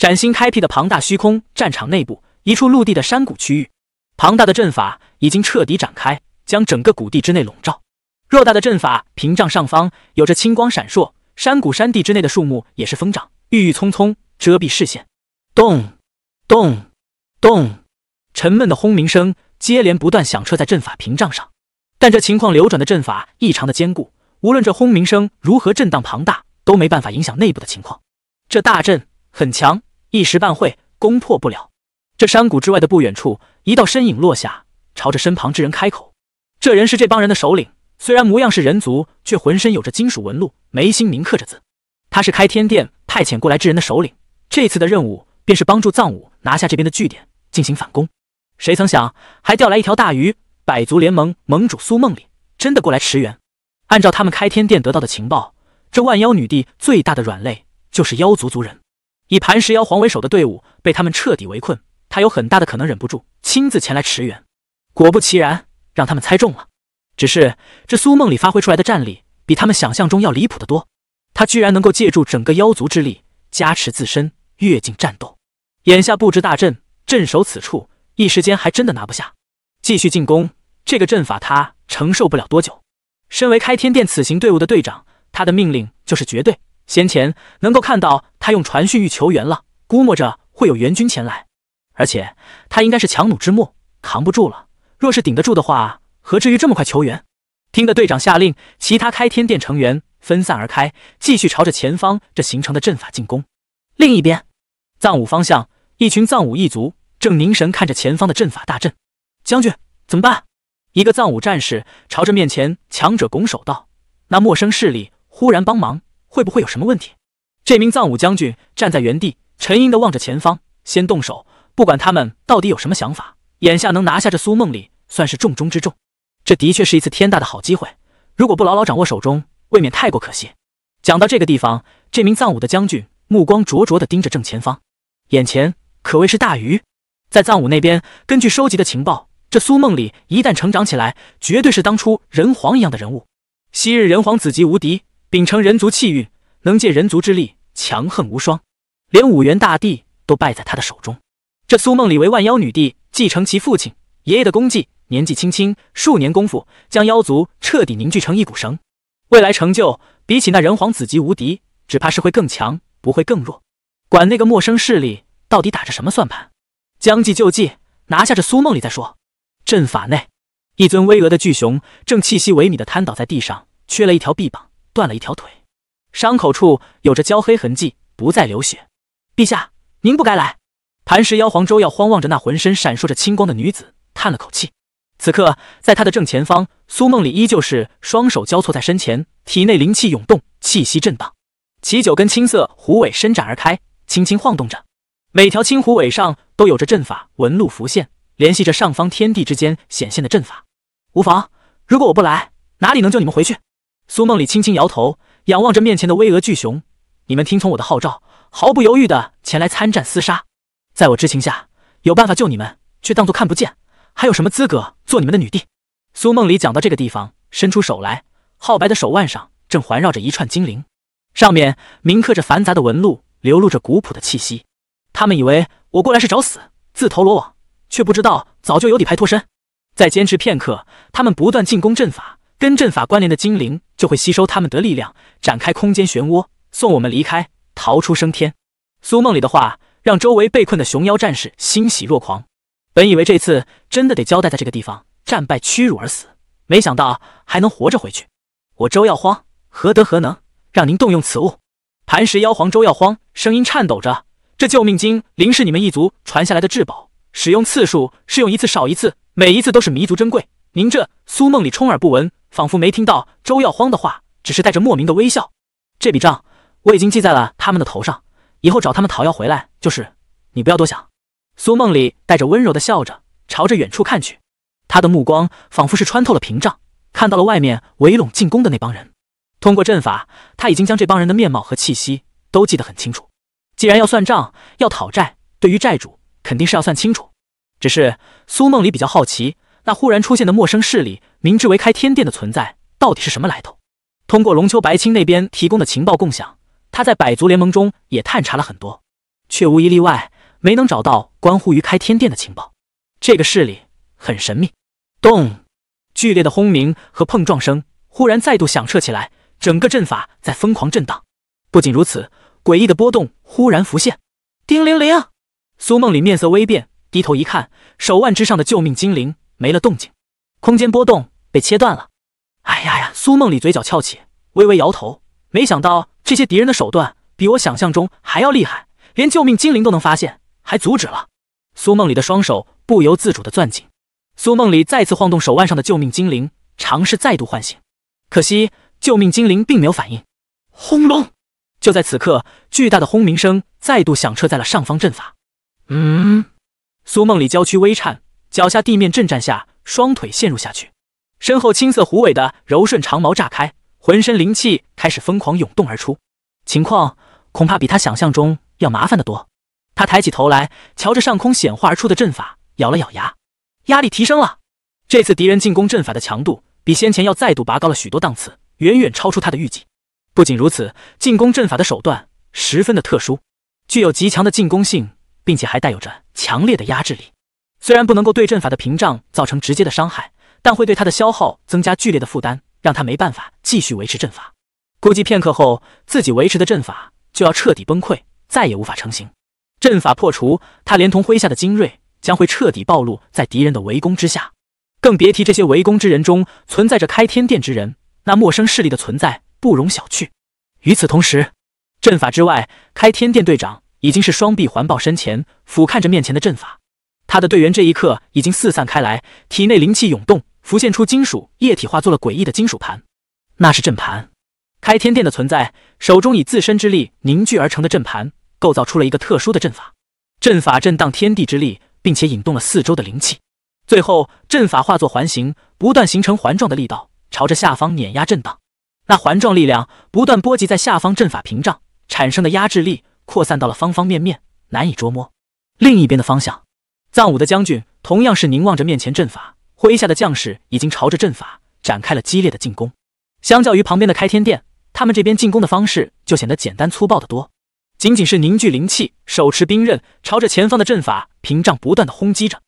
崭新开辟的庞大虚空战场内部，一处陆地的山谷区域，庞大的阵法已经彻底展开，将整个谷地之内笼罩。偌大的阵法屏障上方有着青光闪烁，山谷山地之内的树木也是疯长，郁郁葱葱，遮蔽视线。咚，咚，咚，沉闷的轰鸣声接连不断响彻在阵法屏障上，但这情况流转的阵法异常的坚固，无论这轰鸣声如何震荡庞大，都没办法影响内部的情况。这大阵很强。一时半会攻破不了。这山谷之外的不远处，一道身影落下，朝着身旁之人开口。这人是这帮人的首领，虽然模样是人族，却浑身有着金属纹路，眉心铭刻着字。他是开天殿派遣过来之人的首领，这次的任务便是帮助藏武拿下这边的据点，进行反攻。谁曾想，还钓来一条大鱼，百族联盟盟主苏梦里真的过来驰援。按照他们开天殿得到的情报，这万妖女帝最大的软肋就是妖族族人。以磐石妖皇为首的队伍被他们彻底围困，他有很大的可能忍不住亲自前来驰援。果不其然，让他们猜中了。只是这苏梦里发挥出来的战力比他们想象中要离谱得多，他居然能够借助整个妖族之力加持自身，跃进战斗。眼下布置大阵镇守此处，一时间还真的拿不下。继续进攻，这个阵法他承受不了多久。身为开天殿此行队伍的队长，他的命令就是绝对。先前能够看到他用传讯欲求援了，估摸着会有援军前来，而且他应该是强弩之末，扛不住了。若是顶得住的话，何至于这么快求援？听得队长下令，其他开天殿成员分散而开，继续朝着前方这形成的阵法进攻。另一边，藏武方向，一群藏武一族正凝神看着前方的阵法大阵。将军怎么办？一个藏武战士朝着面前强者拱手道：“那陌生势力忽然帮忙。”会不会有什么问题？这名藏武将军站在原地，沉吟地望着前方。先动手，不管他们到底有什么想法，眼下能拿下这苏梦里，算是重中之重。这的确是一次天大的好机会，如果不牢牢掌握手中，未免太过可惜。讲到这个地方，这名藏武的将军目光灼灼地盯着正前方，眼前可谓是大鱼。在藏武那边，根据收集的情报，这苏梦里一旦成长起来，绝对是当初人皇一样的人物。昔日人皇子级无敌。秉承人族气运，能借人族之力，强横无双，连五元大帝都败在他的手中。这苏梦里为万妖女帝，继承其父亲、爷爷的功绩，年纪轻轻，数年功夫将妖族彻底凝聚成一股绳，未来成就比起那人皇子级无敌，只怕是会更强，不会更弱。管那个陌生势力到底打着什么算盘，将计就计，拿下这苏梦里再说。阵法内，一尊巍峨的巨熊正气息萎靡的瘫倒在地上，缺了一条臂膀。断了一条腿，伤口处有着焦黑痕迹，不再流血。陛下，您不该来。磐石妖皇周耀慌望着那浑身闪烁着青光的女子，叹了口气。此刻，在他的正前方，苏梦里依旧是双手交错在身前，体内灵气涌动，气息震荡，其九根青色狐尾伸展而开，轻轻晃动着，每条青狐尾上都有着阵法纹路浮现，联系着上方天地之间显现的阵法。无妨，如果我不来，哪里能救你们回去？苏梦里轻轻摇头，仰望着面前的巍峨巨熊：“你们听从我的号召，毫不犹豫的前来参战厮杀。在我知情下，有办法救你们，却当作看不见，还有什么资格做你们的女帝？”苏梦里讲到这个地方，伸出手来，皓白的手腕上正环绕着一串精灵，上面铭刻着繁杂的纹路，流露着古朴的气息。他们以为我过来是找死，自投罗网，却不知道早就有底牌脱身。再坚持片刻，他们不断进攻阵法。跟阵法关联的精灵就会吸收他们的力量，展开空间漩涡，送我们离开，逃出升天。苏梦里的话让周围被困的熊妖战士欣喜若狂。本以为这次真的得交代在这个地方，战败屈辱而死，没想到还能活着回去。我周耀荒何德何能让您动用此物？磐石妖皇周耀荒声音颤抖着：“这救命精灵是你们一族传下来的至宝，使用次数是用一次少一次，每一次都是弥足珍贵。”您这……苏梦里充耳不闻。仿佛没听到周耀荒的话，只是带着莫名的微笑。这笔账我已经记在了他们的头上，以后找他们讨要回来就是。你不要多想。苏梦里带着温柔的笑着，朝着远处看去。他的目光仿佛是穿透了屏障，看到了外面围拢进攻的那帮人。通过阵法，他已经将这帮人的面貌和气息都记得很清楚。既然要算账，要讨债，对于债主肯定是要算清楚。只是苏梦里比较好奇。那忽然出现的陌生势力，明知为开天殿的存在，到底是什么来头？通过龙秋白青那边提供的情报共享，他在百族联盟中也探查了很多，却无一例外没能找到关乎于开天殿的情报。这个势力很神秘。咚！剧烈的轰鸣和碰撞声忽然再度响彻起来，整个阵法在疯狂震荡。不仅如此，诡异的波动忽然浮现。叮铃铃！苏梦里面色微变，低头一看，手腕之上的救命精灵。没了动静，空间波动被切断了。哎呀呀！苏梦里嘴角翘起，微微摇头。没想到这些敌人的手段比我想象中还要厉害，连救命精灵都能发现，还阻止了。苏梦里的双手不由自主的攥紧。苏梦里再次晃动手腕上的救命精灵，尝试再度唤醒，可惜救命精灵并没有反应。轰隆！就在此刻，巨大的轰鸣声再度响彻在了上方阵法。嗯。苏梦里娇躯微颤。脚下地面阵战下，双腿陷入下去，身后青色虎尾的柔顺长毛炸开，浑身灵气开始疯狂涌动而出。情况恐怕比他想象中要麻烦得多。他抬起头来，瞧着上空显化而出的阵法，咬了咬牙，压力提升了。这次敌人进攻阵法的强度比先前要再度拔高了许多档次，远远超出他的预计。不仅如此，进攻阵法的手段十分的特殊，具有极强的进攻性，并且还带有着强烈的压制力。虽然不能够对阵法的屏障造成直接的伤害，但会对他的消耗增加剧烈的负担，让他没办法继续维持阵法。估计片刻后，自己维持的阵法就要彻底崩溃，再也无法成型。阵法破除，他连同麾下的精锐将会彻底暴露在敌人的围攻之下，更别提这些围攻之人中存在着开天殿之人，那陌生势力的存在不容小觑。与此同时，阵法之外，开天殿队长已经是双臂环抱身前，俯瞰着面前的阵法。他的队员这一刻已经四散开来，体内灵气涌动，浮现出金属液体，化作了诡异的金属盘。那是阵盘，开天殿的存在手中以自身之力凝聚而成的阵盘，构造出了一个特殊的阵法。阵法震荡天地之力，并且引动了四周的灵气。最后，阵法化作环形，不断形成环状的力道，朝着下方碾压震荡。那环状力量不断波及在下方阵法屏障产生的压制力，扩散到了方方面面，难以捉摸。另一边的方向。藏武的将军同样是凝望着面前阵法，麾下的将士已经朝着阵法展开了激烈的进攻。相较于旁边的开天殿，他们这边进攻的方式就显得简单粗暴得多。仅仅是凝聚灵气，手持兵刃，朝着前方的阵法屏障不断的轰击着。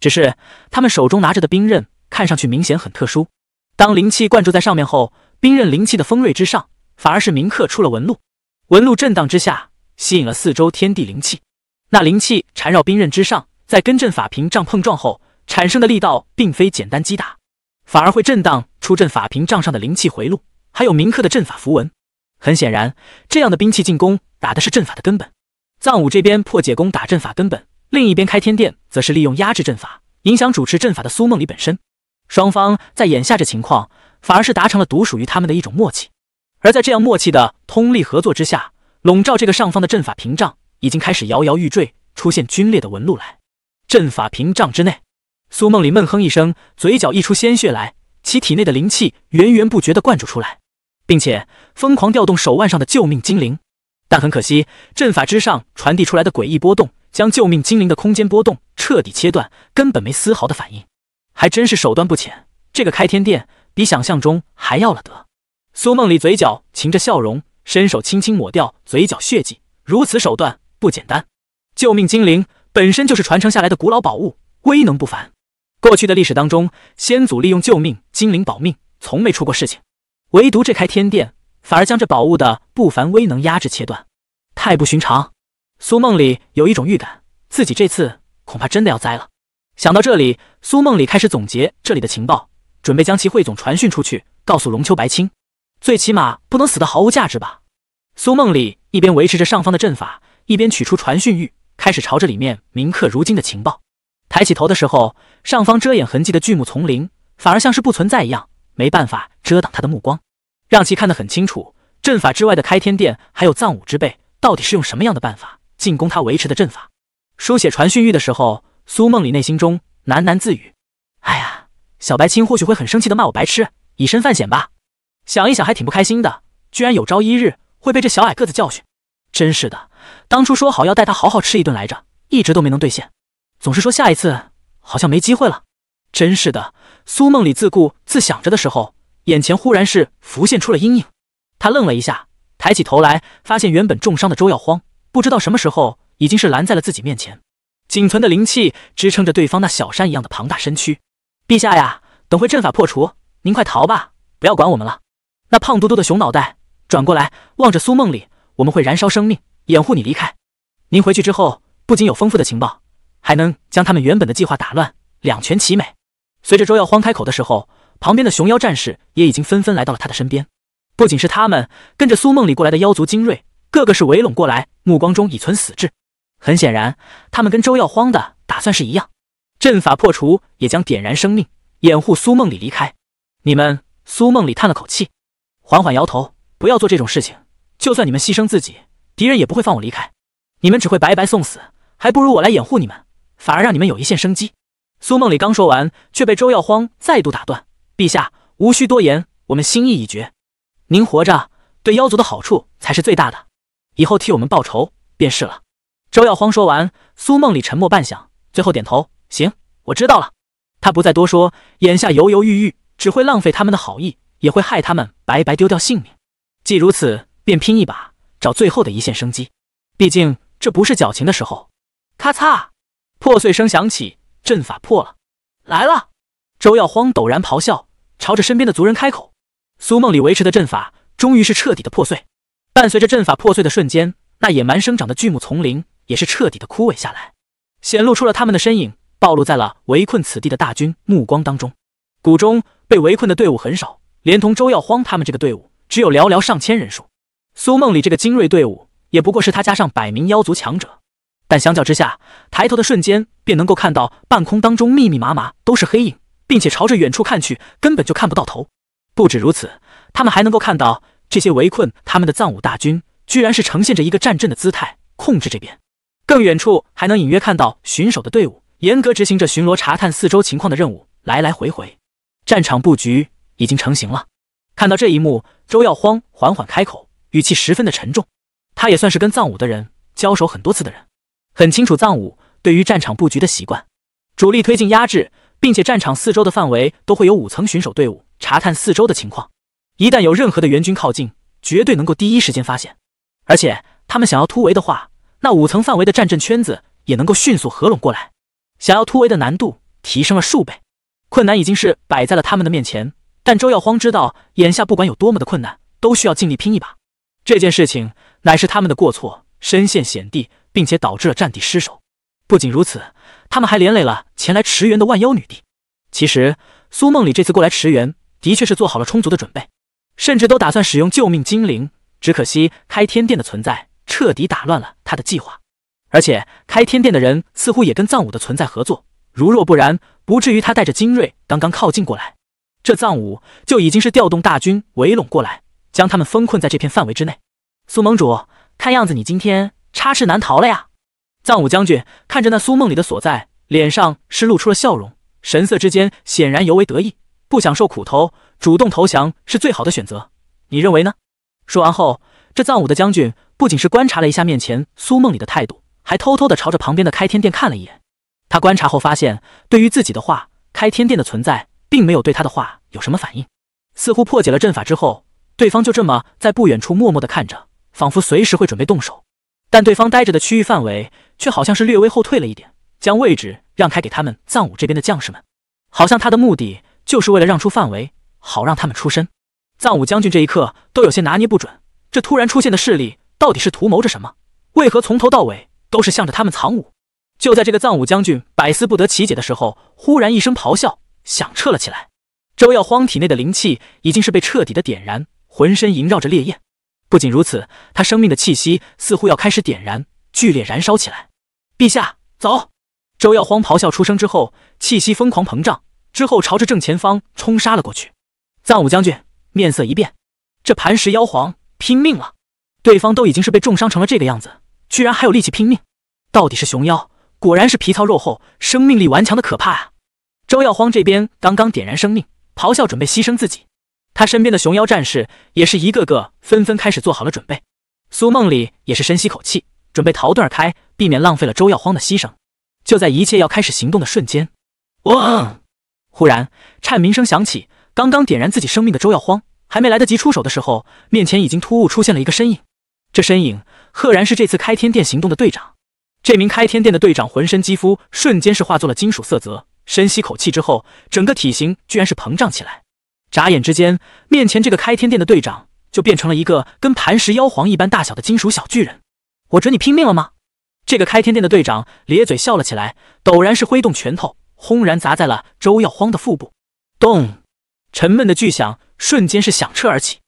只是他们手中拿着的兵刃看上去明显很特殊，当灵气灌注在上面后，兵刃灵气的锋锐之上反而是铭刻出了纹路，纹路震荡之下吸引了四周天地灵气，那灵气缠绕兵刃之上。在跟阵法屏障碰撞后产生的力道，并非简单击打，反而会震荡出阵法屏障上的灵气回路，还有铭刻的阵法符文。很显然，这样的兵器进攻打的是阵法的根本。藏武这边破解攻打阵法根本，另一边开天殿则是利用压制阵法，影响主持阵法的苏梦里本身。双方在眼下这情况，反而是达成了独属于他们的一种默契。而在这样默契的通力合作之下，笼罩这个上方的阵法屏障已经开始摇摇欲坠，出现龟裂的纹路来。阵法屏障之内，苏梦里闷哼一声，嘴角溢出鲜血来，其体内的灵气源源不绝地灌注出来，并且疯狂调动手腕上的救命精灵。但很可惜，阵法之上传递出来的诡异波动，将救命精灵的空间波动彻底切断，根本没丝毫的反应。还真是手段不浅，这个开天殿比想象中还要了得。苏梦里嘴角噙着笑容，伸手轻轻抹掉嘴角血迹。如此手段不简单，救命精灵。本身就是传承下来的古老宝物，威能不凡。过去的历史当中，先祖利用救命精灵保命，从没出过事情。唯独这开天殿，反而将这宝物的不凡威能压制切断，太不寻常。苏梦里有一种预感，自己这次恐怕真的要栽了。想到这里，苏梦里开始总结这里的情报，准备将其汇总传讯出去，告诉龙秋白青。最起码不能死得毫无价值吧？苏梦里一边维持着上方的阵法，一边取出传讯玉。开始朝着里面铭刻如今的情报。抬起头的时候，上方遮掩痕迹的巨木丛林反而像是不存在一样，没办法遮挡他的目光，让其看得很清楚。阵法之外的开天殿还有藏武之辈，到底是用什么样的办法进攻他维持的阵法？书写传讯玉的时候，苏梦里内心中喃喃自语：“哎呀，小白青或许会很生气的骂我白痴，以身犯险吧？想一想还挺不开心的，居然有朝一日会被这小矮个子教训，真是的。”当初说好要带他好好吃一顿来着，一直都没能兑现，总是说下一次，好像没机会了。真是的。苏梦里自顾自想着的时候，眼前忽然是浮现出了阴影。他愣了一下，抬起头来，发现原本重伤的周耀荒，不知道什么时候已经是拦在了自己面前，仅存的灵气支撑着对方那小山一样的庞大身躯。陛下呀，等会阵法破除，您快逃吧，不要管我们了。那胖嘟嘟的熊脑袋转过来，望着苏梦里，我们会燃烧生命。掩护你离开。您回去之后，不仅有丰富的情报，还能将他们原本的计划打乱，两全其美。随着周耀荒开口的时候，旁边的熊妖战士也已经纷纷来到了他的身边。不仅是他们，跟着苏梦里过来的妖族精锐，个个是围拢过来，目光中已存死志。很显然，他们跟周耀荒的打算是一样。阵法破除，也将点燃生命，掩护苏梦里离开。你们，苏梦里叹了口气，缓缓摇头：“不要做这种事情。就算你们牺牲自己。”敌人也不会放我离开，你们只会白白送死，还不如我来掩护你们，反而让你们有一线生机。苏梦里刚说完，却被周耀荒再度打断：“陛下无需多言，我们心意已决。您活着对妖族的好处才是最大的，以后替我们报仇便是了。”周耀荒说完，苏梦里沉默半晌，最后点头：“行，我知道了。”他不再多说，眼下犹犹豫豫，只会浪费他们的好意，也会害他们白白丢掉性命。既如此，便拼一把。找最后的一线生机，毕竟这不是矫情的时候。咔嚓，破碎声响起，阵法破了。来了！周耀荒陡然咆哮，朝着身边的族人开口。苏梦里维持的阵法终于是彻底的破碎。伴随着阵法破碎的瞬间，那野蛮生长的巨木丛林也是彻底的枯萎下来，显露出了他们的身影，暴露在了围困此地的大军目光当中。谷中被围困的队伍很少，连同周耀荒他们这个队伍，只有寥寥上千人数。苏梦里这个精锐队伍也不过是他加上百名妖族强者，但相较之下，抬头的瞬间便能够看到半空当中密密麻麻都是黑影，并且朝着远处看去，根本就看不到头。不止如此，他们还能够看到这些围困他们的藏武大军，居然是呈现着一个战阵的姿态控制这边。更远处还能隐约看到巡守的队伍，严格执行着巡逻查探四周情况的任务，来来回回。战场布局已经成型了。看到这一幕，周耀荒缓缓开口。语气十分的沉重，他也算是跟藏武的人交手很多次的人，很清楚藏武对于战场布局的习惯，主力推进压制，并且战场四周的范围都会有五层巡守队伍查探四周的情况，一旦有任何的援军靠近，绝对能够第一时间发现。而且他们想要突围的话，那五层范围的战阵圈子也能够迅速合拢过来，想要突围的难度提升了数倍，困难已经是摆在了他们的面前。但周耀荒知道，眼下不管有多么的困难，都需要尽力拼一把。这件事情乃是他们的过错，身陷险地，并且导致了战地失守。不仅如此，他们还连累了前来驰援的万妖女帝。其实，苏梦里这次过来驰援，的确是做好了充足的准备，甚至都打算使用救命精灵。只可惜，开天殿的存在彻底打乱了他的计划，而且开天殿的人似乎也跟藏武的存在合作。如若不然，不至于他带着精锐刚刚靠近过来，这藏武就已经是调动大军围拢过来。将他们封困在这片范围之内，苏盟主，看样子你今天插翅难逃了呀！藏武将军看着那苏梦里的所在，脸上是露出了笑容，神色之间显然尤为得意。不想受苦头，主动投降是最好的选择，你认为呢？说完后，这藏武的将军不仅是观察了一下面前苏梦里的态度，还偷偷的朝着旁边的开天殿看了一眼。他观察后发现，对于自己的话，开天殿的存在并没有对他的话有什么反应，似乎破解了阵法之后。对方就这么在不远处默默地看着，仿佛随时会准备动手，但对方待着的区域范围却好像是略微后退了一点，将位置让开给他们藏武这边的将士们，好像他的目的就是为了让出范围，好让他们出身。藏武将军这一刻都有些拿捏不准，这突然出现的势力到底是图谋着什么？为何从头到尾都是向着他们藏武？就在这个藏武将军百思不得其解的时候，忽然一声咆哮响彻了起来，周耀荒体内的灵气已经是被彻底的点燃。浑身萦绕着烈焰，不仅如此，他生命的气息似乎要开始点燃，剧烈燃烧起来。陛下，走！周耀荒咆哮出声之后，气息疯狂膨胀，之后朝着正前方冲杀了过去。藏武将军面色一变，这磐石妖皇拼命了！对方都已经是被重伤成了这个样子，居然还有力气拼命。到底是熊妖，果然是皮糙肉厚，生命力顽强的可怕啊！周耀荒这边刚刚点燃生命，咆哮准备牺牲自己。他身边的熊妖战士也是一个个纷纷开始做好了准备。苏梦里也是深吸口气，准备逃遁而开，避免浪费了周耀荒的牺牲。就在一切要开始行动的瞬间，哇！忽然颤鸣声响起，刚刚点燃自己生命的周耀荒还没来得及出手的时候，面前已经突兀出现了一个身影。这身影赫然是这次开天殿行动的队长。这名开天殿的队长浑身肌肤瞬间是化作了金属色泽，深吸口气之后，整个体型居然是膨胀起来。眨眼之间，面前这个开天殿的队长就变成了一个跟磐石妖皇一般大小的金属小巨人。我准你拼命了吗？这个开天殿的队长咧嘴笑了起来，陡然是挥动拳头，轰然砸在了周耀荒的腹部。咚！沉闷的巨响瞬间是响彻而起。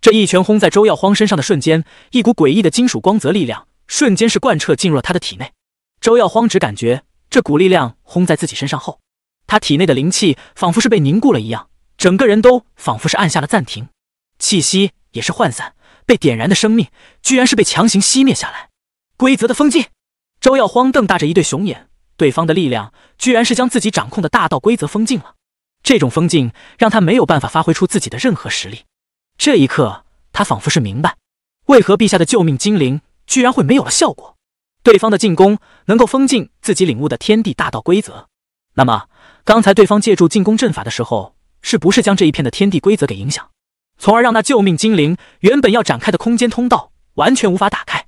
这一拳轰在周耀荒身上的瞬间，一股诡异的金属光泽力量瞬间是贯彻进入了他的体内。周耀荒只感觉这股力量轰在自己身上后，他体内的灵气仿佛是被凝固了一样。整个人都仿佛是按下了暂停，气息也是涣散，被点燃的生命居然是被强行熄灭下来。规则的封禁，周耀荒瞪大着一对熊眼，对方的力量居然是将自己掌控的大道规则封禁了。这种封禁让他没有办法发挥出自己的任何实力。这一刻，他仿佛是明白，为何陛下的救命精灵居然会没有了效果。对方的进攻能够封禁自己领悟的天地大道规则，那么刚才对方借助进攻阵法的时候。是不是将这一片的天地规则给影响，从而让那救命精灵原本要展开的空间通道完全无法打开？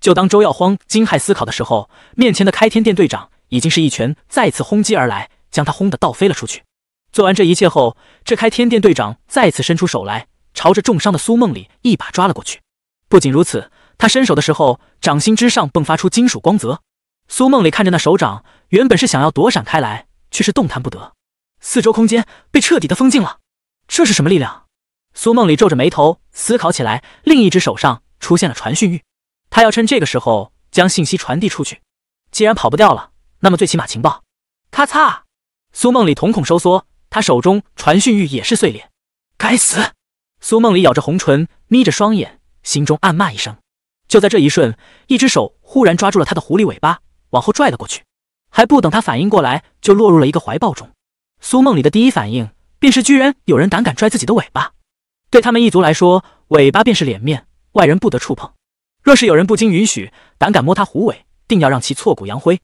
就当周耀荒惊骇思考的时候，面前的开天殿队长已经是一拳再次轰击而来，将他轰得倒飞了出去。做完这一切后，这开天殿队长再次伸出手来，朝着重伤的苏梦里一把抓了过去。不仅如此，他伸手的时候，掌心之上迸发出金属光泽。苏梦里看着那手掌，原本是想要躲闪开来，却是动弹不得。四周空间被彻底的封禁了，这是什么力量？苏梦里皱着眉头思考起来，另一只手上出现了传讯玉，他要趁这个时候将信息传递出去。既然跑不掉了，那么最起码情报。咔嚓！苏梦里瞳孔收缩，他手中传讯玉也是碎裂。该死！苏梦里咬着红唇，眯着双眼，心中暗骂一声。就在这一瞬，一只手忽然抓住了他的狐狸尾巴，往后拽了过去，还不等他反应过来，就落入了一个怀抱中。苏梦里的第一反应便是，居然有人胆敢拽自己的尾巴。对他们一族来说，尾巴便是脸面，外人不得触碰。若是有人不经允许，胆敢摸他虎尾，定要让其挫骨扬灰。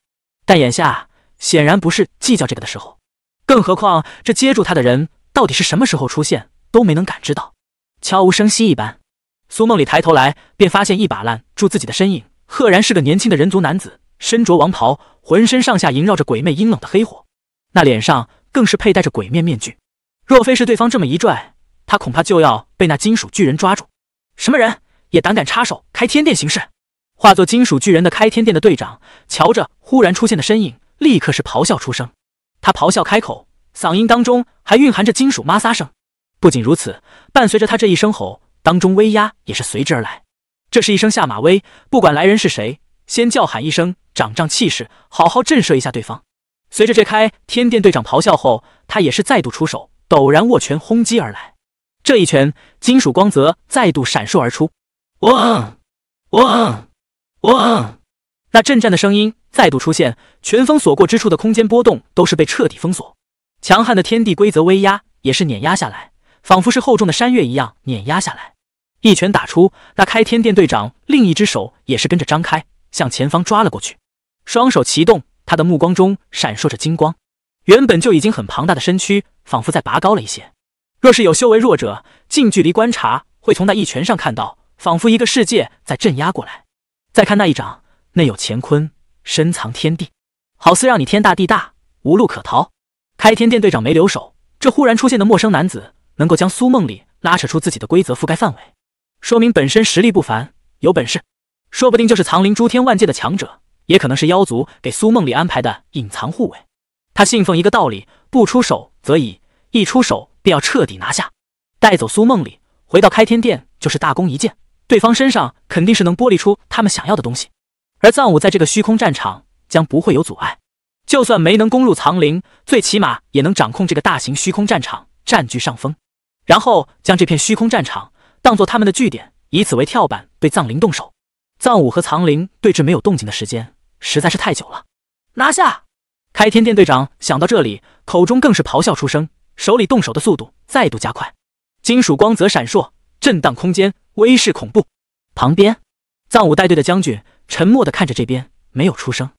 但眼下显然不是计较这个的时候，更何况这接住他的人到底是什么时候出现，都没能感知到，悄无声息一般。苏梦里抬头来，便发现一把拦住自己的身影，赫然是个年轻的人族男子，身着王袍，浑身上下萦绕着鬼魅阴冷的黑火，那脸上。更是佩戴着鬼面面具，若非是对方这么一拽，他恐怕就要被那金属巨人抓住。什么人也胆敢插手开天殿行事？化作金属巨人的开天殿的队长，瞧着忽然出现的身影，立刻是咆哮出声。他咆哮开口，嗓音当中还蕴含着金属摩擦声。不仅如此，伴随着他这一声吼，当中威压也是随之而来。这是一声下马威，不管来人是谁，先叫喊一声，掌涨气势，好好震慑一下对方。随着这开天殿队长咆哮后，他也是再度出手，陡然握拳轰击而来。这一拳，金属光泽再度闪烁而出。哇！哇！哇！那震战的声音再度出现，拳风所过之处的空间波动都是被彻底封锁，强悍的天地规则威压也是碾压下来，仿佛是厚重的山岳一样碾压下来。一拳打出，那开天殿队长另一只手也是跟着张开，向前方抓了过去，双手齐动。他的目光中闪烁着金光，原本就已经很庞大的身躯仿佛在拔高了一些。若是有修为弱者近距离观察，会从那一拳上看到，仿佛一个世界在镇压过来。再看那一掌，内有乾坤，深藏天地，好似让你天大地大，无路可逃。开天殿队长没留手，这忽然出现的陌生男子能够将苏梦里拉扯出自己的规则覆盖范围，说明本身实力不凡，有本事，说不定就是藏灵诸天万界的强者。也可能是妖族给苏梦里安排的隐藏护卫。他信奉一个道理：不出手则已，一出手便要彻底拿下，带走苏梦里，回到开天殿就是大功一件。对方身上肯定是能剥离出他们想要的东西，而藏武在这个虚空战场将不会有阻碍。就算没能攻入藏灵，最起码也能掌控这个大型虚空战场，占据上风，然后将这片虚空战场当做他们的据点，以此为跳板对藏灵动手。藏武和藏灵对峙没有动静的时间实在是太久了，拿下！开天殿队长想到这里，口中更是咆哮出声，手里动手的速度再度加快，金属光泽闪烁，震荡空间，威势恐怖。旁边，藏武带队的将军沉默的看着这边，没有出声。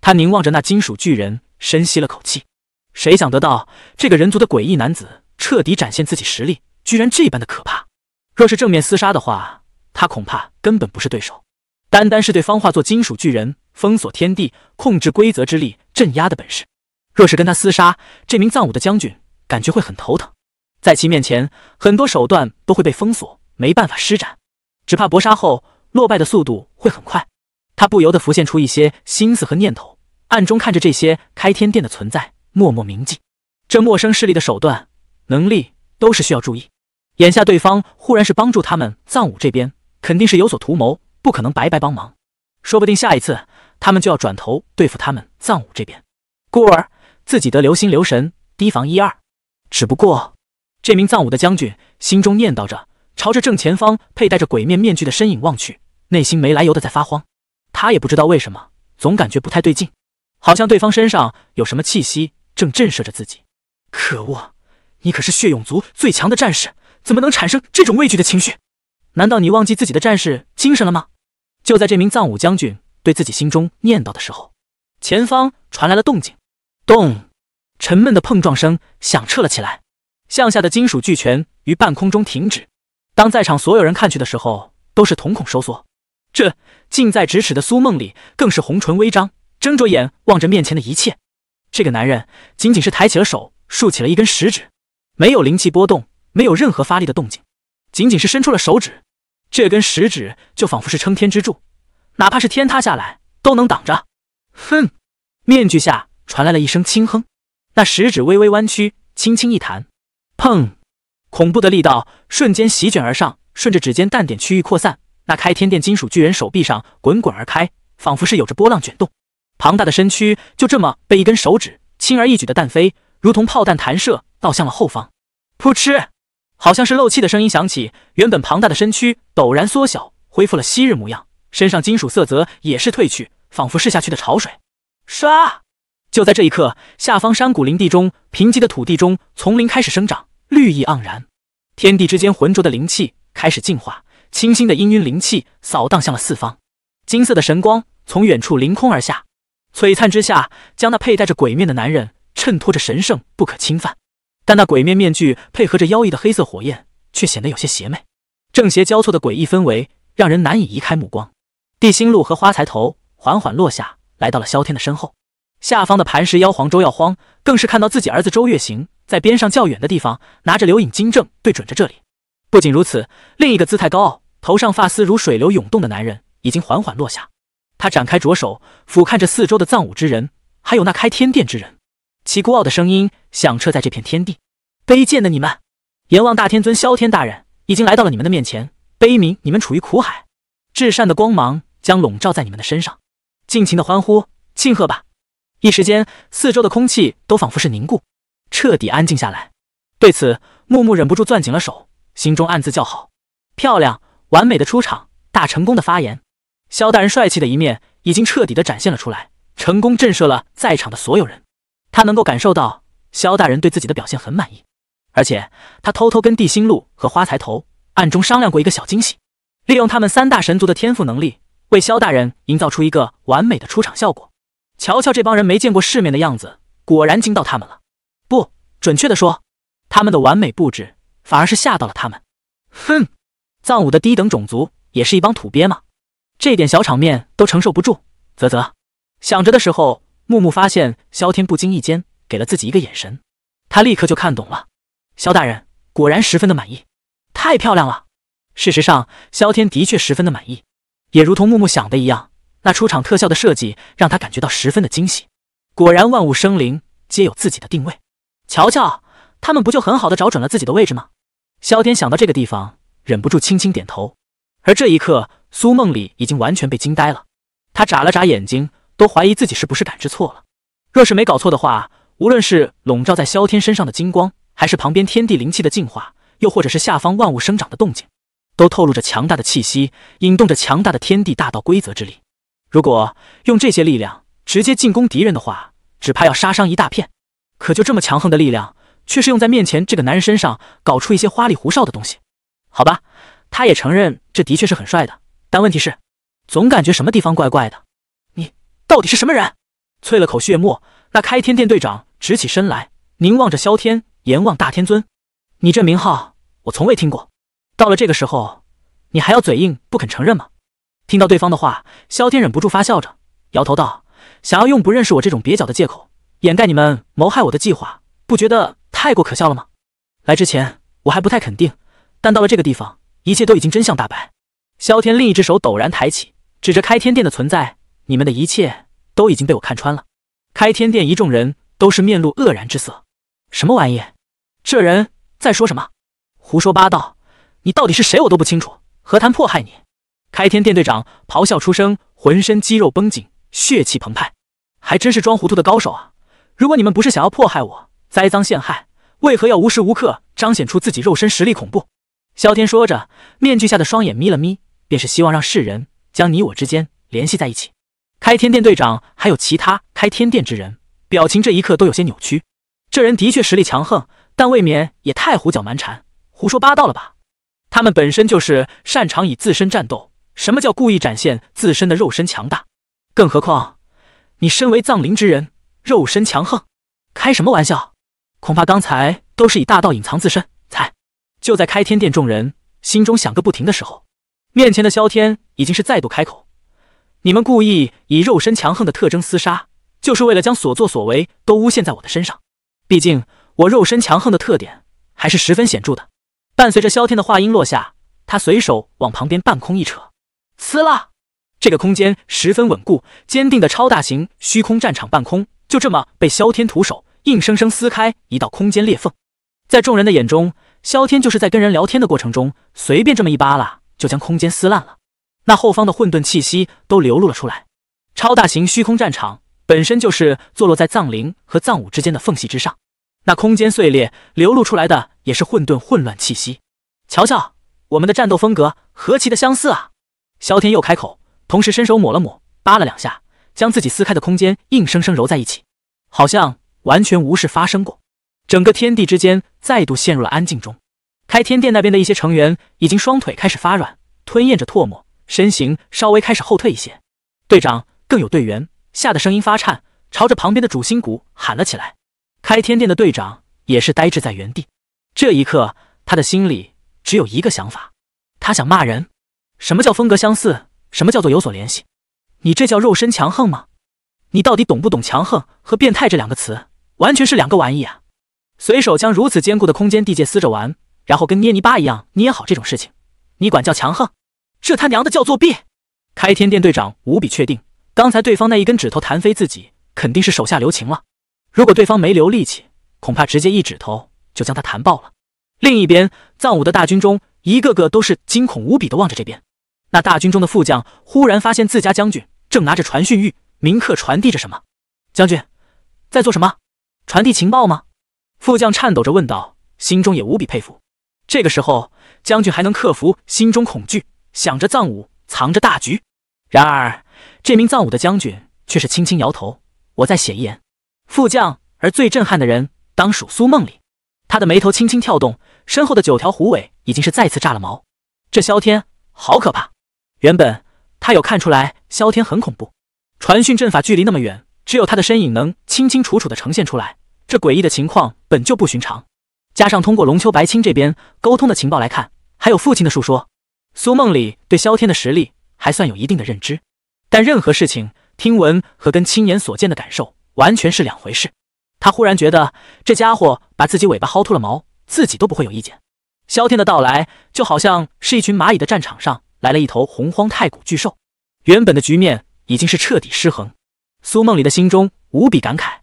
他凝望着那金属巨人，深吸了口气。谁想得到，这个人族的诡异男子彻底展现自己实力，居然这般的可怕。若是正面厮杀的话，他恐怕根本不是对手。单单是对方化作金属巨人，封锁天地，控制规则之力镇压的本事，若是跟他厮杀，这名藏武的将军感觉会很头疼。在其面前，很多手段都会被封锁，没办法施展，只怕搏杀后落败的速度会很快。他不由得浮现出一些心思和念头，暗中看着这些开天殿的存在，默默铭记这陌生势力的手段、能力都是需要注意。眼下对方忽然是帮助他们藏武这边，肯定是有所图谋。不可能白白帮忙，说不定下一次他们就要转头对付他们藏武这边，故而自己得留心留神，提防一二。只不过这名藏武的将军心中念叨着，朝着正前方佩戴着鬼面面具的身影望去，内心没来由的在发慌。他也不知道为什么，总感觉不太对劲，好像对方身上有什么气息正震慑着自己。可恶，你可是血勇族最强的战士，怎么能产生这种畏惧的情绪？难道你忘记自己的战士精神了吗？就在这名藏武将军对自己心中念叨的时候，前方传来了动静，咚，沉闷的碰撞声响彻了起来。向下的金属巨拳于半空中停止。当在场所有人看去的时候，都是瞳孔收缩。这近在咫尺的苏梦里更是红唇微张，睁着眼望着面前的一切。这个男人仅仅是抬起了手，竖起了一根食指，没有灵气波动，没有任何发力的动静。仅仅是伸出了手指，这根食指就仿佛是撑天之柱，哪怕是天塌下来都能挡着。哼！面具下传来了一声轻哼，那食指微微弯曲，轻轻一弹，砰！恐怖的力道瞬间席卷而上，顺着指尖弹点区域扩散，那开天殿金属巨人手臂上滚滚而开，仿佛是有着波浪卷动，庞大的身躯就这么被一根手指轻而易举的弹飞，如同炮弹弹射，倒向了后方。扑哧！好像是漏气的声音响起，原本庞大的身躯陡然缩小，恢复了昔日模样，身上金属色泽也是褪去，仿佛是下去的潮水。唰！就在这一刻，下方山谷林地中贫瘠的土地中，丛林开始生长，绿意盎然。天地之间浑浊的灵气开始净化，清新的氤氲灵气扫荡向了四方。金色的神光从远处凌空而下，璀璨之下，将那佩戴着鬼面的男人衬托着神圣不可侵犯。但那鬼面面具配合着妖异的黑色火焰，却显得有些邪魅。正邪交错的诡异氛围，让人难以移开目光。地心鹿和花财头缓缓落下来到了萧天的身后。下方的磐石妖皇周耀荒更是看到自己儿子周月行在边上较远的地方拿着留影金正对准着这里。不仅如此，另一个姿态高傲、头上发丝如水流涌动的男人已经缓缓落下。他展开着手，俯瞰着四周的藏武之人，还有那开天殿之人。其孤傲的声音响彻在这片天地，卑贱的你们！阎王大天尊萧天大人已经来到了你们的面前，悲悯你们处于苦海，至善的光芒将笼罩在你们的身上，尽情的欢呼庆贺吧！一时间，四周的空气都仿佛是凝固，彻底安静下来。对此，木木忍不住攥紧了手，心中暗自叫好：漂亮，完美的出场，大成功的发言，萧大人帅气的一面已经彻底的展现了出来，成功震慑了在场的所有人。他能够感受到萧大人对自己的表现很满意，而且他偷偷跟地心鹿和花财头暗中商量过一个小惊喜，利用他们三大神族的天赋能力，为萧大人营造出一个完美的出场效果。瞧瞧这帮人没见过世面的样子，果然惊到他们了。不准确的说，他们的完美布置反而是吓到了他们。哼，藏武的低等种族也是一帮土鳖吗？这点小场面都承受不住，啧啧。想着的时候。木木发现萧天不经意间给了自己一个眼神，他立刻就看懂了。萧大人果然十分的满意，太漂亮了。事实上，萧天的确十分的满意，也如同木木想的一样，那出场特效的设计让他感觉到十分的惊喜。果然，万物生灵皆有自己的定位，瞧瞧，他们不就很好的找准了自己的位置吗？萧天想到这个地方，忍不住轻轻点头。而这一刻，苏梦里已经完全被惊呆了，他眨了眨眼睛。都怀疑自己是不是感知错了。若是没搞错的话，无论是笼罩在萧天身上的金光，还是旁边天地灵气的净化，又或者是下方万物生长的动静，都透露着强大的气息，引动着强大的天地大道规则之力。如果用这些力量直接进攻敌人的话，只怕要杀伤一大片。可就这么强横的力量，却是用在面前这个男人身上，搞出一些花里胡哨的东西。好吧，他也承认这的确是很帅的，但问题是，总感觉什么地方怪怪的。到底是什么人？啐了口血沫，那开天殿队长直起身来，凝望着萧天。阎王大天尊，你这名号我从未听过。到了这个时候，你还要嘴硬不肯承认吗？听到对方的话，萧天忍不住发笑着，摇头道：“想要用不认识我这种蹩脚的借口掩盖你们谋害我的计划，不觉得太过可笑了吗？”来之前我还不太肯定，但到了这个地方，一切都已经真相大白。萧天另一只手陡然抬起，指着开天殿的存在。你们的一切都已经被我看穿了。开天殿一众人都是面露愕然之色。什么玩意？这人在说什么？胡说八道！你到底是谁？我都不清楚，何谈迫害你？开天殿队长咆哮出声，浑身肌肉绷紧，血气澎湃。还真是装糊涂的高手啊！如果你们不是想要迫害我、栽赃陷害，为何要无时无刻彰显出自己肉身实力恐怖？萧天说着，面具下的双眼眯了眯，便是希望让世人将你我之间联系在一起。开天殿队长还有其他开天殿之人，表情这一刻都有些扭曲。这人的确实力强横，但未免也太胡搅蛮缠、胡说八道了吧？他们本身就是擅长以自身战斗，什么叫故意展现自身的肉身强大？更何况你身为葬灵之人，肉身强横，开什么玩笑？恐怕刚才都是以大道隐藏自身才。就在开天殿众人心中想个不停的时候，面前的萧天已经是再度开口。你们故意以肉身强横的特征厮杀，就是为了将所作所为都诬陷在我的身上。毕竟我肉身强横的特点还是十分显著的。伴随着萧天的话音落下，他随手往旁边半空一扯，撕了。这个空间十分稳固，坚定的超大型虚空战场半空，就这么被萧天徒手硬生生撕开一道空间裂缝。在众人的眼中，萧天就是在跟人聊天的过程中，随便这么一扒拉，就将空间撕烂了。那后方的混沌气息都流露了出来。超大型虚空战场本身就是坐落在藏灵和藏武之间的缝隙之上，那空间碎裂流露出来的也是混沌混乱气息。瞧瞧，我们的战斗风格何其的相似啊！萧天又开口，同时伸手抹了抹，扒了两下，将自己撕开的空间硬生生揉在一起，好像完全无事发生过。整个天地之间再度陷入了安静中。开天殿那边的一些成员已经双腿开始发软，吞咽着唾沫。身形稍微开始后退一些，队长更有队员吓得声音发颤，朝着旁边的主心骨喊了起来。开天殿的队长也是呆滞在原地，这一刻他的心里只有一个想法：他想骂人。什么叫风格相似？什么叫做有所联系？你这叫肉身强横吗？你到底懂不懂“强横”和“变态”这两个词？完全是两个玩意啊！随手将如此坚固的空间地界撕着玩，然后跟捏泥巴一样捏好这种事情，你管叫强横？这他娘的叫作弊！开天殿队长无比确定，刚才对方那一根指头弹飞自己，肯定是手下留情了。如果对方没留力气，恐怕直接一指头就将他弹爆了。另一边，藏武的大军中，一个个都是惊恐无比的望着这边。那大军中的副将忽然发现自家将军正拿着传讯玉铭刻传递着什么，将军在做什么？传递情报吗？副将颤抖着问道，心中也无比佩服。这个时候，将军还能克服心中恐惧。想着藏武藏着大局，然而这名藏武的将军却是轻轻摇头。我再写一言，副将。而最震撼的人当属苏梦里，他的眉头轻轻跳动，身后的九条虎尾已经是再次炸了毛。这萧天好可怕！原本他有看出来萧天很恐怖，传讯阵法距离那么远，只有他的身影能清清楚楚的呈现出来。这诡异的情况本就不寻常，加上通过龙秋白青这边沟通的情报来看，还有父亲的述说。苏梦里对萧天的实力还算有一定的认知，但任何事情听闻和跟亲眼所见的感受完全是两回事。他忽然觉得这家伙把自己尾巴薅秃了毛，自己都不会有意见。萧天的到来就好像是一群蚂蚁的战场上来了一头洪荒太古巨兽，原本的局面已经是彻底失衡。苏梦里的心中无比感慨，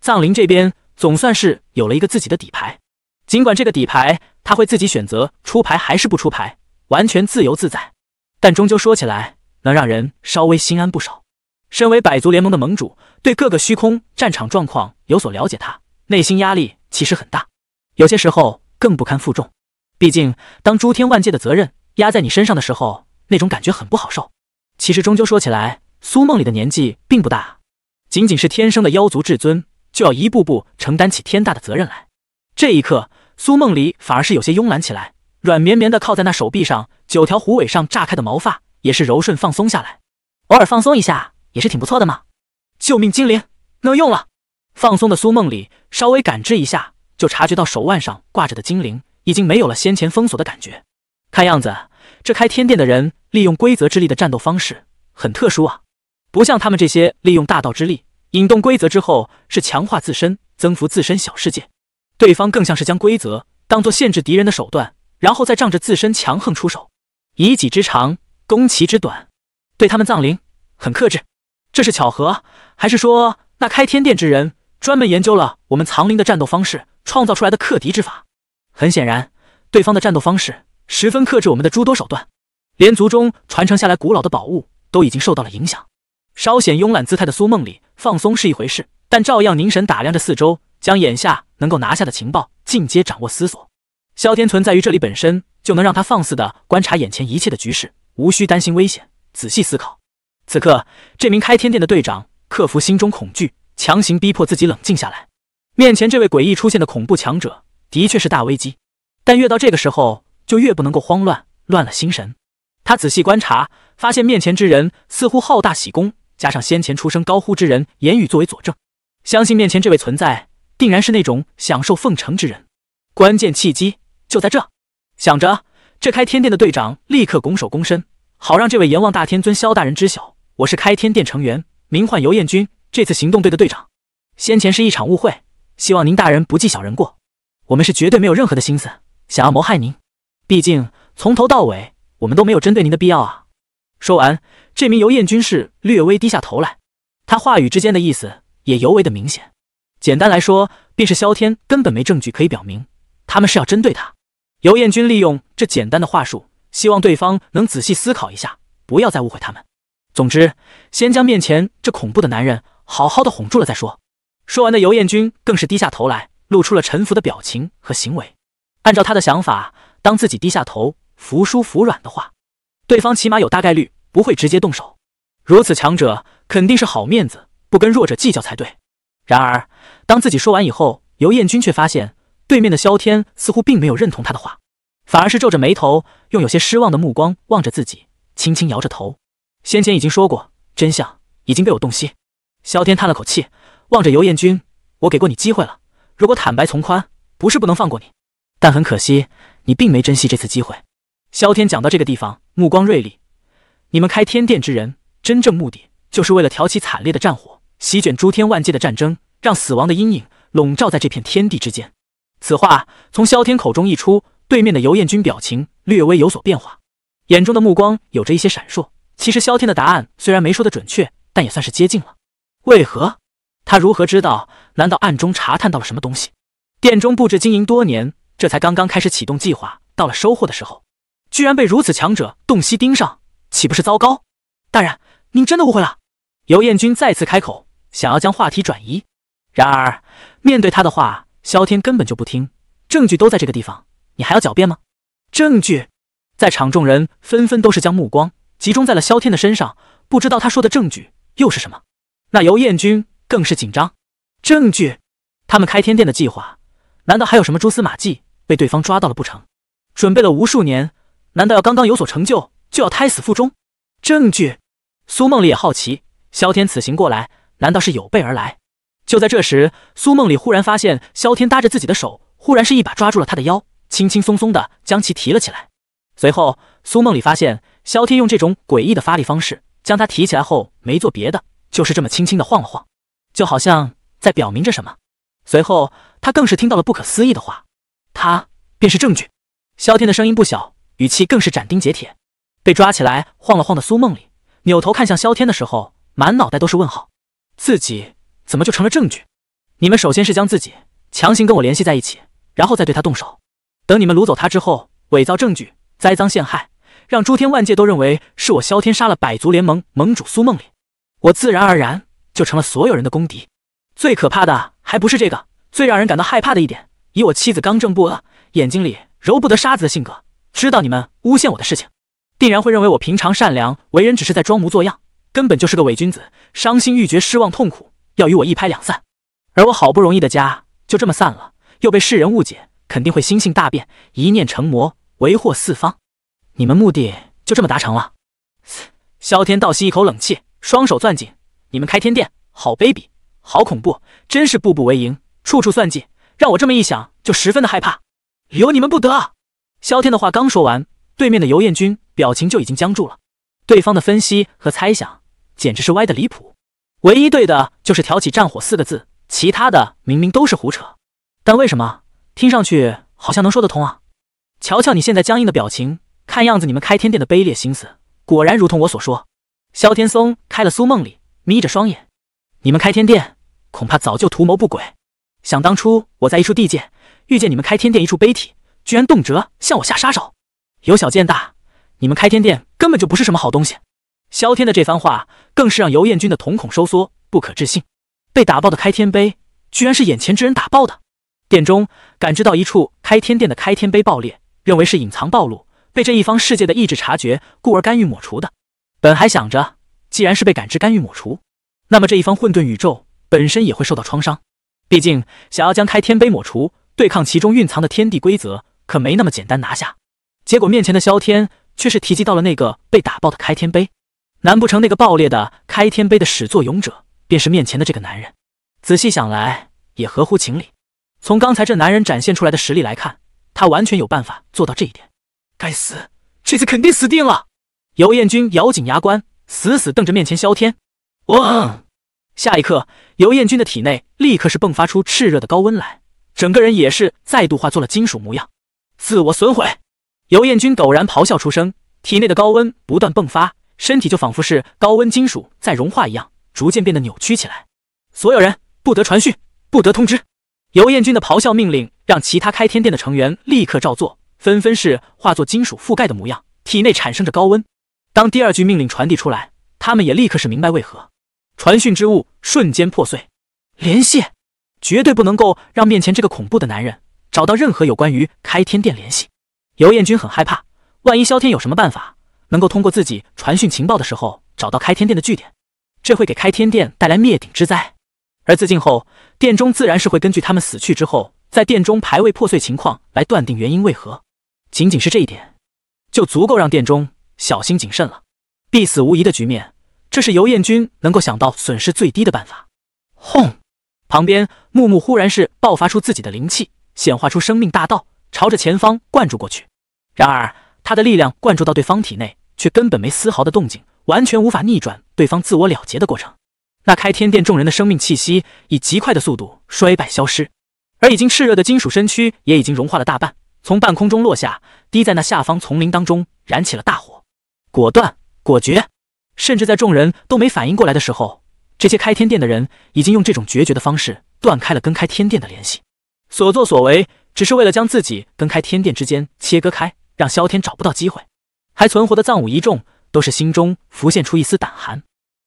藏灵这边总算是有了一个自己的底牌，尽管这个底牌他会自己选择出牌还是不出牌。完全自由自在，但终究说起来，能让人稍微心安不少。身为百族联盟的盟主，对各个虚空战场状况有所了解，他内心压力其实很大，有些时候更不堪负重。毕竟，当诸天万界的责任压在你身上的时候，那种感觉很不好受。其实，终究说起来，苏梦里的年纪并不大，仅仅是天生的妖族至尊，就要一步步承担起天大的责任来。这一刻，苏梦里反而是有些慵懒起来。软绵绵的靠在那手臂上，九条狐尾上炸开的毛发也是柔顺放松下来，偶尔放松一下也是挺不错的嘛。救命，精灵能用了！放松的苏梦里稍微感知一下，就察觉到手腕上挂着的精灵已经没有了先前封锁的感觉。看样子，这开天殿的人利用规则之力的战斗方式很特殊啊，不像他们这些利用大道之力引动规则之后是强化自身、增幅自身小世界，对方更像是将规则当做限制敌人的手段。然后再仗着自身强横出手，以己之长攻其之短，对他们藏灵很克制。这是巧合，还是说那开天殿之人专门研究了我们藏灵的战斗方式，创造出来的克敌之法？很显然，对方的战斗方式十分克制我们的诸多手段，连族中传承下来古老的宝物都已经受到了影响。稍显慵懒姿态的苏梦里放松是一回事，但照样凝神打量着四周，将眼下能够拿下的情报尽皆掌握思索。萧天存在于这里本身就能让他放肆的观察眼前一切的局势，无需担心危险。仔细思考，此刻这名开天殿的队长克服心中恐惧，强行逼迫自己冷静下来。面前这位诡异出现的恐怖强者的确是大危机，但越到这个时候就越不能够慌乱，乱了心神。他仔细观察，发现面前之人似乎好大喜功，加上先前出声高呼之人言语作为佐证，相信面前这位存在定然是那种享受奉承之人。关键契机。就在这，想着这开天殿的队长立刻拱手躬身，好让这位阎王大天尊萧大人知晓，我是开天殿成员，名唤尤彦君，这次行动队的队长。先前是一场误会，希望您大人不计小人过，我们是绝对没有任何的心思想要谋害您，毕竟从头到尾我们都没有针对您的必要啊。说完，这名尤彦军士略微低下头来，他话语之间的意思也尤为的明显，简单来说便是萧天根本没证据可以表明他们是要针对他。尤艳君利用这简单的话术，希望对方能仔细思考一下，不要再误会他们。总之，先将面前这恐怖的男人好好的哄住了再说。说完的尤艳君更是低下头来，露出了臣服的表情和行为。按照他的想法，当自己低下头、服输服软的话，对方起码有大概率不会直接动手。如此强者肯定是好面子，不跟弱者计较才对。然而，当自己说完以后，尤彦君却发现。对面的萧天似乎并没有认同他的话，反而是皱着眉头，用有些失望的目光望着自己，轻轻摇着头。先前已经说过，真相已经被我洞悉。萧天叹了口气，望着尤彦君：“我给过你机会了，如果坦白从宽，不是不能放过你，但很可惜，你并没珍惜这次机会。”萧天讲到这个地方，目光锐利：“你们开天殿之人，真正目的就是为了挑起惨烈的战火，席卷诸天万界的战争，让死亡的阴影笼罩在这片天地之间。”此话从萧天口中一出，对面的尤彦君表情略微有所变化，眼中的目光有着一些闪烁。其实萧天的答案虽然没说的准确，但也算是接近了。为何？他如何知道？难道暗中查探到了什么东西？店中布置经营多年，这才刚刚开始启动计划，到了收获的时候，居然被如此强者洞悉盯上，岂不是糟糕？大人，您真的误会了。尤彦君再次开口，想要将话题转移。然而面对他的话。萧天根本就不听，证据都在这个地方，你还要狡辩吗？证据！在场众人纷纷都是将目光集中在了萧天的身上，不知道他说的证据又是什么。那尤艳君更是紧张，证据！他们开天殿的计划，难道还有什么蛛丝马迹被对方抓到了不成？准备了无数年，难道要刚刚有所成就就要胎死腹中？证据！苏梦丽也好奇，萧天此行过来，难道是有备而来？就在这时，苏梦里忽然发现萧天搭着自己的手，忽然是一把抓住了他的腰，轻轻松松的将其提了起来。随后，苏梦里发现萧天用这种诡异的发力方式将他提起来后，没做别的，就是这么轻轻的晃了晃，就好像在表明着什么。随后，他更是听到了不可思议的话：“他便是证据。”萧天的声音不小，语气更是斩钉截铁。被抓起来晃了晃的苏梦里，扭头看向萧天的时候，满脑袋都是问号：自己？怎么就成了证据？你们首先是将自己强行跟我联系在一起，然后再对他动手。等你们掳走他之后，伪造证据，栽赃陷害，让诸天万界都认为是我萧天杀了百族联盟盟主苏梦里，我自然而然就成了所有人的公敌。最可怕的还不是这个，最让人感到害怕的一点，以我妻子刚正不阿、眼睛里揉不得沙子的性格，知道你们诬陷我的事情，定然会认为我平常善良，为人只是在装模作样，根本就是个伪君子，伤心欲绝，失望痛苦。要与我一拍两散，而我好不容易的家就这么散了，又被世人误解，肯定会心性大变，一念成魔，为祸四方。你们目的就这么达成了？萧天倒吸一口冷气，双手攥紧。你们开天殿，好卑鄙，好恐怖，真是步步为营，处处算计，让我这么一想就十分的害怕。留你们不得！萧天的话刚说完，对面的尤彦君表情就已经僵住了。对方的分析和猜想简直是歪的离谱。唯一对的就是挑起战火四个字，其他的明明都是胡扯，但为什么听上去好像能说得通啊？瞧瞧你现在僵硬的表情，看样子你们开天殿的卑劣心思果然如同我所说。萧天松开了苏梦里，眯着双眼：“你们开天殿恐怕早就图谋不轨。想当初我在一处地界遇见你们开天殿一处碑体，居然动辄向我下杀手，由小见大，你们开天殿根本就不是什么好东西。”萧天的这番话，更是让尤艳君的瞳孔收缩，不可置信。被打爆的开天碑，居然是眼前之人打爆的。殿中感知到一处开天殿的开天碑爆裂，认为是隐藏暴露，被这一方世界的意志察觉，故而干预抹除的。本还想着，既然是被感知干预抹除，那么这一方混沌宇宙本身也会受到创伤。毕竟，想要将开天碑抹除，对抗其中蕴藏的天地规则，可没那么简单拿下。结果，面前的萧天却是提及到了那个被打爆的开天碑。难不成那个爆裂的开天碑的始作俑者便是面前的这个男人？仔细想来也合乎情理。从刚才这男人展现出来的实力来看，他完全有办法做到这一点。该死，这次肯定死定了！尤艳君咬紧牙关，死死瞪着面前萧天。哇！下一刻，尤艳君的体内立刻是迸发出炽热的高温来，整个人也是再度化作了金属模样。自我损毁！尤艳君陡然咆哮出声，体内的高温不断迸发。身体就仿佛是高温金属在融化一样，逐渐变得扭曲起来。所有人不得传讯，不得通知。尤彦君的咆哮命令让其他开天殿的成员立刻照做，纷纷是化作金属覆盖的模样，体内产生着高温。当第二句命令传递出来，他们也立刻是明白为何传讯之物瞬间破碎。联系绝对不能够让面前这个恐怖的男人找到任何有关于开天殿联系。尤彦君很害怕，万一萧天有什么办法。能够通过自己传讯情报的时候找到开天殿的据点，这会给开天殿带来灭顶之灾。而自尽后，殿中自然是会根据他们死去之后在殿中牌位破碎情况来断定原因为何。仅仅是这一点，就足够让殿中小心谨慎了，必死无疑的局面。这是尤彦君能够想到损失最低的办法。轰！旁边木木忽然是爆发出自己的灵气，显化出生命大道，朝着前方灌注过去。然而他的力量灌注到对方体内。却根本没丝毫的动静，完全无法逆转对方自我了结的过程。那开天殿众人的生命气息以极快的速度衰败消失，而已经炽热的金属身躯也已经融化了大半，从半空中落下，滴在那下方丛林当中，燃起了大火。果断、果决，甚至在众人都没反应过来的时候，这些开天殿的人已经用这种决绝的方式断开了跟开天殿的联系。所作所为，只是为了将自己跟开天殿之间切割开，让萧天找不到机会。还存活的藏武一众都是心中浮现出一丝胆寒，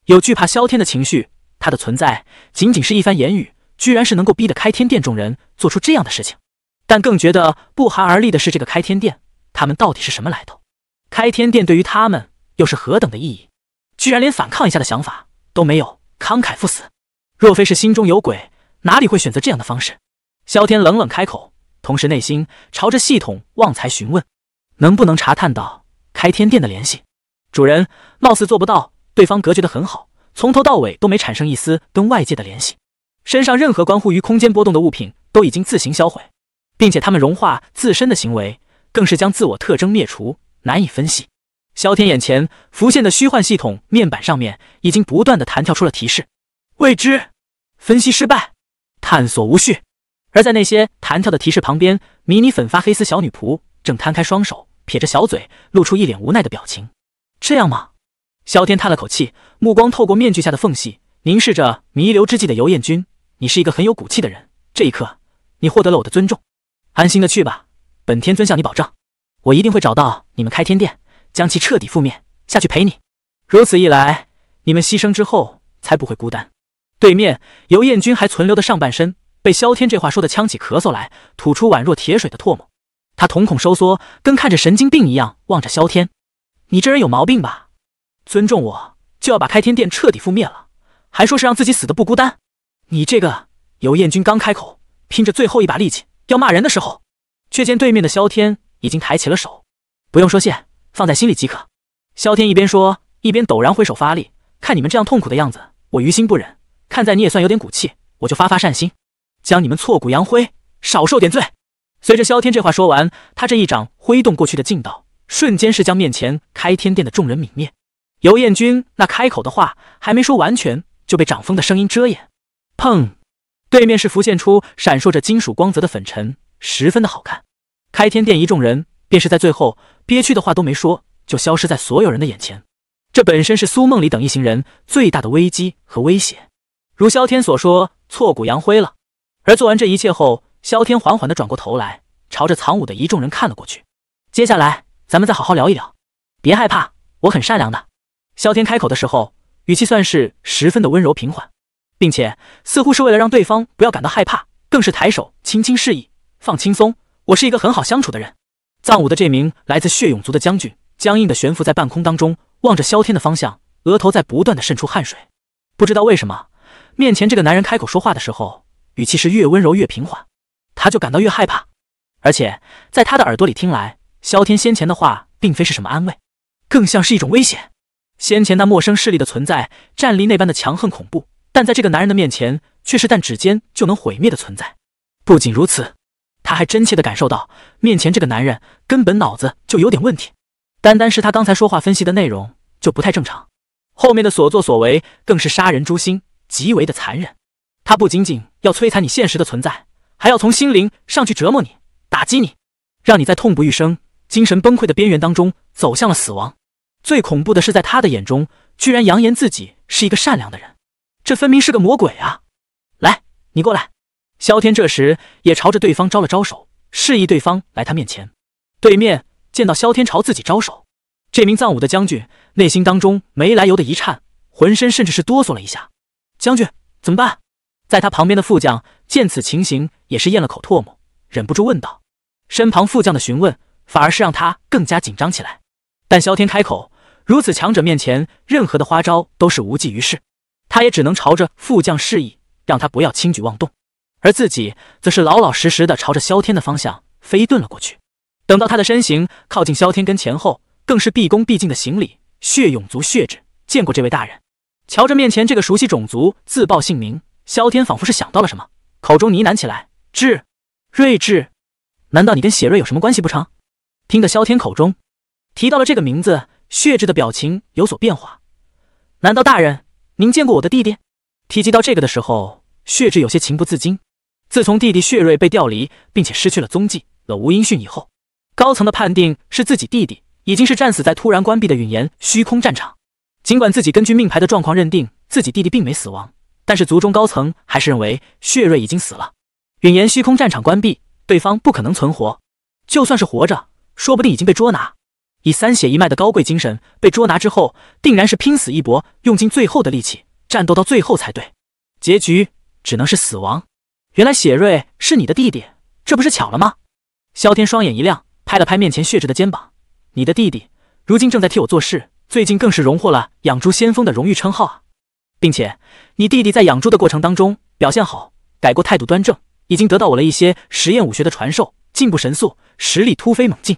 有惧怕萧天的情绪。他的存在仅仅是一番言语，居然是能够逼得开天殿众人做出这样的事情。但更觉得不寒而栗的是，这个开天殿他们到底是什么来头？开天殿对于他们又是何等的意义？居然连反抗一下的想法都没有，慷慨赴死。若非是心中有鬼，哪里会选择这样的方式？萧天冷冷开口，同时内心朝着系统旺财询问：“能不能查探到？”开天殿的联系，主人貌似做不到。对方隔绝的很好，从头到尾都没产生一丝跟外界的联系。身上任何关乎于空间波动的物品都已经自行销毁，并且他们融化自身的行为，更是将自我特征灭除，难以分析。萧天眼前浮现的虚幻系统面板上面，已经不断的弹跳出了提示：未知，分析失败，探索无序。而在那些弹跳的提示旁边，迷你粉发黑丝小女仆正摊开双手。撇着小嘴，露出一脸无奈的表情。这样吗？萧天叹了口气，目光透过面具下的缝隙，凝视着弥留之际的尤彦君：“你是一个很有骨气的人，这一刻，你获得了我的尊重。安心的去吧，本天尊向你保证，我一定会找到你们开天殿，将其彻底覆灭。下去陪你，如此一来，你们牺牲之后才不会孤单。”对面，尤彦君还存留的上半身，被萧天这话说的呛起咳嗽来，吐出宛若铁水的唾沫。他瞳孔收缩，跟看着神经病一样望着萧天：“你这人有毛病吧？尊重我，就要把开天殿彻底覆灭了，还说是让自己死的不孤单？你这个……”尤彦君刚开口，拼着最后一把力气要骂人的时候，却见对面的萧天已经抬起了手：“不用说谢，放在心里即可。”萧天一边说，一边陡然挥手发力。看你们这样痛苦的样子，我于心不忍。看在你也算有点骨气，我就发发善心，将你们挫骨扬灰，少受点罪。随着萧天这话说完，他这一掌挥动过去的劲道，瞬间是将面前开天殿的众人泯灭。尤艳君那开口的话还没说完全，就被掌风的声音遮掩。砰！对面是浮现出闪烁着金属光泽的粉尘，十分的好看。开天殿一众人便是在最后憋屈的话都没说，就消失在所有人的眼前。这本身是苏梦里等一行人最大的危机和威胁，如萧天所说，挫骨扬灰了。而做完这一切后。萧天缓缓地转过头来，朝着藏武的一众人看了过去。接下来，咱们再好好聊一聊，别害怕，我很善良的。萧天开口的时候，语气算是十分的温柔平缓，并且似乎是为了让对方不要感到害怕，更是抬手轻轻示意，放轻松，我是一个很好相处的人。藏武的这名来自血勇族的将军，僵硬地悬浮在半空当中，望着萧天的方向，额头在不断的渗出汗水。不知道为什么，面前这个男人开口说话的时候，语气是越温柔越平缓。他就感到越害怕，而且在他的耳朵里听来，萧天先前的话并非是什么安慰，更像是一种危险。先前那陌生势力的存在，战力那般的强横恐怖，但在这个男人的面前，却是弹指间就能毁灭的存在。不仅如此，他还真切的感受到面前这个男人根本脑子就有点问题。单单是他刚才说话分析的内容就不太正常，后面的所作所为更是杀人诛心，极为的残忍。他不仅仅要摧残你现实的存在。还要从心灵上去折磨你、打击你，让你在痛不欲生、精神崩溃的边缘当中走向了死亡。最恐怖的是，在他的眼中，居然扬言自己是一个善良的人，这分明是个魔鬼啊！来，你过来。萧天这时也朝着对方招了招手，示意对方来他面前。对面见到萧天朝自己招手，这名藏武的将军内心当中没来由的一颤，浑身甚至是哆嗦了一下。将军怎么办？在他旁边的副将。见此情形，也是咽了口唾沫，忍不住问道：“身旁副将的询问，反而是让他更加紧张起来。”但萧天开口，如此强者面前，任何的花招都是无济于事。他也只能朝着副将示意，让他不要轻举妄动，而自己则是老老实实的朝着萧天的方向飞遁了过去。等到他的身形靠近萧天跟前后，更是毕恭毕敬的行礼：“血勇族血指，见过这位大人。”瞧着面前这个熟悉种族，自报姓名，萧天仿佛是想到了什么。口中呢喃起来：“智，睿智，难道你跟血瑞有什么关系不成？”听得萧天口中提到了这个名字，血智的表情有所变化。难道大人您见过我的弟弟？提及到这个的时候，血智有些情不自禁。自从弟弟血瑞被调离，并且失去了踪迹了无音讯以后，高层的判定是自己弟弟已经是战死在突然关闭的陨岩虚空战场。尽管自己根据命牌的状况认定自己弟弟并没死亡。但是族中高层还是认为血瑞已经死了。允言虚空战场关闭，对方不可能存活。就算是活着，说不定已经被捉拿。以三血一脉的高贵精神，被捉拿之后，定然是拼死一搏，用尽最后的力气战斗到最后才对，结局只能是死亡。原来血瑞是你的弟弟，这不是巧了吗？萧天双眼一亮，拍了拍面前血质的肩膀：“你的弟弟如今正在替我做事，最近更是荣获了养猪先锋的荣誉称号啊！”并且，你弟弟在养猪的过程当中表现好，改过态度端正，已经得到我了一些实验武学的传授，进步神速，实力突飞猛进。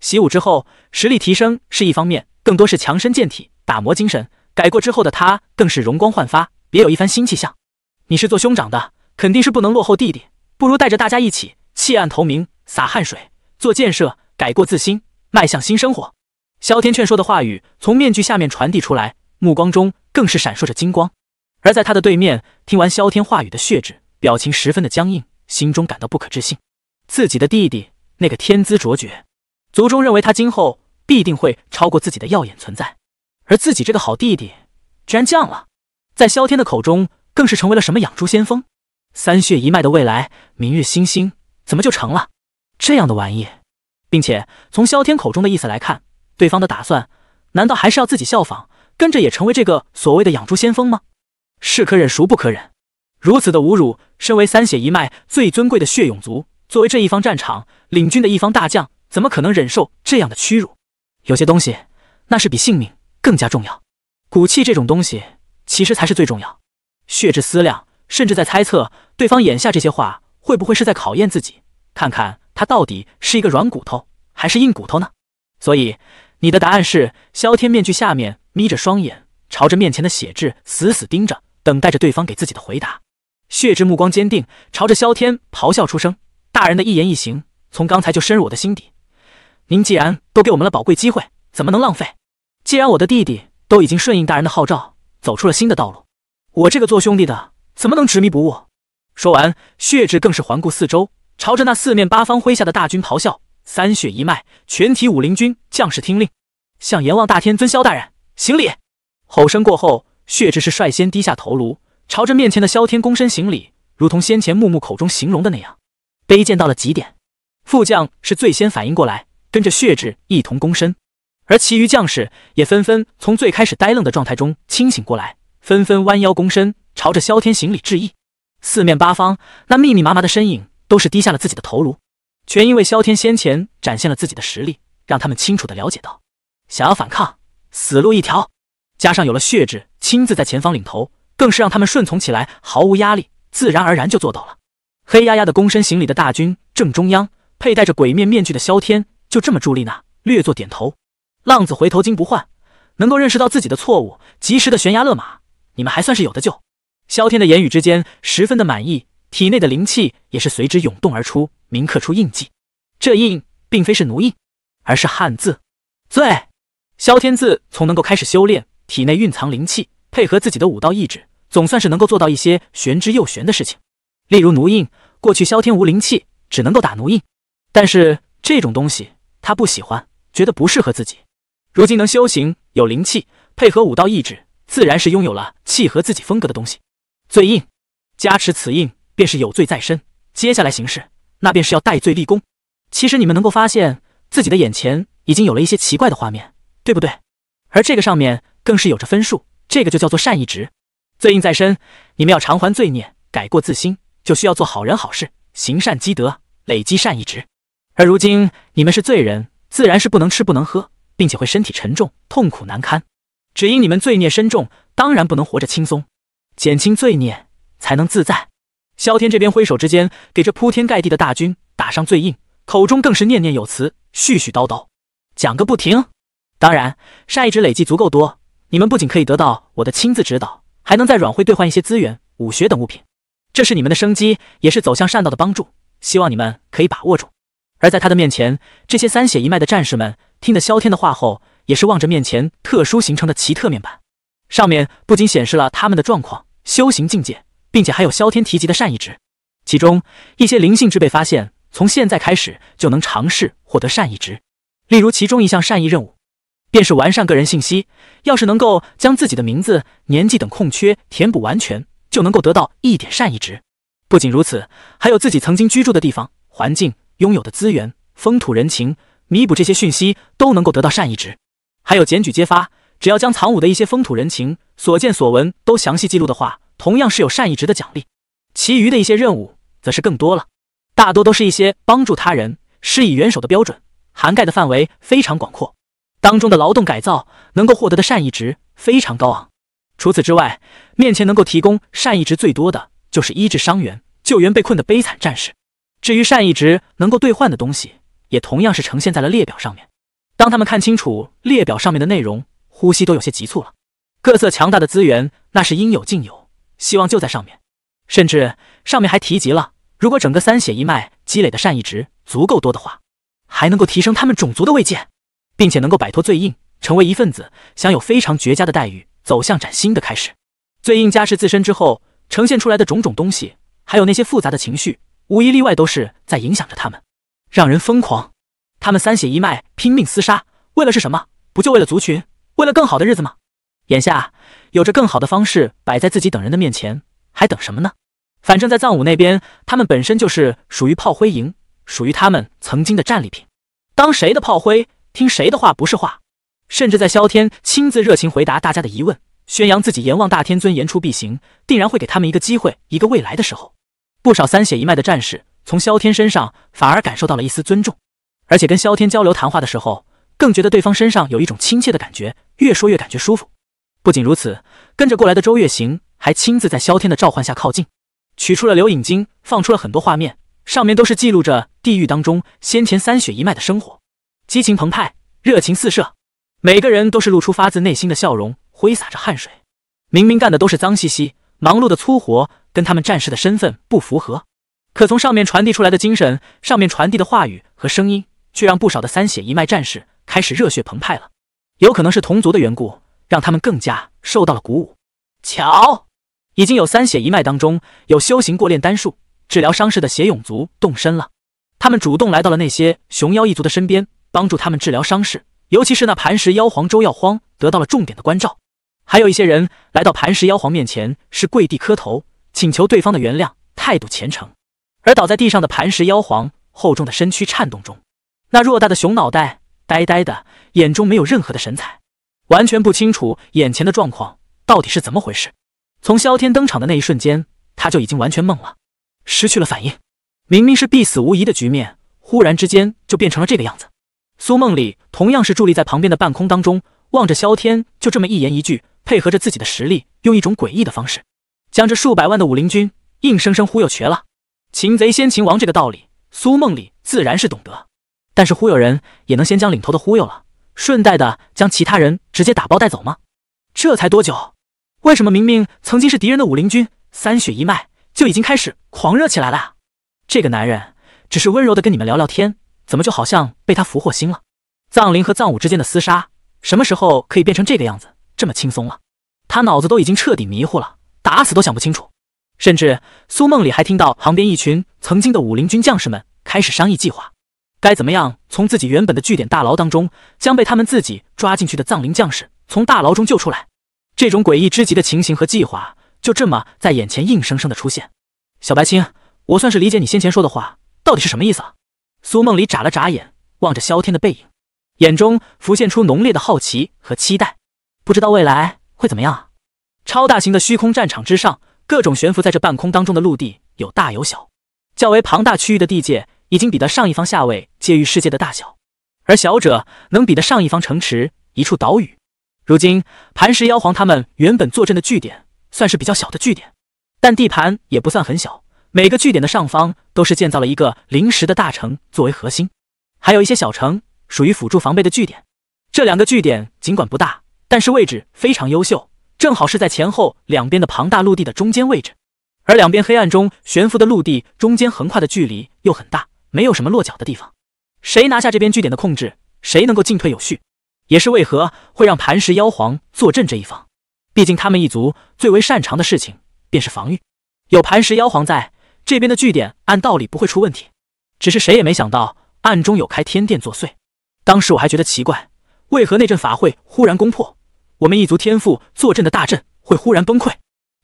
习武之后，实力提升是一方面，更多是强身健体、打磨精神。改过之后的他，更是容光焕发，别有一番新气象。你是做兄长的，肯定是不能落后弟弟，不如带着大家一起弃暗投明，洒汗水，做建设，改过自新，迈向新生活。萧天劝说的话语从面具下面传递出来，目光中。更是闪烁着金光，而在他的对面，听完萧天话语的血志，表情十分的僵硬，心中感到不可置信。自己的弟弟，那个天资卓绝，族中认为他今后必定会超过自己的耀眼存在，而自己这个好弟弟，居然降了，在萧天的口中，更是成为了什么养猪先锋。三血一脉的未来，明日星星，怎么就成了这样的玩意？并且从萧天口中的意思来看，对方的打算，难道还是要自己效仿？跟着也成为这个所谓的养猪先锋吗？是可忍孰不可忍！如此的侮辱，身为三血一脉最尊贵的血勇族，作为这一方战场领军的一方大将，怎么可能忍受这样的屈辱？有些东西，那是比性命更加重要。骨气这种东西，其实才是最重要。血质思量，甚至在猜测对方眼下这些话会不会是在考验自己，看看他到底是一个软骨头还是硬骨头呢？所以，你的答案是：萧天面具下面。眯着双眼，朝着面前的血质死死盯着，等待着对方给自己的回答。血质目光坚定，朝着萧天咆哮出声：“大人的一言一行，从刚才就深入我的心底。您既然都给我们了宝贵机会，怎么能浪费？既然我的弟弟都已经顺应大人的号召，走出了新的道路，我这个做兄弟的怎么能执迷不悟？”说完，血质更是环顾四周，朝着那四面八方麾下的大军咆哮：“三血一脉全体武林军将士听令，向阎王大天尊萧大人！”行礼，吼声过后，血志是率先低下头颅，朝着面前的萧天躬身行礼，如同先前木木口中形容的那样，卑贱到了极点。副将是最先反应过来，跟着血质一同躬身，而其余将士也纷纷从最开始呆愣的状态中清醒过来，纷纷弯腰躬身，朝着萧天行礼致意。四面八方那密密麻麻的身影都是低下了自己的头颅，全因为萧天先前展现了自己的实力，让他们清楚的了解到，想要反抗。死路一条，加上有了血志，亲自在前方领头，更是让他们顺从起来，毫无压力，自然而然就做到了。黑压压的躬身行礼的大军正中央，佩戴着鬼面面具的萧天就这么伫立那，略作点头。浪子回头金不换，能够认识到自己的错误，及时的悬崖勒马，你们还算是有的救。萧天的言语之间十分的满意，体内的灵气也是随之涌动而出，铭刻出印记。这印并非是奴印，而是汉字“罪”。萧天自从能够开始修炼，体内蕴藏灵气，配合自己的武道意志，总算是能够做到一些玄之又玄的事情。例如奴印，过去萧天无灵气，只能够打奴印，但是这种东西他不喜欢，觉得不适合自己。如今能修行，有灵气，配合武道意志，自然是拥有了契合自己风格的东西。罪印，加持此印便是有罪在身，接下来行事那便是要戴罪立功。其实你们能够发现，自己的眼前已经有了一些奇怪的画面。对不对？而这个上面更是有着分数，这个就叫做善意值。罪印在身，你们要偿还罪孽、改过自新，就需要做好人好事、行善积德，累积善意值。而如今你们是罪人，自然是不能吃不能喝，并且会身体沉重、痛苦难堪，只因你们罪孽深重，当然不能活着轻松。减轻罪孽才能自在。萧天这边挥手之间，给这铺天盖地的大军打上罪印，口中更是念念有词、絮絮叨叨，讲个不停。当然，善意值累积足够多，你们不仅可以得到我的亲自指导，还能在软会兑换一些资源、武学等物品。这是你们的生机，也是走向善道的帮助。希望你们可以把握住。而在他的面前，这些三血一脉的战士们听得萧天的话后，也是望着面前特殊形成的奇特面板，上面不仅显示了他们的状况、修行境界，并且还有萧天提及的善意值。其中一些灵性之被发现，从现在开始就能尝试获得善意值。例如其中一项善意任务。便是完善个人信息，要是能够将自己的名字、年纪等空缺填补完全，就能够得到一点善意值。不仅如此，还有自己曾经居住的地方、环境、拥有的资源、风土人情，弥补这些讯息都能够得到善意值。还有检举揭发，只要将藏武的一些风土人情、所见所闻都详细记录的话，同样是有善意值的奖励。其余的一些任务则是更多了，大多都是一些帮助他人、施以援手的标准，涵盖的范围非常广阔。当中的劳动改造能够获得的善意值非常高昂，除此之外，面前能够提供善意值最多的就是医治伤员、救援被困的悲惨战士。至于善意值能够兑换的东西，也同样是呈现在了列表上面。当他们看清楚列表上面的内容，呼吸都有些急促了。各色强大的资源那是应有尽有，希望就在上面。甚至上面还提及了，如果整个三血一脉积累的善意值足够多的话，还能够提升他们种族的位藉。并且能够摆脱罪硬，成为一份子，享有非常绝佳的待遇，走向崭新的开始。罪硬加持自身之后，呈现出来的种种东西，还有那些复杂的情绪，无一例外都是在影响着他们，让人疯狂。他们三血一脉拼命厮杀，为了是什么？不就为了族群，为了更好的日子吗？眼下有着更好的方式摆在自己等人的面前，还等什么呢？反正，在藏武那边，他们本身就是属于炮灰营，属于他们曾经的战利品，当谁的炮灰？听谁的话不是话？甚至在萧天亲自热情回答大家的疑问，宣扬自己阎王大天尊言出必行，定然会给他们一个机会、一个未来的时候，不少三血一脉的战士从萧天身上反而感受到了一丝尊重，而且跟萧天交流谈话的时候，更觉得对方身上有一种亲切的感觉，越说越感觉舒服。不仅如此，跟着过来的周月行还亲自在萧天的召唤下靠近，取出了留影晶，放出了很多画面，上面都是记录着地狱当中先前三血一脉的生活。激情澎湃，热情四射，每个人都是露出发自内心的笑容，挥洒着汗水。明明干的都是脏兮兮、忙碌的粗活，跟他们战士的身份不符合，可从上面传递出来的精神，上面传递的话语和声音，却让不少的三血一脉战士开始热血澎湃了。有可能是同族的缘故，让他们更加受到了鼓舞。瞧，已经有三血一脉当中有修行过炼丹术、治疗伤势的血勇族动身了，他们主动来到了那些熊妖一族的身边。帮助他们治疗伤势，尤其是那磐石妖皇周耀荒得到了重点的关照。还有一些人来到磐石妖皇面前，是跪地磕头，请求对方的原谅，态度虔诚。而倒在地上的磐石妖皇，厚重的身躯颤动中，那偌大的熊脑袋呆呆的，眼中没有任何的神采，完全不清楚眼前的状况到底是怎么回事。从萧天登场的那一瞬间，他就已经完全懵了，失去了反应。明明是必死无疑的局面，忽然之间就变成了这个样子。苏梦里同样是伫立在旁边的半空当中，望着萧天，就这么一言一句，配合着自己的实力，用一种诡异的方式，将这数百万的武林军硬生生忽悠瘸了。擒贼先擒王这个道理，苏梦里自然是懂得，但是忽悠人也能先将领头的忽悠了，顺带的将其他人直接打包带走吗？这才多久，为什么明明曾经是敌人的武林军三血一脉就已经开始狂热起来了？这个男人只是温柔的跟你们聊聊天。怎么就好像被他俘获心了？藏灵和藏武之间的厮杀，什么时候可以变成这个样子，这么轻松了？他脑子都已经彻底迷糊了，打死都想不清楚。甚至苏梦里还听到旁边一群曾经的武林军将士们开始商议计划，该怎么样从自己原本的据点大牢当中，将被他们自己抓进去的藏灵将士从大牢中救出来。这种诡异之极的情形和计划，就这么在眼前硬生生的出现。小白青，我算是理解你先前说的话，到底是什么意思啊？苏梦里眨了眨眼，望着萧天的背影，眼中浮现出浓烈的好奇和期待。不知道未来会怎么样啊？超大型的虚空战场之上，各种悬浮在这半空当中的陆地有大有小，较为庞大区域的地界已经比得上一方下位界域世界的大小，而小者能比得上一方城池、一处岛屿。如今，磐石妖皇他们原本坐镇的据点算是比较小的据点，但地盘也不算很小。每个据点的上方都是建造了一个临时的大城作为核心，还有一些小城属于辅助防备的据点。这两个据点尽管不大，但是位置非常优秀，正好是在前后两边的庞大陆地的中间位置。而两边黑暗中悬浮的陆地中间横跨的距离又很大，没有什么落脚的地方。谁拿下这边据点的控制，谁能够进退有序，也是为何会让磐石妖皇坐镇这一方。毕竟他们一族最为擅长的事情便是防御，有磐石妖皇在。这边的据点按道理不会出问题，只是谁也没想到暗中有开天殿作祟。当时我还觉得奇怪，为何那阵法会忽然攻破？我们一族天赋坐镇的大阵会忽然崩溃？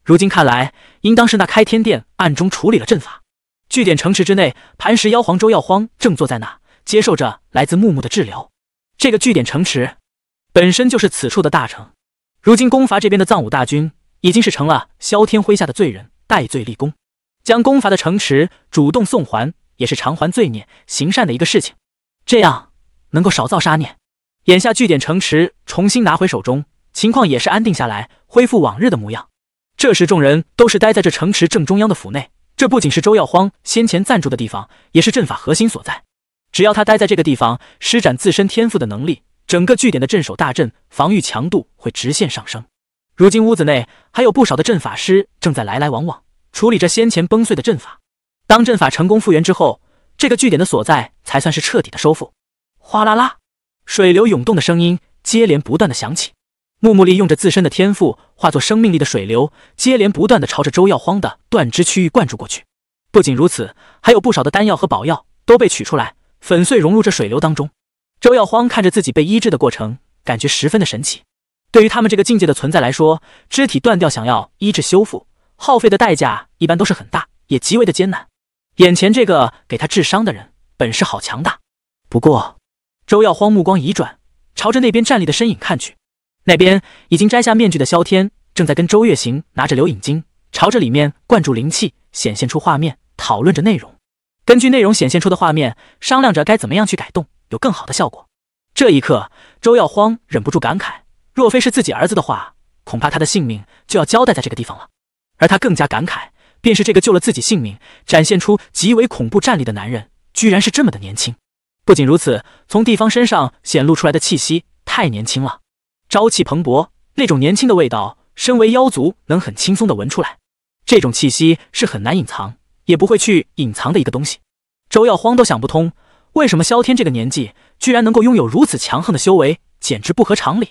如今看来，应当是那开天殿暗中处理了阵法。据点城池之内，磐石妖皇周耀荒正坐在那接受着来自木木的治疗。这个据点城池本身就是此处的大城，如今攻伐这边的藏武大军，已经是成了萧天麾下的罪人，戴罪立功。将攻伐的城池主动送还，也是偿还罪孽、行善的一个事情，这样能够少造杀孽。眼下据点城池重新拿回手中，情况也是安定下来，恢复往日的模样。这时众人都是待在这城池正中央的府内，这不仅是周耀荒先前暂住的地方，也是阵法核心所在。只要他待在这个地方，施展自身天赋的能力，整个据点的镇守大阵防御强度会直线上升。如今屋子内还有不少的阵法师正在来来往往。处理着先前崩碎的阵法，当阵法成功复原之后，这个据点的所在才算是彻底的收复。哗啦啦，水流涌动的声音接连不断的响起。木木利用着自身的天赋，化作生命力的水流，接连不断的朝着周耀荒的断肢区域灌注过去。不仅如此，还有不少的丹药和宝药都被取出来，粉碎融入这水流当中。周耀荒看着自己被医治的过程，感觉十分的神奇。对于他们这个境界的存在来说，肢体断掉想要医治修复。耗费的代价一般都是很大，也极为的艰难。眼前这个给他治伤的人本事好强大。不过，周耀荒目光一转，朝着那边站立的身影看去。那边已经摘下面具的萧天，正在跟周月行拿着留影晶，朝着里面灌注灵气，显现出画面，讨论着内容。根据内容显现出的画面，商量着该怎么样去改动，有更好的效果。这一刻，周耀荒忍不住感慨：若非是自己儿子的话，恐怕他的性命就要交代在这个地方了。而他更加感慨，便是这个救了自己性命、展现出极为恐怖战力的男人，居然是这么的年轻。不仅如此，从对方身上显露出来的气息太年轻了，朝气蓬勃，那种年轻的味道，身为妖族能很轻松的闻出来。这种气息是很难隐藏，也不会去隐藏的一个东西。周耀荒都想不通，为什么萧天这个年纪居然能够拥有如此强横的修为，简直不合常理。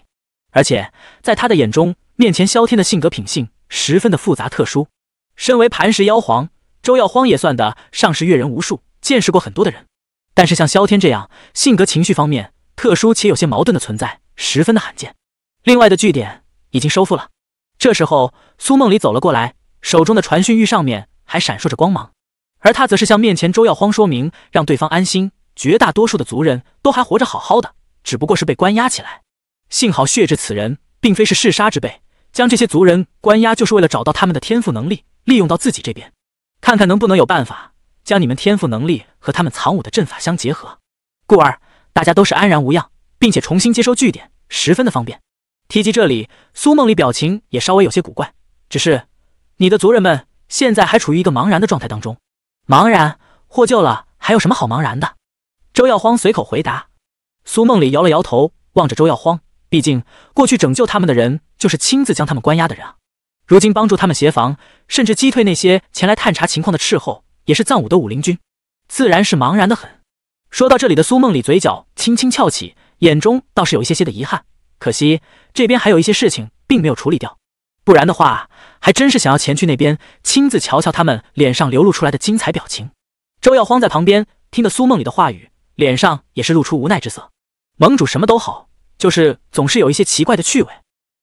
而且在他的眼中，面前萧天的性格品性。十分的复杂特殊，身为磐石妖皇，周耀荒也算得上是阅人无数，见识过很多的人。但是像萧天这样性格情绪方面特殊且有些矛盾的存在，十分的罕见。另外的据点已经收复了。这时候，苏梦里走了过来，手中的传讯玉上面还闪烁着光芒，而他则是向面前周耀荒说明，让对方安心。绝大多数的族人都还活着好好的，只不过是被关押起来。幸好血志此人并非是嗜杀之辈。将这些族人关押，就是为了找到他们的天赋能力，利用到自己这边，看看能不能有办法将你们天赋能力和他们藏武的阵法相结合。故而大家都是安然无恙，并且重新接收据点，十分的方便。提及这里，苏梦里表情也稍微有些古怪。只是你的族人们现在还处于一个茫然的状态当中。茫然？获救了，还有什么好茫然的？周耀荒随口回答。苏梦里摇了摇头，望着周耀荒。毕竟，过去拯救他们的人就是亲自将他们关押的人啊。如今帮助他们协防，甚至击退那些前来探查情况的斥候，也是藏武的武林军，自然是茫然的很。说到这里，的苏梦里嘴角轻轻翘起，眼中倒是有一些些的遗憾。可惜这边还有一些事情并没有处理掉，不然的话，还真是想要前去那边亲自瞧瞧他们脸上流露出来的精彩表情。周耀荒在旁边听得苏梦里的话语，脸上也是露出无奈之色。盟主什么都好。就是总是有一些奇怪的趣味，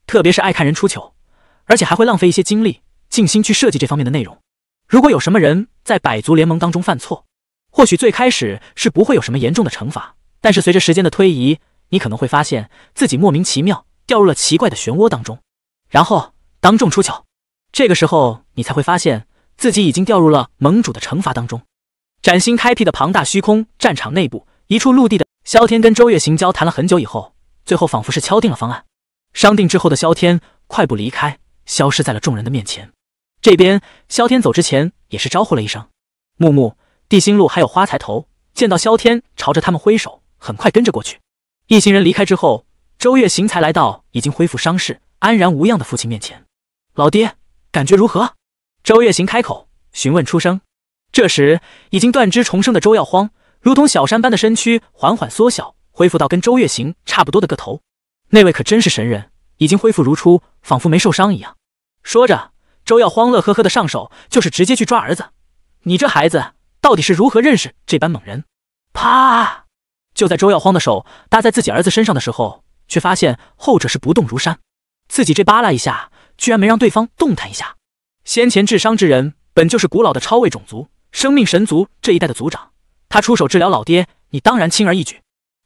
特别是爱看人出糗，而且还会浪费一些精力，静心去设计这方面的内容。如果有什么人在百族联盟当中犯错，或许最开始是不会有什么严重的惩罚，但是随着时间的推移，你可能会发现自己莫名其妙掉入了奇怪的漩涡当中，然后当众出糗。这个时候，你才会发现自己已经掉入了盟主的惩罚当中。崭新开辟的庞大虚空战场内部，一处陆地的萧天跟周月行交谈了很久以后。最后仿佛是敲定了方案，商定之后的萧天快步离开，消失在了众人的面前。这边萧天走之前也是招呼了一声：“木木、地心路还有花财头。”见到萧天朝着他们挥手，很快跟着过去。一行人离开之后，周月行才来到已经恢复伤势、安然无恙的父亲面前：“老爹，感觉如何？”周月行开口询问出声。这时，已经断肢重生的周耀荒，如同小山般的身躯缓缓缩小。恢复到跟周月行差不多的个头，那位可真是神人，已经恢复如初，仿佛没受伤一样。说着，周耀荒乐呵呵的上手，就是直接去抓儿子。你这孩子到底是如何认识这般猛人？啪！就在周耀荒的手搭在自己儿子身上的时候，却发现后者是不动如山，自己这扒拉一下，居然没让对方动弹一下。先前治伤之人本就是古老的超位种族——生命神族这一代的族长，他出手治疗老爹，你当然轻而易举。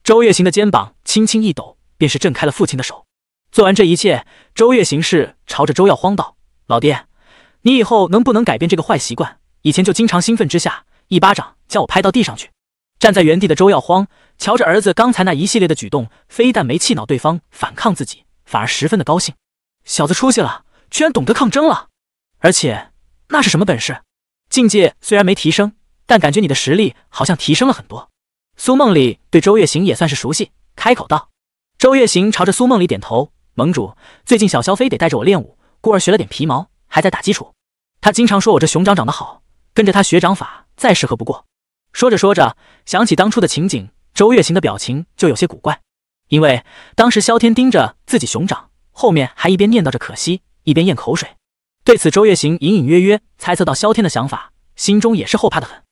周月行的肩膀轻轻一抖，便是震开了父亲的手。做完这一切，周月行是朝着周耀荒道：“老爹，你以后能不能改变这个坏习惯？以前就经常兴奋之下一巴掌将我拍到地上去。”站在原地的周耀荒瞧着儿子刚才那一系列的举动，非但没气恼对方反抗自己，反而十分的高兴：“小子出息了，居然懂得抗争了。而且那是什么本事？境界虽然没提升，但感觉你的实力好像提升了很多。”苏梦里对周月行也算是熟悉，开口道：“周月行朝着苏梦里点头，盟主最近小萧非得带着我练武，故而学了点皮毛，还在打基础。他经常说我这熊掌长得好，跟着他学掌法再适合不过。”说着说着，想起当初的情景，周月行的表情就有些古怪，因为当时萧天盯着自己熊掌，后面还一边念叨着可惜，一边咽口水。对此，周月行隐隐约约猜测到萧天的想法，心中也是后怕的很。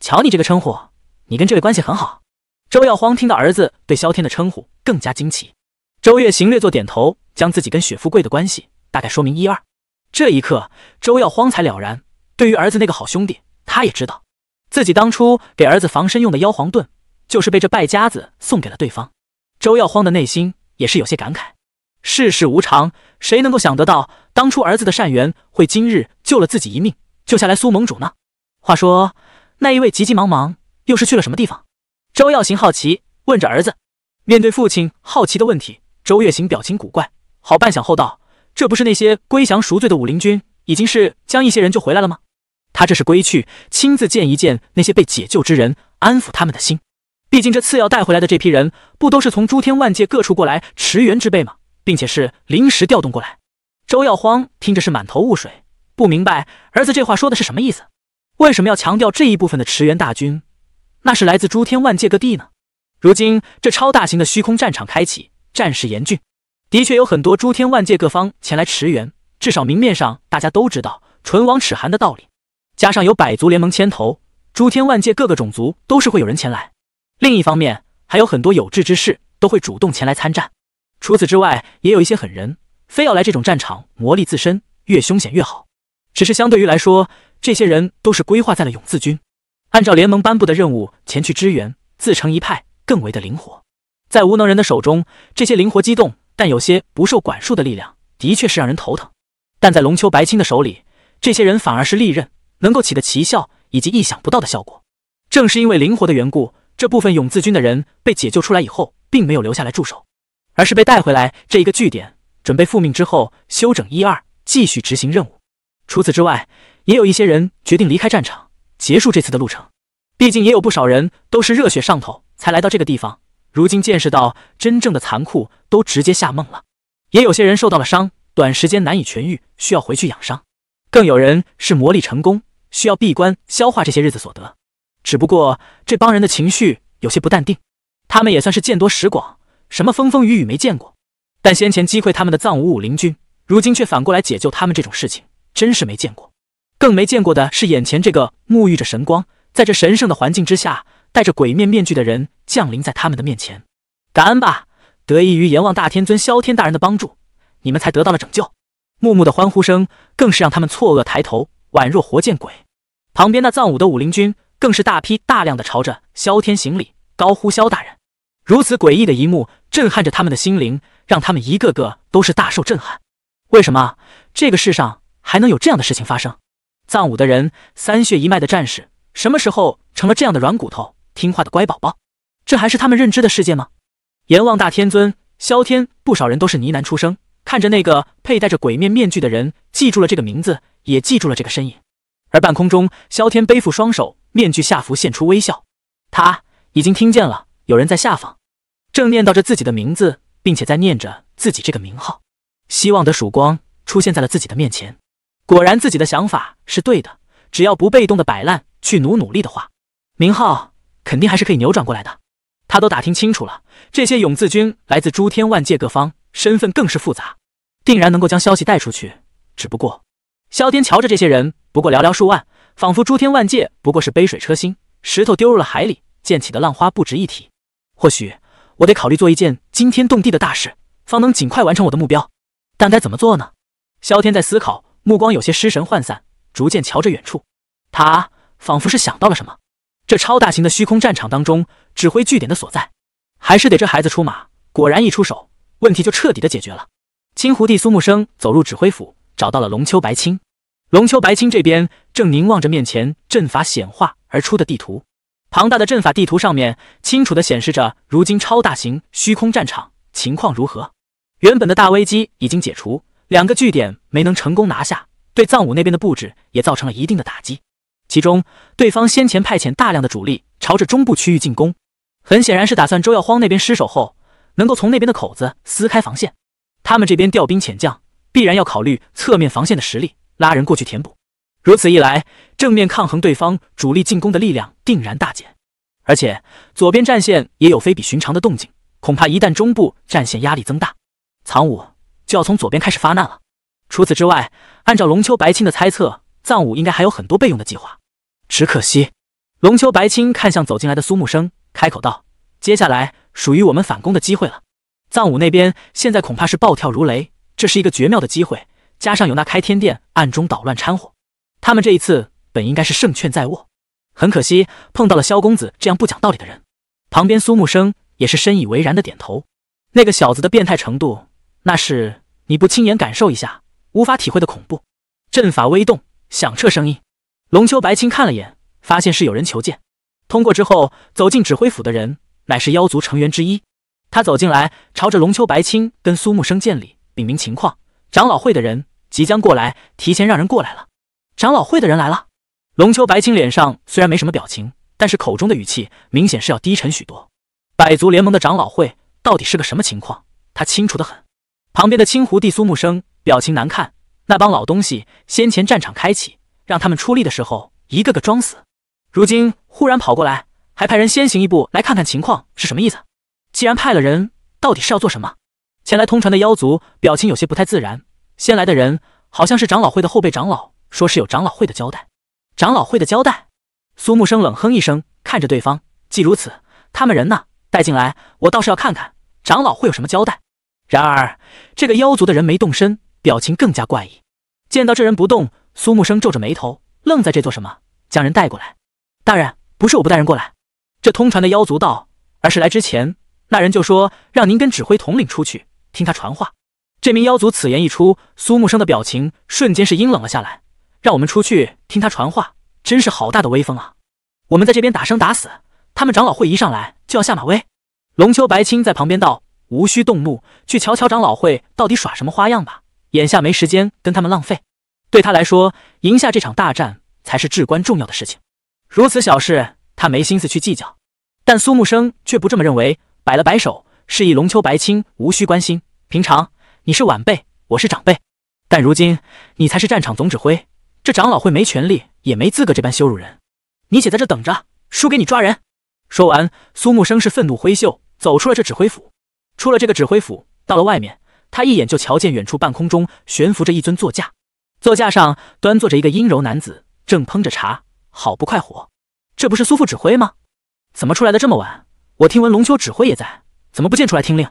瞧你这个称呼！你跟这位关系很好。周耀荒听到儿子对萧天的称呼，更加惊奇。周月行略作点头，将自己跟雪富贵的关系大概说明一二。这一刻，周耀荒才了然。对于儿子那个好兄弟，他也知道，自己当初给儿子防身用的妖皇盾，就是被这败家子送给了对方。周耀荒的内心也是有些感慨：世事无常，谁能够想得到，当初儿子的善缘会今日救了自己一命，救下来苏盟主呢？话说，那一位急急忙忙。又是去了什么地方？周耀行好奇问着儿子。面对父亲好奇的问题，周月行表情古怪，好半晌后道：“这不是那些归降赎罪的武林军，已经是将一些人救回来了吗？他这是归去，亲自见一见那些被解救之人，安抚他们的心。毕竟这次要带回来的这批人，不都是从诸天万界各处过来驰援之辈吗？并且是临时调动过来。”周耀荒听着是满头雾水，不明白儿子这话说的是什么意思，为什么要强调这一部分的驰援大军？那是来自诸天万界各地呢。如今这超大型的虚空战场开启，战事严峻，的确有很多诸天万界各方前来驰援。至少明面上，大家都知道唇亡齿寒的道理。加上有百族联盟牵头，诸天万界各个种族都是会有人前来。另一方面，还有很多有志之士都会主动前来参战。除此之外，也有一些狠人非要来这种战场磨砺自身，越凶险越好。只是相对于来说，这些人都是规划在了永字军。按照联盟颁布的任务前去支援，自成一派更为的灵活。在无能人的手中，这些灵活机动但有些不受管束的力量的确是让人头疼；但在龙秋白青的手里，这些人反而是利刃，能够起的奇效以及意想不到的效果。正是因为灵活的缘故，这部分永字军的人被解救出来以后，并没有留下来驻守，而是被带回来这一个据点，准备复命之后休整一二，继续执行任务。除此之外，也有一些人决定离开战场。结束这次的路程，毕竟也有不少人都是热血上头才来到这个地方，如今见识到真正的残酷，都直接吓懵了。也有些人受到了伤，短时间难以痊愈，需要回去养伤。更有人是魔力成功，需要闭关消化这些日子所得。只不过这帮人的情绪有些不淡定，他们也算是见多识广，什么风风雨雨没见过，但先前击溃他们的藏武武林军，如今却反过来解救他们这种事情，真是没见过。更没见过的是，眼前这个沐浴着神光，在这神圣的环境之下，戴着鬼面面具的人降临在他们的面前。感恩吧，得益于阎王大天尊萧天大人的帮助，你们才得到了拯救。木木的欢呼声更是让他们错愕抬头，宛若活见鬼。旁边那藏武的武林军更是大批大量的朝着萧天行礼，高呼萧大人。如此诡异的一幕震撼着他们的心灵，让他们一个个都是大受震撼。为什么这个世上还能有这样的事情发生？藏武的人，三血一脉的战士，什么时候成了这样的软骨头、听话的乖宝宝？这还是他们认知的世界吗？阎王大天尊，萧天，不少人都是呢喃出声，看着那个佩戴着鬼面面具的人，记住了这个名字，也记住了这个身影。而半空中，萧天背负双手，面具下浮现出微笑。他已经听见了，有人在下方正念叨着自己的名字，并且在念着自己这个名号。希望的曙光出现在了自己的面前。果然，自己的想法是对的。只要不被动的摆烂，去努努力的话，明浩肯定还是可以扭转过来的。他都打听清楚了，这些永字军来自诸天万界各方，身份更是复杂，定然能够将消息带出去。只不过，萧天瞧着这些人不过寥寥数万，仿佛诸天万界不过是杯水车薪，石头丢入了海里，溅起的浪花不值一提。或许我得考虑做一件惊天动地的大事，方能尽快完成我的目标。但该怎么做呢？萧天在思考。目光有些失神、涣散，逐渐瞧着远处，他仿佛是想到了什么。这超大型的虚空战场当中，指挥据点的所在，还是得这孩子出马。果然，一出手，问题就彻底的解决了。青狐帝苏木生走入指挥府，找到了龙秋白青。龙秋白青这边正凝望着面前阵法显化而出的地图，庞大的阵法地图上面清楚的显示着如今超大型虚空战场情况如何。原本的大危机已经解除。两个据点没能成功拿下，对藏武那边的布置也造成了一定的打击。其中，对方先前派遣大量的主力朝着中部区域进攻，很显然是打算周耀荒那边失守后，能够从那边的口子撕开防线。他们这边调兵遣将，必然要考虑侧面防线的实力，拉人过去填补。如此一来，正面抗衡对方主力进攻的力量定然大减。而且，左边战线也有非比寻常的动静，恐怕一旦中部战线压力增大，藏武。就要从左边开始发难了。除此之外，按照龙秋白青的猜测，藏武应该还有很多备用的计划。只可惜，龙秋白青看向走进来的苏木生，开口道：“接下来属于我们反攻的机会了。藏武那边现在恐怕是暴跳如雷，这是一个绝妙的机会。加上有那开天殿暗中捣乱掺和，他们这一次本应该是胜券在握。很可惜，碰到了萧公子这样不讲道理的人。”旁边苏木生也是深以为然的点头。那个小子的变态程度。那是你不亲眼感受一下，无法体会的恐怖。阵法微动，响彻声音。龙秋白青看了眼，发现是有人求见。通过之后，走进指挥府的人，乃是妖族成员之一。他走进来，朝着龙秋白青跟苏木生见礼，禀明情况：长老会的人即将过来，提前让人过来了。长老会的人来了。龙秋白青脸上虽然没什么表情，但是口中的语气明显是要低沉许多。百族联盟的长老会到底是个什么情况，他清楚的很。旁边的青狐帝苏木生表情难看，那帮老东西先前战场开启让他们出力的时候，一个个装死，如今忽然跑过来，还派人先行一步来看看情况，是什么意思？既然派了人，到底是要做什么？前来通传的妖族表情有些不太自然，先来的人好像是长老会的后辈长老，说是有长老会的交代。长老会的交代？苏木生冷哼一声，看着对方，既如此，他们人呢？带进来，我倒是要看看长老会有什么交代。然而，这个妖族的人没动身，表情更加怪异。见到这人不动，苏木生皱着眉头，愣在这做什么？将人带过来。大人，不是我不带人过来，这通传的妖族道，而是来之前那人就说让您跟指挥统领出去听他传话。这名妖族此言一出，苏木生的表情瞬间是阴冷了下来。让我们出去听他传话，真是好大的威风啊！我们在这边打生打死，他们长老会一上来就要下马威。龙秋白青在旁边道。无需动怒，去瞧瞧长老会到底耍什么花样吧。眼下没时间跟他们浪费，对他来说，赢下这场大战才是至关重要的事情。如此小事，他没心思去计较。但苏木生却不这么认为，摆了摆手，示意龙秋白青无需关心。平常你是晚辈，我是长辈；但如今你才是战场总指挥，这长老会没权利，也没资格这般羞辱人。你且在这等着，叔给你抓人。说完，苏木生是愤怒挥袖，走出了这指挥府。出了这个指挥府，到了外面，他一眼就瞧见远处半空中悬浮着一尊座驾，座驾上端坐着一个阴柔男子，正烹着茶，好不快活。这不是苏副指挥吗？怎么出来的这么晚？我听闻龙秋指挥也在，怎么不见出来听令？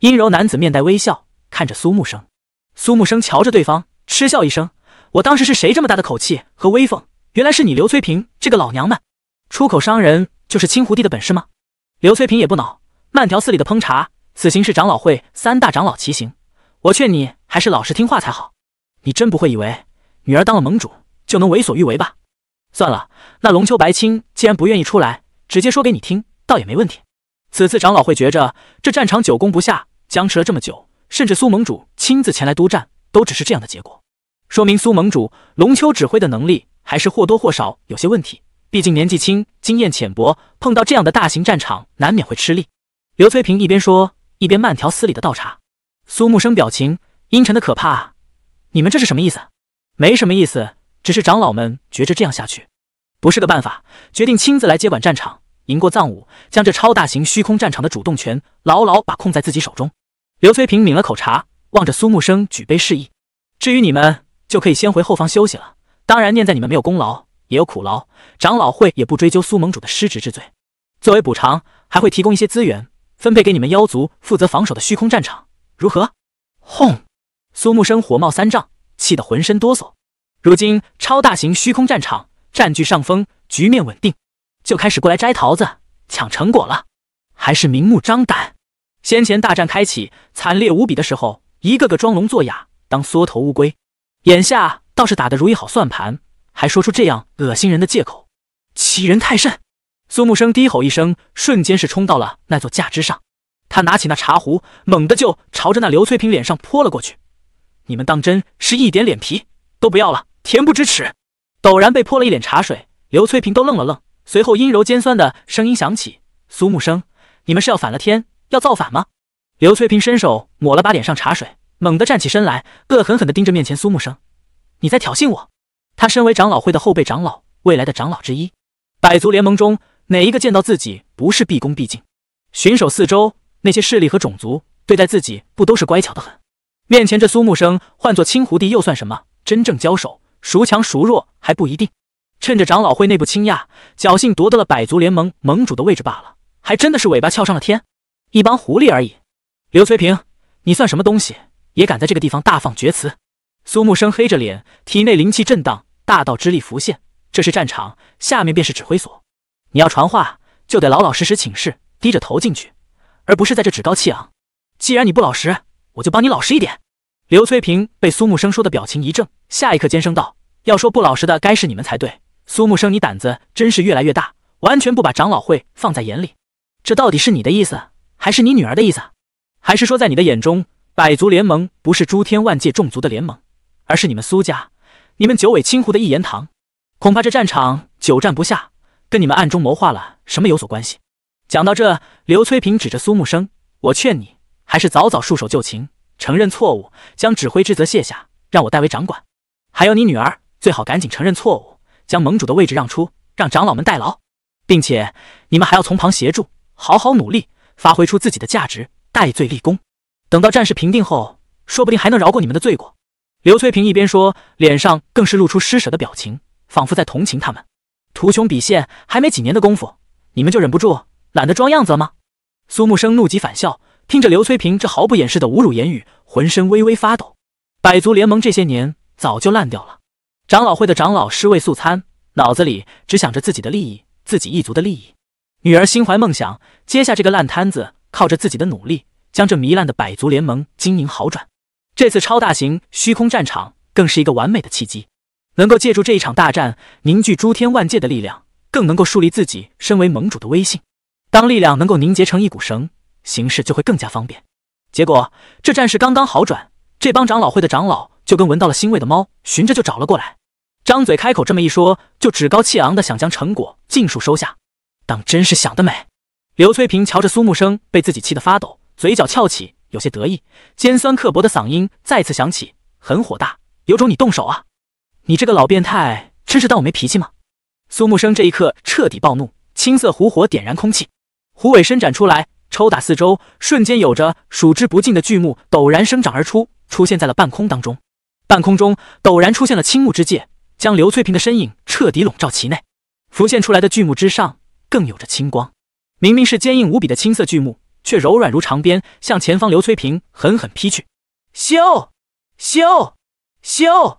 阴柔男子面带微笑看着苏木生，苏木生瞧着对方，嗤笑一声：“我当时是谁这么大的口气和威风？原来是你刘翠萍这个老娘们！出口伤人就是青湖地的本事吗？”刘翠萍也不恼，慢条斯理的烹茶。此行是长老会三大长老齐行，我劝你还是老实听话才好。你真不会以为女儿当了盟主就能为所欲为吧？算了，那龙秋白青既然不愿意出来，直接说给你听倒也没问题。此次长老会觉着这战场久攻不下，僵持了这么久，甚至苏盟主亲自前来督战，都只是这样的结果，说明苏盟主龙秋指挥的能力还是或多或少有些问题。毕竟年纪轻，经验浅薄，碰到这样的大型战场难免会吃力。刘翠萍一边说。一边慢条斯理的倒茶，苏木生表情阴沉的可怕。你们这是什么意思？没什么意思，只是长老们觉着这样下去不是个办法，决定亲自来接管战场，赢过藏武，将这超大型虚空战场的主动权牢牢把控在自己手中。刘翠平抿了口茶，望着苏木生举杯示意。至于你们，就可以先回后方休息了。当然，念在你们没有功劳也有苦劳，长老会也不追究苏盟主的失职之罪，作为补偿，还会提供一些资源。分配给你们妖族负责防守的虚空战场，如何？轰！苏木生火冒三丈，气得浑身哆嗦。如今超大型虚空战场占据上风，局面稳定，就开始过来摘桃子、抢成果了，还是明目张胆。先前大战开启，惨烈无比的时候，一个个装聋作哑，当缩头乌龟。眼下倒是打得如意好算盘，还说出这样恶心人的借口，欺人太甚！苏木生低吼一声，瞬间是冲到了那座架之上。他拿起那茶壶，猛地就朝着那刘翠萍脸上泼了过去。你们当真是一点脸皮都不要了，恬不知耻！陡然被泼了一脸茶水，刘翠萍都愣了愣，随后阴柔尖酸的声音响起：“苏木生，你们是要反了天，要造反吗？”刘翠萍伸手抹了把脸上茶水，猛地站起身来，恶狠狠地盯着面前苏木生：“你在挑衅我！”他身为长老会的后辈长老，未来的长老之一，百族联盟中。哪一个见到自己不是毕恭毕敬？巡守四周那些势力和种族对待自己不都是乖巧的很？面前这苏木生换做青狐帝又算什么？真正交手，孰强孰弱还不一定。趁着长老会内部倾轧，侥幸夺得了百族联盟盟主的位置罢了，还真的是尾巴翘上了天，一帮狐狸而已。刘翠萍，你算什么东西，也敢在这个地方大放厥词？苏木生黑着脸，体内灵气震荡，大道之力浮现。这是战场，下面便是指挥所。你要传话，就得老老实实请示，低着头进去，而不是在这趾高气昂。既然你不老实，我就帮你老实一点。刘翠萍被苏木生说的表情一怔，下一刻尖声道：“要说不老实的，该是你们才对。苏木生，你胆子真是越来越大，完全不把长老会放在眼里。这到底是你的意思，还是你女儿的意思？还是说，在你的眼中，百族联盟不是诸天万界众族的联盟，而是你们苏家、你们九尾青狐的一言堂？恐怕这战场久战不下。”跟你们暗中谋划了什么有所关系？讲到这，刘翠萍指着苏木生：“我劝你还是早早束手就擒，承认错误，将指挥之责卸下，让我代为掌管。还有你女儿，最好赶紧承认错误，将盟主的位置让出，让长老们代劳，并且你们还要从旁协助，好好努力，发挥出自己的价值，戴罪立功。等到战事平定后，说不定还能饶过你们的罪过。”刘翠萍一边说，脸上更是露出施舍的表情，仿佛在同情他们。图穷匕现，还没几年的功夫，你们就忍不住懒得装样子了吗？苏木生怒极反笑，听着刘翠萍这毫不掩饰的侮辱言语，浑身微微发抖。百族联盟这些年早就烂掉了，长老会的长老尸位素餐，脑子里只想着自己的利益，自己一族的利益。女儿心怀梦想，接下这个烂摊子，靠着自己的努力，将这糜烂的百族联盟经营好转。这次超大型虚空战场，更是一个完美的契机。能够借助这一场大战凝聚诸天万界的力量，更能够树立自己身为盟主的威信。当力量能够凝结成一股绳，形势就会更加方便。结果这战事刚刚好转，这帮长老会的长老就跟闻到了腥味的猫，寻着就找了过来，张嘴开口这么一说，就趾高气昂的想将成果尽数收下。当真是想得美！刘翠萍瞧着苏木生被自己气得发抖，嘴角翘起，有些得意，尖酸刻薄的嗓音再次响起，很火大，有种你动手啊！你这个老变态，真是当我没脾气吗？苏木生这一刻彻底暴怒，青色狐火点燃空气，狐尾伸展出来，抽打四周，瞬间有着数之不尽的巨木陡然生长而出，出现在了半空当中。半空中陡然出现了青木之界，将刘翠萍的身影彻底笼罩其内。浮现出来的巨木之上，更有着青光。明明是坚硬无比的青色巨木，却柔软如长鞭，向前方刘翠萍狠狠劈去。咻！咻！咻！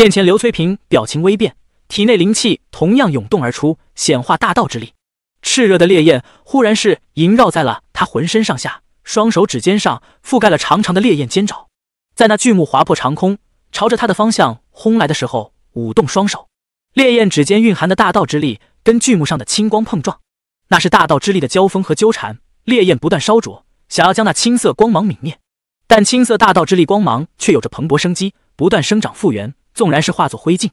面前，刘翠萍表情微变，体内灵气同样涌动而出，显化大道之力。炽热的烈焰忽然是萦绕在了她浑身上下，双手指尖上覆盖了长长的烈焰尖爪。在那巨木划破长空，朝着他的方向轰来的时候，舞动双手，烈焰指尖蕴含的大道之力跟巨木上的青光碰撞，那是大道之力的交锋和纠缠。烈焰不断烧灼，想要将那青色光芒泯灭，但青色大道之力光芒却有着蓬勃生机，不断生长复原。纵然是化作灰烬，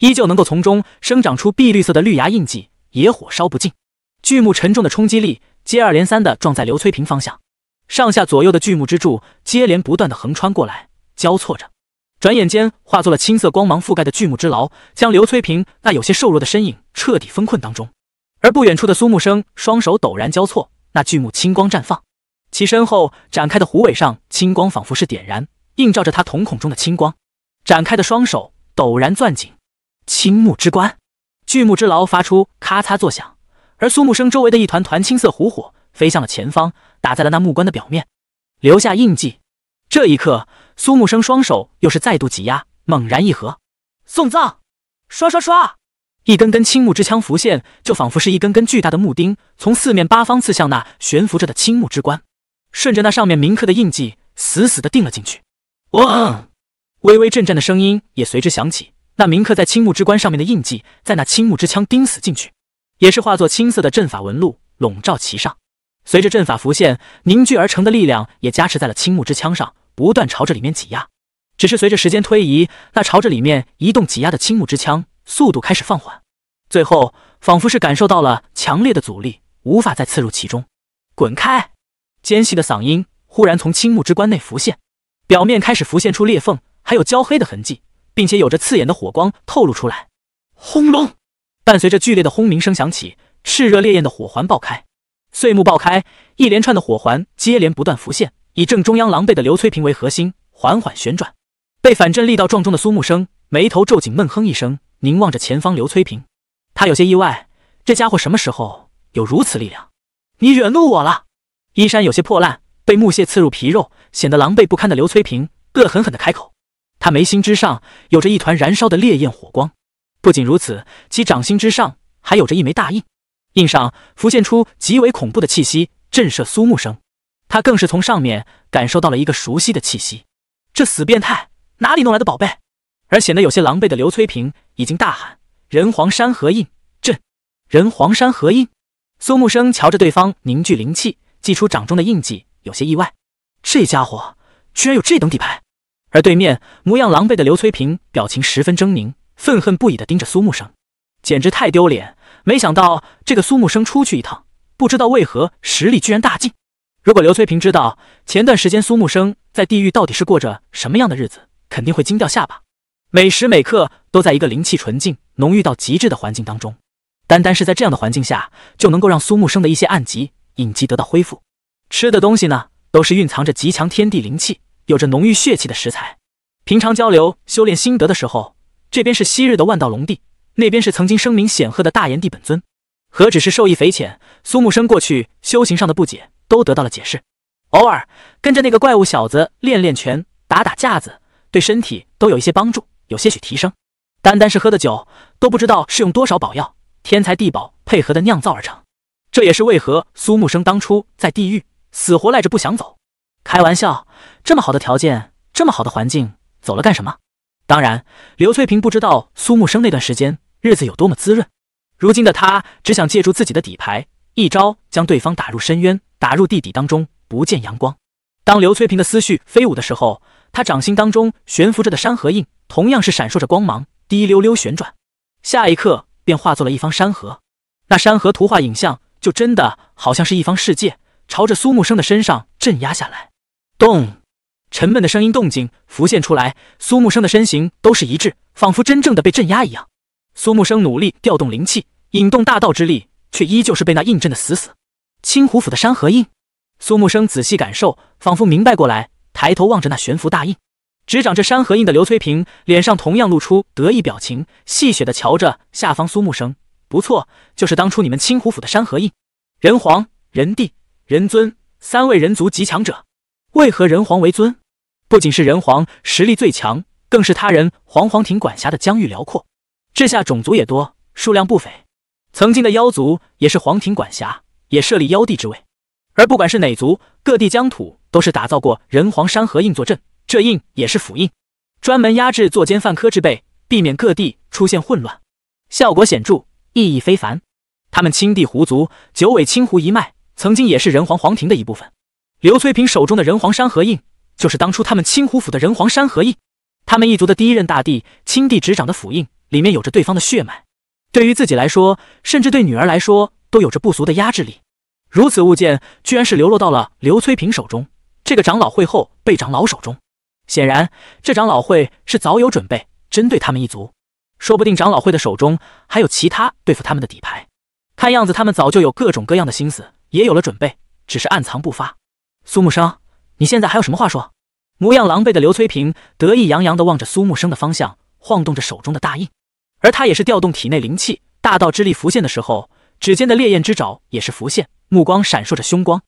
依旧能够从中生长出碧绿色的绿芽印记。野火烧不尽。巨木沉重的冲击力接二连三的撞在刘翠萍方向，上下左右的巨木之柱接连不断的横穿过来，交错着，转眼间化作了青色光芒覆盖的巨木之牢，将刘翠萍那有些瘦弱的身影彻底封困当中。而不远处的苏木生双手陡然交错，那巨木青光绽放，其身后展开的虎尾上青光仿佛是点燃，映照着他瞳孔中的青光。展开的双手陡然攥紧，青木之棺，巨木之牢发出咔嚓作响，而苏木生周围的一团团青色狐火飞向了前方，打在了那木棺的表面，留下印记。这一刻，苏木生双手又是再度挤压，猛然一合，送葬！刷刷刷，一根根青木之枪浮现，就仿佛是一根根巨大的木钉，从四面八方刺向那悬浮着的青木之棺，顺着那上面铭刻的印记，死死的钉了进去。哇！微微震颤的声音也随之响起，那铭刻在青木之棺上面的印记，在那青木之枪钉死进去，也是化作青色的阵法纹路笼罩其上。随着阵法浮现，凝聚而成的力量也加持在了青木之枪上，不断朝着里面挤压。只是随着时间推移，那朝着里面移动挤压的青木之枪速度开始放缓，最后仿佛是感受到了强烈的阻力，无法再刺入其中。滚开！尖细的嗓音忽然从青木之棺内浮现，表面开始浮现出裂缝。还有焦黑的痕迹，并且有着刺眼的火光透露出来。轰隆！伴随着剧烈的轰鸣声响起，炽热烈焰的火环爆开，碎木爆开，一连串的火环接连不断浮现，以正中央狼狈的刘翠平为核心，缓缓旋转。被反震力道撞中的苏木生眉头皱紧，闷哼一声，凝望着前方刘翠平。他有些意外，这家伙什么时候有如此力量？你惹怒我了！衣衫有些破烂，被木屑刺入皮肉，显得狼狈不堪的刘翠平恶狠狠地开口。他眉心之上有着一团燃烧的烈焰火光，不仅如此，其掌心之上还有着一枚大印，印上浮现出极为恐怖的气息，震慑苏木生。他更是从上面感受到了一个熟悉的气息。这死变态哪里弄来的宝贝？而显得有些狼狈的刘翠萍已经大喊：“人皇山河印！”朕。人皇山河印。苏木生瞧着对方凝聚灵气，祭出掌中的印记，有些意外。这家伙居然有这等底牌！而对面模样狼狈的刘翠平，表情十分狰狞，愤恨不已地盯着苏木生，简直太丢脸。没想到这个苏木生出去一趟，不知道为何实力居然大进。如果刘翠平知道前段时间苏木生在地狱到底是过着什么样的日子，肯定会惊掉下巴。每时每刻都在一个灵气纯净、浓郁到极致的环境当中，单单是在这样的环境下，就能够让苏木生的一些暗疾、隐疾得到恢复。吃的东西呢，都是蕴藏着极强天地灵气。有着浓郁血气的食材。平常交流修炼心得的时候，这边是昔日的万道龙帝，那边是曾经声名显赫的大炎帝本尊，何止是受益匪浅，苏木生过去修行上的不解都得到了解释。偶尔跟着那个怪物小子练练拳，打打架子，对身体都有一些帮助，有些许提升。单单是喝的酒，都不知道是用多少宝药、天材地宝配合的酿造而成。这也是为何苏木生当初在地狱死活赖着不想走。开玩笑，这么好的条件，这么好的环境，走了干什么？当然，刘翠萍不知道苏木生那段时间日子有多么滋润。如今的她只想借助自己的底牌，一招将对方打入深渊，打入地底当中，不见阳光。当刘翠萍的思绪飞舞的时候，她掌心当中悬浮着的山河印，同样是闪烁着光芒，滴溜溜旋转，下一刻便化作了一方山河。那山河图画影像，就真的好像是一方世界，朝着苏木生的身上。镇压下来，咚！沉闷的声音动静浮现出来，苏木生的身形都是一致，仿佛真正的被镇压一样。苏木生努力调动灵气，引动大道之力，却依旧是被那印镇的死死。青虎府的山河印。苏木生仔细感受，仿佛明白过来，抬头望着那悬浮大印，执掌着山河印的刘翠萍脸上同样露出得意表情，戏谑的瞧着下方苏木生：“不错，就是当初你们青虎府的山河印，人皇、人帝、人尊。”三位人族极强者，为何人皇为尊？不仅是人皇实力最强，更是他人皇皇庭管辖的疆域辽阔，治下种族也多，数量不菲。曾经的妖族也是皇庭管辖，也设立妖帝之位。而不管是哪族，各地疆土都是打造过人皇山河印作阵，这印也是府印，专门压制作奸犯科之辈，避免各地出现混乱，效果显著，意义非凡。他们青帝狐族九尾青狐一脉。曾经也是人皇皇庭的一部分，刘翠萍手中的人皇山河印，就是当初他们青湖府的人皇山河印。他们一族的第一任大帝青帝执掌的府印，里面有着对方的血脉，对于自己来说，甚至对女儿来说，都有着不俗的压制力。如此物件，居然是流落到了刘翠萍手中，这个长老会后辈长老手中。显然，这长老会是早有准备，针对他们一族。说不定长老会的手中还有其他对付他们的底牌。看样子，他们早就有各种各样的心思。也有了准备，只是暗藏不发。苏木生，你现在还有什么话说？模样狼狈的刘翠平得意洋洋地望着苏木生的方向，晃动着手中的大印，而他也是调动体内灵气，大道之力浮现的时候，指尖的烈焰之爪也是浮现，目光闪烁着凶光。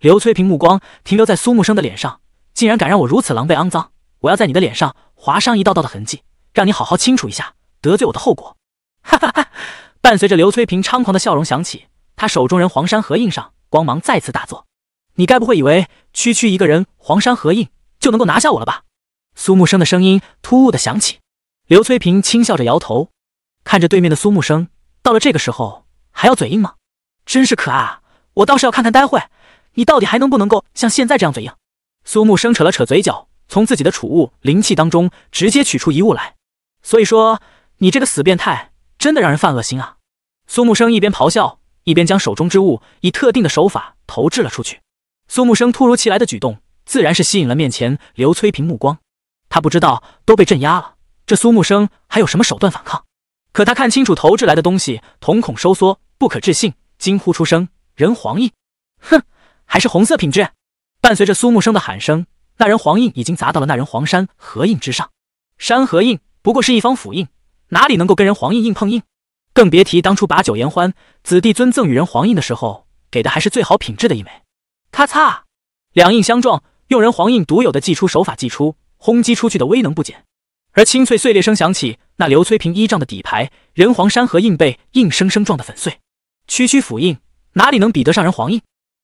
刘翠平目光停留在苏木生的脸上，竟然敢让我如此狼狈肮脏，我要在你的脸上划伤一道道的痕迹，让你好好清楚一下得罪我的后果。哈哈哈！伴随着刘翠平猖狂的笑容响起。他手中人黄山合印上光芒再次大作，你该不会以为区区一个人黄山合印就能够拿下我了吧？苏木生的声音突兀的响起。刘翠萍轻笑着摇头，看着对面的苏木生，到了这个时候还要嘴硬吗？真是可爱啊！我倒是要看看待会你到底还能不能够像现在这样嘴硬。苏木生扯了扯嘴角，从自己的储物灵气当中直接取出一物来。所以说，你这个死变态真的让人犯恶心啊！苏木生一边咆哮。一边将手中之物以特定的手法投掷了出去，苏木生突如其来的举动自然是吸引了面前刘翠萍目光。他不知道都被镇压了，这苏木生还有什么手段反抗？可他看清楚投掷来的东西，瞳孔收缩，不可置信，惊呼出声：“人黄印！哼，还是红色品质！”伴随着苏木生的喊声，那人黄印已经砸到了那人黄山合印之上。山河印不过是一方斧印，哪里能够跟人黄印硬碰硬？更别提当初把酒言欢，子弟尊赠与人黄印的时候，给的还是最好品质的一枚。咔嚓，两印相撞，用人黄印独有的祭出手法祭出，轰击出去的威能不减。而清脆碎裂声响起，那刘翠平依仗的底牌人皇山河印被硬生生撞得粉碎。区区府印哪里能比得上人皇印？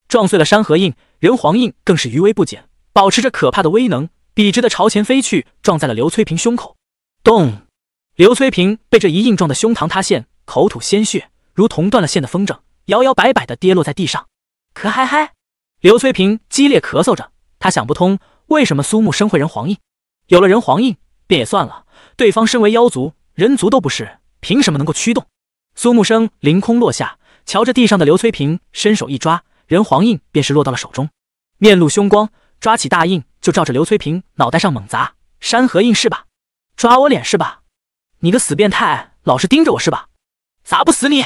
撞碎了山河印，人皇印更是余威不减，保持着可怕的威能，笔直的朝前飞去，撞在了刘翠平胸口。咚，刘翠平被这一印撞得胸膛塌陷。口吐鲜血，如同断了线的风筝，摇摇摆摆地跌落在地上。咳咳咳，刘翠平激烈咳嗽着，他想不通为什么苏木生会人黄印。有了人黄印，便也算了，对方身为妖族，人族都不是，凭什么能够驱动？苏木生凌空落下，瞧着地上的刘翠平，伸手一抓，人黄印便是落到了手中，面露凶光，抓起大印就照着刘翠平脑袋上猛砸。山河印是吧？抓我脸是吧？你个死变态，老是盯着我是吧？砸不死你！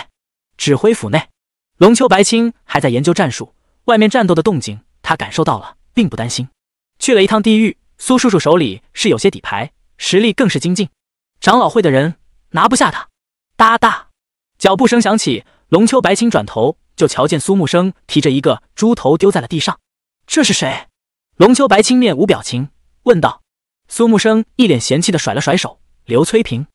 指挥府内，龙秋白青还在研究战术，外面战斗的动静他感受到了，并不担心。去了一趟地狱，苏叔叔手里是有些底牌，实力更是精进。长老会的人拿不下他。哒哒，脚步声响起，龙秋白青转头就瞧见苏木生提着一个猪头丢在了地上。这是谁？龙秋白青面无表情问道。苏木生一脸嫌弃的甩了甩手。刘翠萍。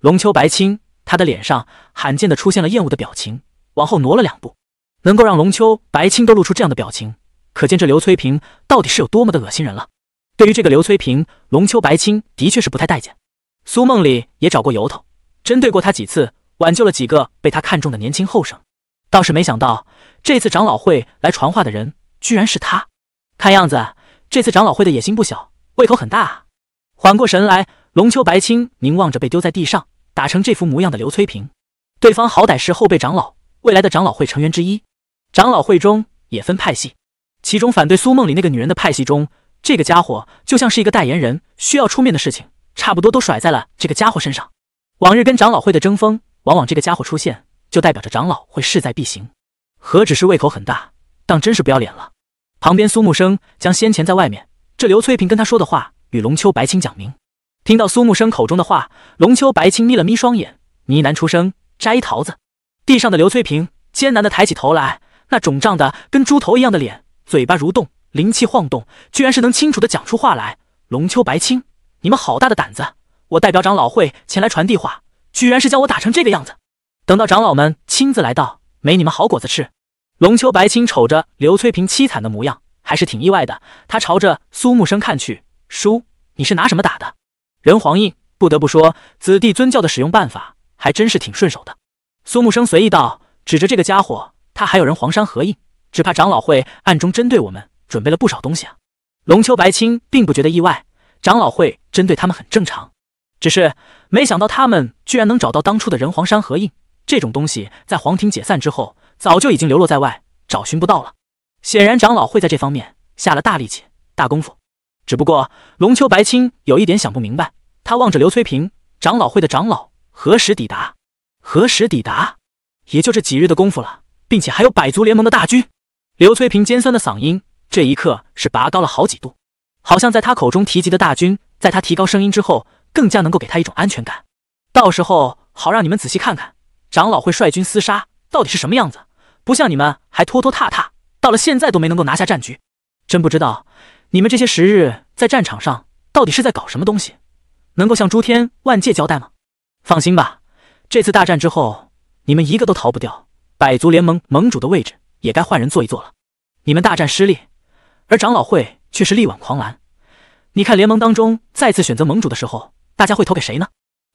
龙秋白青。他的脸上罕见的出现了厌恶的表情，往后挪了两步。能够让龙秋白青都露出这样的表情，可见这刘翠萍到底是有多么的恶心人了。对于这个刘翠萍，龙秋白青的确是不太待见。苏梦里也找过由头，针对过他几次，挽救了几个被他看中的年轻后生。倒是没想到这次长老会来传话的人居然是他。看样子，这次长老会的野心不小，胃口很大啊。缓过神来，龙秋白青凝望着被丢在地上。打成这副模样的刘翠平，对方好歹是后辈长老，未来的长老会成员之一。长老会中也分派系，其中反对苏梦里那个女人的派系中，这个家伙就像是一个代言人，需要出面的事情，差不多都甩在了这个家伙身上。往日跟长老会的争锋，往往这个家伙出现，就代表着长老会势在必行。何止是胃口很大，当真是不要脸了。旁边苏木生将先前在外面这刘翠平跟他说的话，与龙秋白青讲明。听到苏木生口中的话，龙秋白青眯了眯双眼，呢喃出声：“摘桃子。”地上的刘翠萍艰难地抬起头来，那肿胀的跟猪头一样的脸，嘴巴蠕动，灵气晃动，居然是能清楚的讲出话来。龙秋白青，你们好大的胆子！我代表长老会前来传递话，居然是将我打成这个样子。等到长老们亲自来到，没你们好果子吃。龙秋白青瞅着刘翠萍凄惨的模样，还是挺意外的。他朝着苏木生看去：“叔，你是拿什么打的？”人皇印，不得不说，子弟尊教的使用办法还真是挺顺手的。苏木生随意道，指着这个家伙，他还有人皇山合印，只怕长老会暗中针对我们，准备了不少东西啊。龙秋白青并不觉得意外，长老会针对他们很正常，只是没想到他们居然能找到当初的人皇山合印。这种东西在皇庭解散之后，早就已经流落在外，找寻不到了。显然，长老会在这方面下了大力气、大功夫。只不过龙秋白青有一点想不明白，他望着刘翠萍，长老会的长老何时抵达？何时抵达？也就这几日的功夫了，并且还有百族联盟的大军。刘翠萍尖酸的嗓音这一刻是拔高了好几度，好像在他口中提及的大军，在他提高声音之后，更加能够给他一种安全感。到时候好让你们仔细看看，长老会率军厮杀到底是什么样子，不像你们还拖拖沓沓，到了现在都没能够拿下战局，真不知道。你们这些时日在战场上到底是在搞什么东西？能够向诸天万界交代吗？放心吧，这次大战之后，你们一个都逃不掉。百族联盟盟主的位置也该换人坐一坐了。你们大战失利，而长老会却是力挽狂澜。你看联盟当中再次选择盟主的时候，大家会投给谁呢？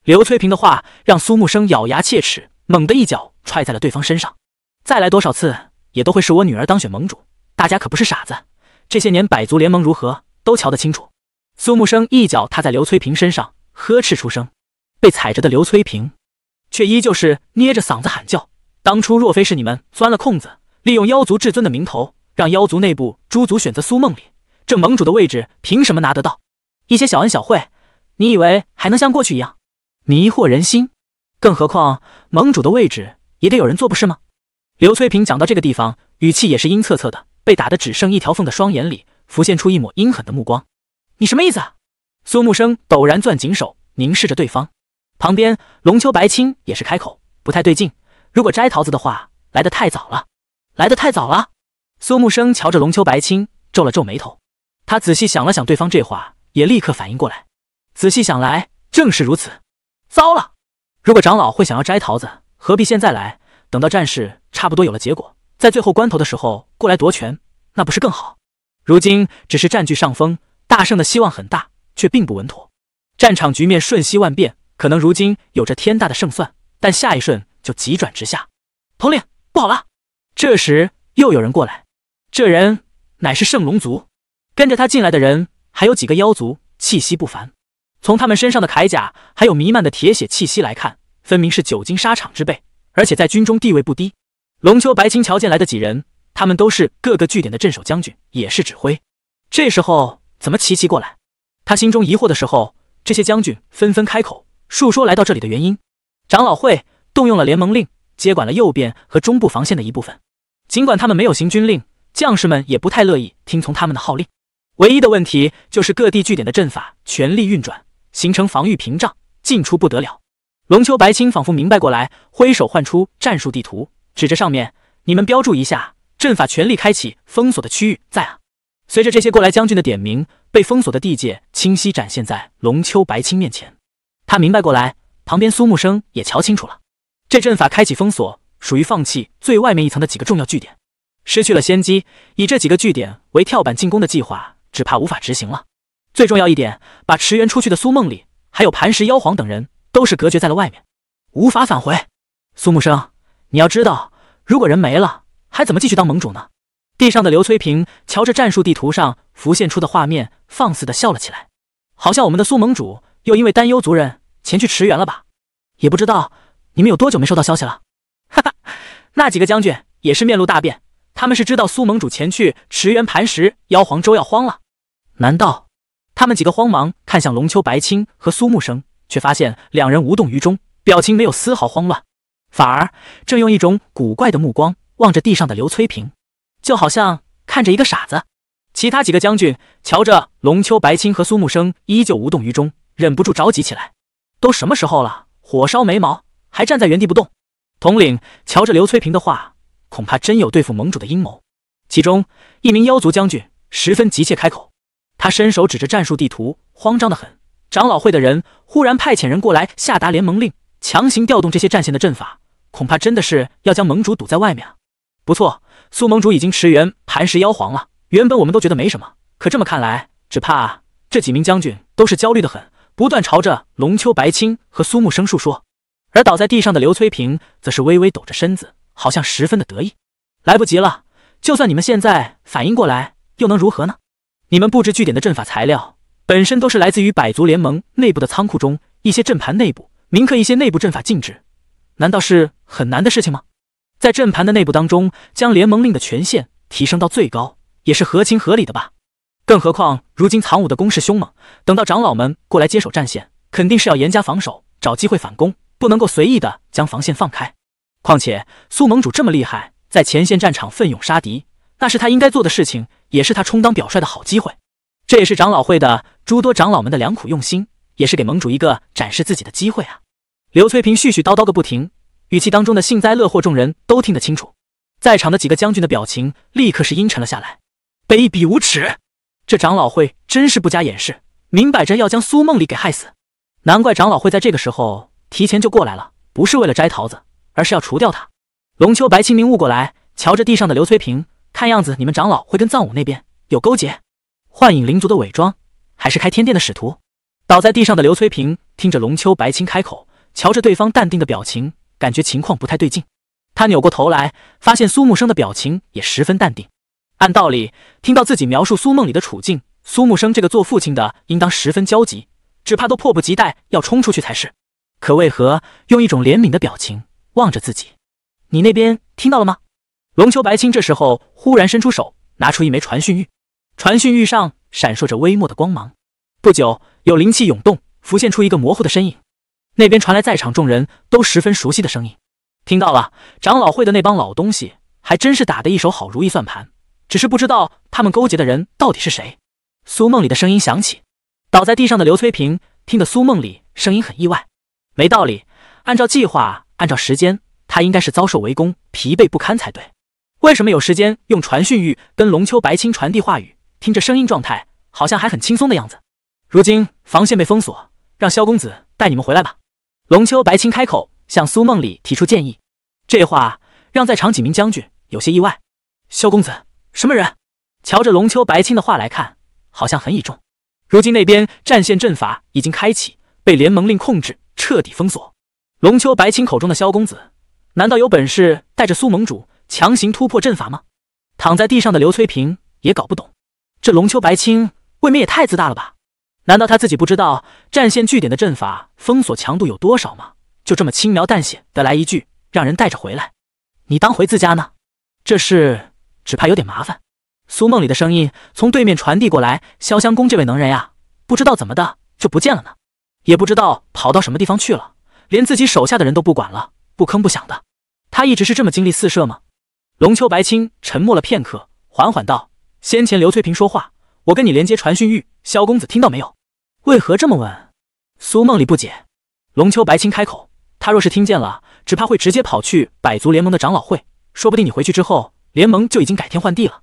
刘翠萍的话让苏木生咬牙切齿，猛地一脚踹在了对方身上。再来多少次，也都会是我女儿当选盟主。大家可不是傻子。这些年，百族联盟如何，都瞧得清楚。苏木生一脚踏在刘翠平身上，呵斥出声。被踩着的刘翠平，却依旧是捏着嗓子喊叫：“当初若非是你们钻了空子，利用妖族至尊的名头，让妖族内部诸族选择苏梦里这盟主的位置，凭什么拿得到一些小恩小惠？你以为还能像过去一样迷惑人心？更何况，盟主的位置也得有人做，不是吗？”刘翠平讲到这个地方，语气也是阴恻恻的。被打得只剩一条缝的双眼里浮现出一抹阴狠的目光，你什么意思？啊？苏木生陡然攥紧手，凝视着对方。旁边龙秋白青也是开口：“不太对劲，如果摘桃子的话，来得太早了。”来得太早了。苏木生瞧着龙秋白青，皱了皱眉头。他仔细想了想对方这话，也立刻反应过来。仔细想来，正是如此。糟了，如果长老会想要摘桃子，何必现在来？等到战事差不多有了结果。在最后关头的时候过来夺权，那不是更好？如今只是占据上风，大胜的希望很大，却并不稳妥。战场局面瞬息万变，可能如今有着天大的胜算，但下一瞬就急转直下。统领不好了！这时又有人过来，这人乃是圣龙族，跟着他进来的人还有几个妖族，气息不凡。从他们身上的铠甲还有弥漫的铁血气息来看，分明是久经沙场之辈，而且在军中地位不低。龙秋白青瞧见来的几人，他们都是各个据点的镇守将军，也是指挥。这时候怎么齐齐过来？他心中疑惑的时候，这些将军纷纷开口述说来到这里的原因。长老会动用了联盟令，接管了右边和中部防线的一部分。尽管他们没有行军令，将士们也不太乐意听从他们的号令。唯一的问题就是各地据点的阵法全力运转，形成防御屏障，进出不得了。龙秋白青仿佛明白过来，挥手唤出战术地图。指着上面，你们标注一下阵法全力开启封锁的区域在啊！随着这些过来将军的点名，被封锁的地界清晰展现在龙秋白青面前。他明白过来，旁边苏木生也瞧清楚了，这阵法开启封锁属于放弃最外面一层的几个重要据点，失去了先机，以这几个据点为跳板进攻的计划只怕无法执行了。最重要一点，把驰援出去的苏梦里还有磐石妖皇等人都是隔绝在了外面，无法返回。苏木生。你要知道，如果人没了，还怎么继续当盟主呢？地上的刘翠萍瞧着战术地图上浮现出的画面，放肆的笑了起来，好像我们的苏盟主又因为担忧族人前去驰援了吧？也不知道你们有多久没收到消息了。哈哈，那几个将军也是面露大变，他们是知道苏盟主前去驰援磐石妖皇周要慌了。难道？他们几个慌忙看向龙秋、白青和苏木生，却发现两人无动于衷，表情没有丝毫慌乱。反而正用一种古怪的目光望着地上的刘翠平，就好像看着一个傻子。其他几个将军瞧着龙秋、白青和苏木生依旧无动于衷，忍不住着急起来。都什么时候了，火烧眉毛还站在原地不动？统领，瞧着刘翠平的话，恐怕真有对付盟主的阴谋。其中一名妖族将军十分急切开口，他伸手指着战术地图，慌张的很。长老会的人忽然派遣人过来下达联盟令，强行调动这些战线的阵法。恐怕真的是要将盟主堵在外面啊！不错，苏盟主已经驰援磐石妖皇了。原本我们都觉得没什么，可这么看来，只怕这几名将军都是焦虑的很，不断朝着龙秋、白青和苏木生述说。而倒在地上的刘翠萍则是微微抖着身子，好像十分的得意。来不及了，就算你们现在反应过来，又能如何呢？你们布置据点的阵法材料，本身都是来自于百族联盟内部的仓库中，一些阵盘内部铭刻一些内部阵法禁制。难道是很难的事情吗？在阵盘的内部当中，将联盟令的权限提升到最高，也是合情合理的吧。更何况，如今藏武的攻势凶猛，等到长老们过来接手战线，肯定是要严加防守，找机会反攻，不能够随意的将防线放开。况且，苏盟主这么厉害，在前线战场奋勇杀敌，那是他应该做的事情，也是他充当表率的好机会。这也是长老会的诸多长老们的良苦用心，也是给盟主一个展示自己的机会啊。刘翠平絮絮叨叨个不停，语气当中的幸灾乐祸，众人都听得清楚。在场的几个将军的表情立刻是阴沉了下来。卑鄙无耻！这长老会真是不加掩饰，明摆着要将苏梦里给害死。难怪长老会在这个时候提前就过来了，不是为了摘桃子，而是要除掉他。龙秋白清明悟过来，瞧着地上的刘翠平，看样子你们长老会跟藏武那边有勾结。幻影灵族的伪装，还是开天殿的使徒？倒在地上的刘翠平听着龙秋白青开口。瞧着对方淡定的表情，感觉情况不太对劲。他扭过头来，发现苏木生的表情也十分淡定。按道理，听到自己描述苏梦里的处境，苏木生这个做父亲的应当十分焦急，只怕都迫不及待要冲出去才是。可为何用一种怜悯的表情望着自己？你那边听到了吗？龙秋白青这时候忽然伸出手，拿出一枚传讯玉。传讯玉上闪烁着微弱的光芒。不久，有灵气涌动，浮现出一个模糊的身影。那边传来在场众人都十分熟悉的声音，听到了长老会的那帮老东西还真是打得一手好如意算盘，只是不知道他们勾结的人到底是谁。苏梦里的声音响起，倒在地上的刘翠萍听得苏梦里声音很意外，没道理，按照计划，按照时间，他应该是遭受围攻，疲惫不堪才对，为什么有时间用传讯玉跟龙秋白青传递话语？听着声音状态，好像还很轻松的样子。如今防线被封锁，让萧公子带你们回来吧。龙秋白青开口向苏梦里提出建议，这话让在场几名将军有些意外。萧公子什么人？瞧着龙秋白青的话来看，好像很倚重。如今那边战线阵法已经开启，被联盟令控制，彻底封锁。龙秋白青口中的萧公子，难道有本事带着苏盟主强行突破阵法吗？躺在地上的刘翠萍也搞不懂，这龙秋白青未免也太自大了吧。难道他自己不知道战线据点的阵法封锁强度有多少吗？就这么轻描淡写的来一句，让人带着回来，你当回自家呢？这事只怕有点麻烦。苏梦里的声音从对面传递过来：“潇湘公这位能人呀，不知道怎么的就不见了呢，也不知道跑到什么地方去了，连自己手下的人都不管了，不吭不响的。他一直是这么精力四射吗？”龙秋白青沉默了片刻，缓缓道：“先前刘翠萍说话。”我跟你连接传讯玉，萧公子听到没有？为何这么问？苏梦里不解。龙秋白青开口：“他若是听见了，只怕会直接跑去百族联盟的长老会，说不定你回去之后，联盟就已经改天换地了。”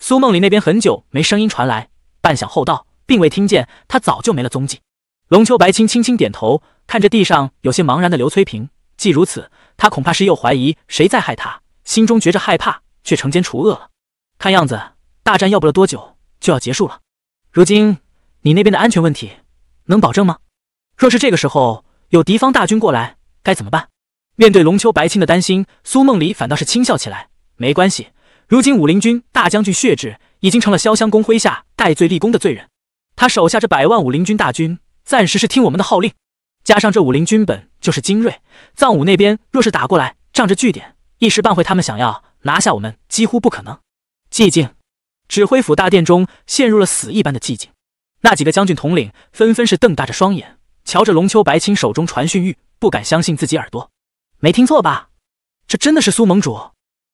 苏梦里那边很久没声音传来，半晌后道：“并未听见，他早就没了踪迹。”龙秋白青轻轻点头，看着地上有些茫然的刘翠萍。既如此，他恐怕是又怀疑谁在害他，心中觉着害怕，却惩奸除恶了。看样子大战要不了多久。就要结束了，如今你那边的安全问题能保证吗？若是这个时候有敌方大军过来，该怎么办？面对龙秋白青的担心，苏梦离反倒是轻笑起来：“没关系，如今武林军大将军血志已经成了潇湘公麾下戴罪立功的罪人，他手下这百万武林军大军暂时是听我们的号令，加上这武林军本就是精锐，藏武那边若是打过来，仗着据点，一时半会他们想要拿下我们几乎不可能。”寂静。指挥府大殿中陷入了死一般的寂静，那几个将军统领纷纷是瞪大着双眼，瞧着龙秋白青手中传讯玉，不敢相信自己耳朵，没听错吧？这真的是苏盟主？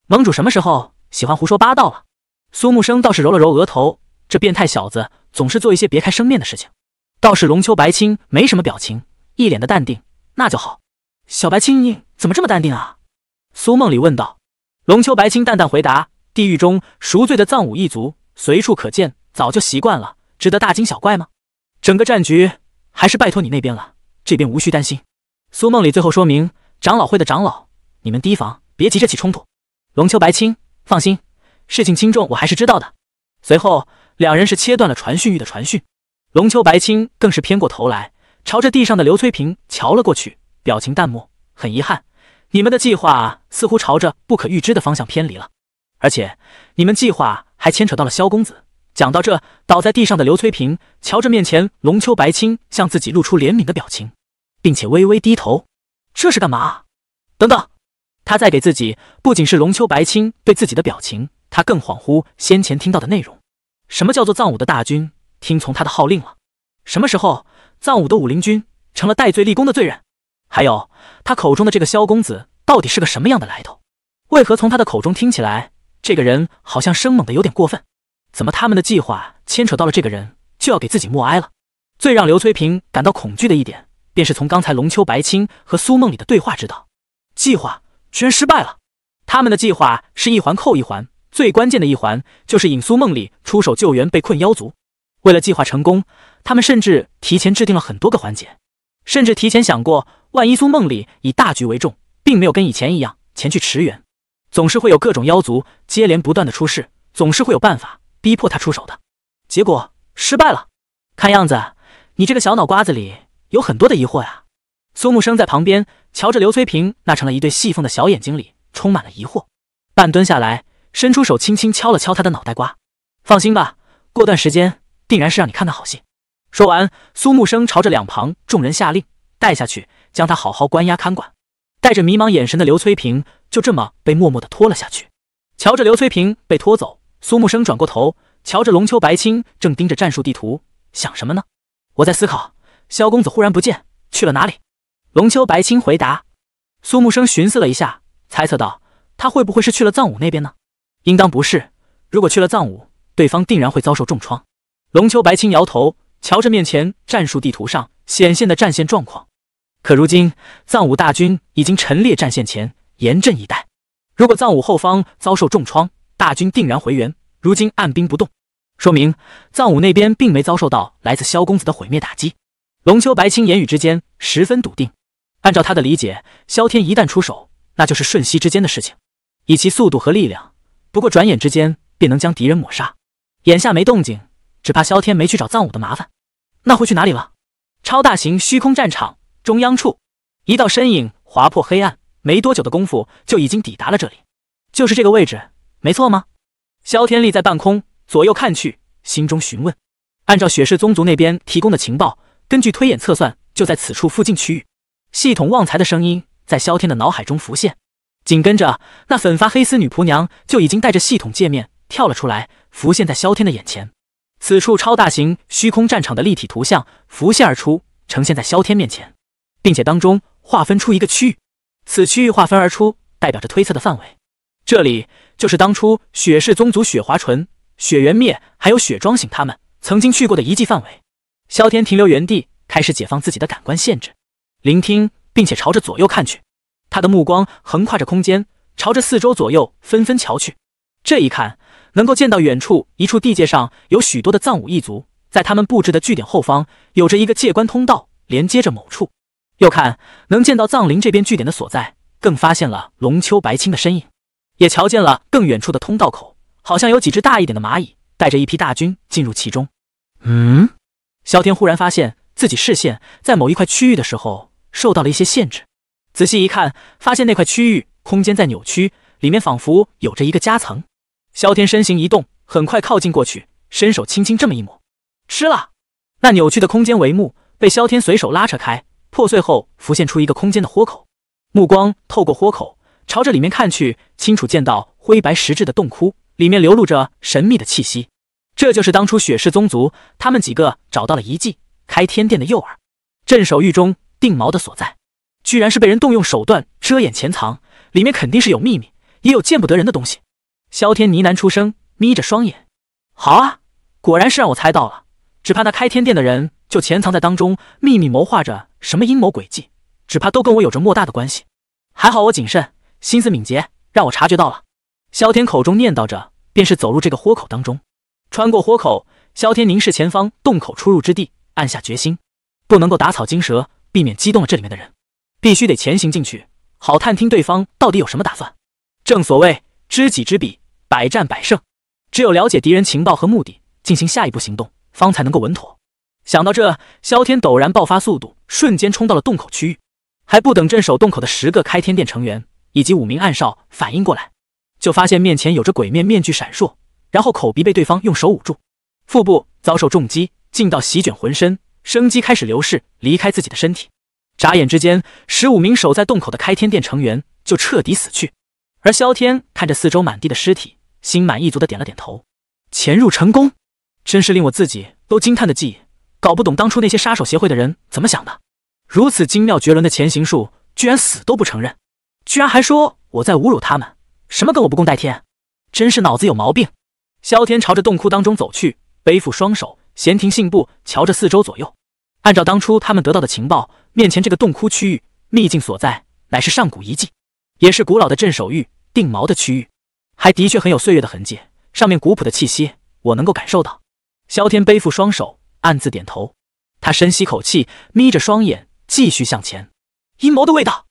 盟主什么时候喜欢胡说八道了？苏木生倒是揉了揉额头，这变态小子总是做一些别开生面的事情。倒是龙秋白青没什么表情，一脸的淡定。那就好。小白青，你怎么这么淡定啊？苏梦里问道。龙秋白青淡淡回答。地狱中赎罪的藏武一族随处可见，早就习惯了，值得大惊小怪吗？整个战局还是拜托你那边了，这边无需担心。苏梦里最后说明：长老会的长老，你们提防，别急着起冲突。龙秋白青，放心，事情轻重我还是知道的。随后两人是切断了传讯玉的传讯，龙秋白青更是偏过头来，朝着地上的刘翠萍瞧了过去，表情淡漠。很遗憾，你们的计划似乎朝着不可预知的方向偏离了。而且你们计划还牵扯到了萧公子。讲到这，倒在地上的刘翠萍瞧着面前龙秋白青向自己露出怜悯的表情，并且微微低头，这是干嘛？等等，他在给自己不仅是龙秋白青对自己的表情，他更恍惚先前听到的内容：什么叫做藏武的大军听从他的号令了？什么时候藏武的武林军成了戴罪立功的罪人？还有他口中的这个萧公子到底是个什么样的来头？为何从他的口中听起来？这个人好像生猛的有点过分，怎么他们的计划牵扯到了这个人，就要给自己默哀了？最让刘翠萍感到恐惧的一点，便是从刚才龙秋白青和苏梦里的对话知道，计划居然失败了。他们的计划是一环扣一环，最关键的一环就是引苏梦里出手救援被困妖族。为了计划成功，他们甚至提前制定了很多个环节，甚至提前想过，万一苏梦里以大局为重，并没有跟以前一样前去驰援。总是会有各种妖族接连不断的出事，总是会有办法逼迫他出手的结果失败了。看样子，你这个小脑瓜子里有很多的疑惑呀。苏木生在旁边瞧着刘翠萍那成了一对细缝的小眼睛里充满了疑惑，半蹲下来，伸出手轻轻敲了敲他的脑袋瓜。放心吧，过段时间定然是让你看个好戏。说完，苏木生朝着两旁众人下令，带下去，将他好好关押看管。带着迷茫眼神的刘翠萍就这么被默默的拖了下去。瞧着刘翠萍被拖走，苏木生转过头，瞧着龙秋白青正盯着战术地图，想什么呢？我在思考，萧公子忽然不见，去了哪里？龙秋白青回答。苏木生寻思了一下，猜测道：“他会不会是去了藏武那边呢？”“应当不是，如果去了藏武，对方定然会遭受重创。”龙秋白青摇头，瞧着面前战术地图上显现的战线状况。可如今，藏武大军已经陈列战线前，严阵以待。如果藏武后方遭受重创，大军定然回援。如今按兵不动，说明藏武那边并没遭受到来自萧公子的毁灭打击。龙秋白青言语之间十分笃定。按照他的理解，萧天一旦出手，那就是瞬息之间的事情，以其速度和力量，不过转眼之间便能将敌人抹杀。眼下没动静，只怕萧天没去找藏武的麻烦，那会去哪里了？超大型虚空战场。中央处，一道身影划破黑暗，没多久的功夫就已经抵达了这里。就是这个位置，没错吗？萧天立在半空左右看去，心中询问。按照雪氏宗族那边提供的情报，根据推演测算，就在此处附近区域。系统旺财的声音在萧天的脑海中浮现，紧跟着那粉发黑丝女仆娘就已经带着系统界面跳了出来，浮现在萧天的眼前。此处超大型虚空战场的立体图像浮现而出，呈现在萧天面前。并且当中划分出一个区域，此区域划分而出代表着推测的范围。这里就是当初雪氏宗族雪华纯、雪元灭还有雪庄醒他们曾经去过的遗迹范围。萧天停留原地，开始解放自己的感官限制，聆听，并且朝着左右看去。他的目光横跨着空间，朝着四周左右纷纷瞧去。这一看，能够见到远处一处地界上有许多的藏武一族，在他们布置的据点后方，有着一个界关通道连接着某处。就看能见到藏灵这边据点的所在，更发现了龙丘白青的身影，也瞧见了更远处的通道口，好像有几只大一点的蚂蚁带着一批大军进入其中。嗯，萧天忽然发现自己视线在某一块区域的时候受到了一些限制，仔细一看，发现那块区域空间在扭曲，里面仿佛有着一个夹层。萧天身形一动，很快靠近过去，伸手轻轻这么一抹，吃了那扭曲的空间帷幕被萧天随手拉扯开。破碎后浮现出一个空间的豁口，目光透过豁口朝着里面看去，清楚见到灰白石质的洞窟，里面流露着神秘的气息。这就是当初雪氏宗族他们几个找到了遗迹开天殿的诱饵，镇守狱中定锚的所在，居然是被人动用手段遮掩潜藏，里面肯定是有秘密，也有见不得人的东西。萧天呢喃出声，眯着双眼。好啊，果然是让我猜到了，只怕那开天殿的人就潜藏在当中，秘密谋划着。什么阴谋诡计，只怕都跟我有着莫大的关系。还好我谨慎，心思敏捷，让我察觉到了。萧天口中念叨着，便是走入这个豁口当中，穿过豁口。萧天凝视前方洞口出入之地，暗下决心，不能够打草惊蛇，避免激动了这里面的人。必须得前行进去，好探听对方到底有什么打算。正所谓知己知彼，百战百胜。只有了解敌人情报和目的，进行下一步行动，方才能够稳妥。想到这，萧天陡然爆发，速度瞬间冲到了洞口区域。还不等镇守洞口的十个开天殿成员以及五名暗哨反应过来，就发现面前有着鬼面面具闪烁，然后口鼻被对方用手捂住，腹部遭受重击，劲道席卷浑身，生机开始流逝，离开自己的身体。眨眼之间，十五名守在洞口的开天殿成员就彻底死去。而萧天看着四周满地的尸体，心满意足的点了点头，潜入成功，真是令我自己都惊叹的记忆。搞不懂当初那些杀手协会的人怎么想的，如此精妙绝伦的潜行术，居然死都不承认，居然还说我在侮辱他们，什么跟我不共戴天，真是脑子有毛病。萧天朝着洞窟当中走去，背负双手，闲庭信步，瞧着四周左右。按照当初他们得到的情报，面前这个洞窟区域秘境所在，乃是上古遗迹，也是古老的镇守玉定锚的区域，还的确很有岁月的痕迹，上面古朴的气息我能够感受到。萧天背负双手。暗自点头，他深吸口气，眯着双眼，继续向前。阴谋的味道，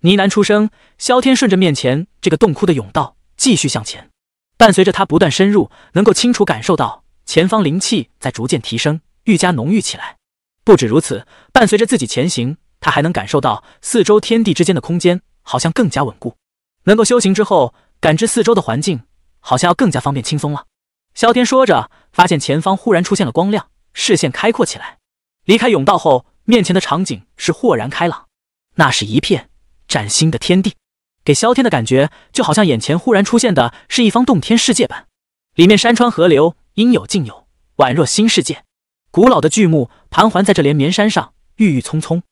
呢喃出声。萧天顺着面前这个洞窟的甬道继续向前，伴随着他不断深入，能够清楚感受到前方灵气在逐渐提升，愈加浓郁起来。不止如此，伴随着自己前行，他还能感受到四周天地之间的空间好像更加稳固，能够修行之后感知四周的环境，好像要更加方便轻松了。萧天说着，发现前方忽然出现了光亮。视线开阔起来，离开甬道后，面前的场景是豁然开朗，那是一片崭新的天地，给萧天的感觉就好像眼前忽然出现的是一方洞天世界般，里面山川河流应有尽有，宛若新世界。古老的巨木盘桓在这连绵山上，郁郁葱葱，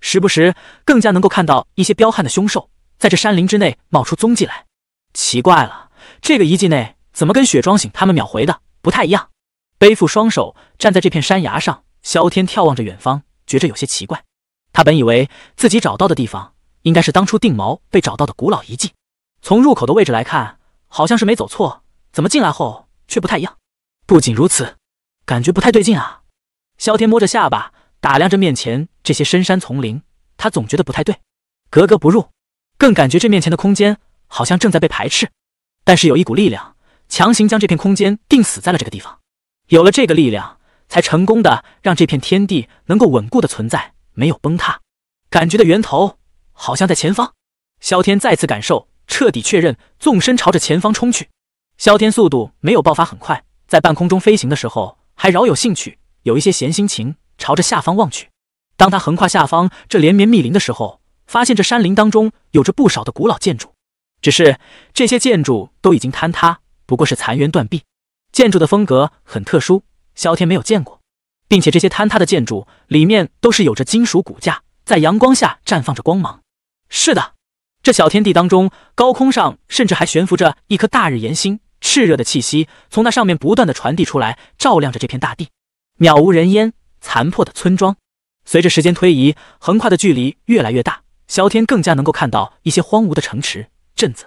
时不时更加能够看到一些彪悍的凶兽在这山林之内冒出踪迹来。奇怪了，这个遗迹内怎么跟雪庄醒他们秒回的不太一样？背负双手站在这片山崖上，萧天眺望着远方，觉着有些奇怪。他本以为自己找到的地方应该是当初定毛被找到的古老遗迹，从入口的位置来看，好像是没走错。怎么进来后却不太一样？不仅如此，感觉不太对劲啊！萧天摸着下巴，打量着面前这些深山丛林，他总觉得不太对，格格不入。更感觉这面前的空间好像正在被排斥，但是有一股力量强行将这片空间定死在了这个地方。有了这个力量，才成功的让这片天地能够稳固的存在，没有崩塌。感觉的源头好像在前方。萧天再次感受，彻底确认，纵身朝着前方冲去。萧天速度没有爆发很快，在半空中飞行的时候，还饶有兴趣，有一些闲心情，朝着下方望去。当他横跨下方这连绵密林的时候，发现这山林当中有着不少的古老建筑，只是这些建筑都已经坍塌，不过是残垣断壁。建筑的风格很特殊，萧天没有见过，并且这些坍塌的建筑里面都是有着金属骨架，在阳光下绽放着光芒。是的，这小天地当中，高空上甚至还悬浮着一颗大日炎星，炽热的气息从那上面不断的传递出来，照亮着这片大地。渺无人烟、残破的村庄，随着时间推移，横跨的距离越来越大，萧天更加能够看到一些荒芜的城池、镇子，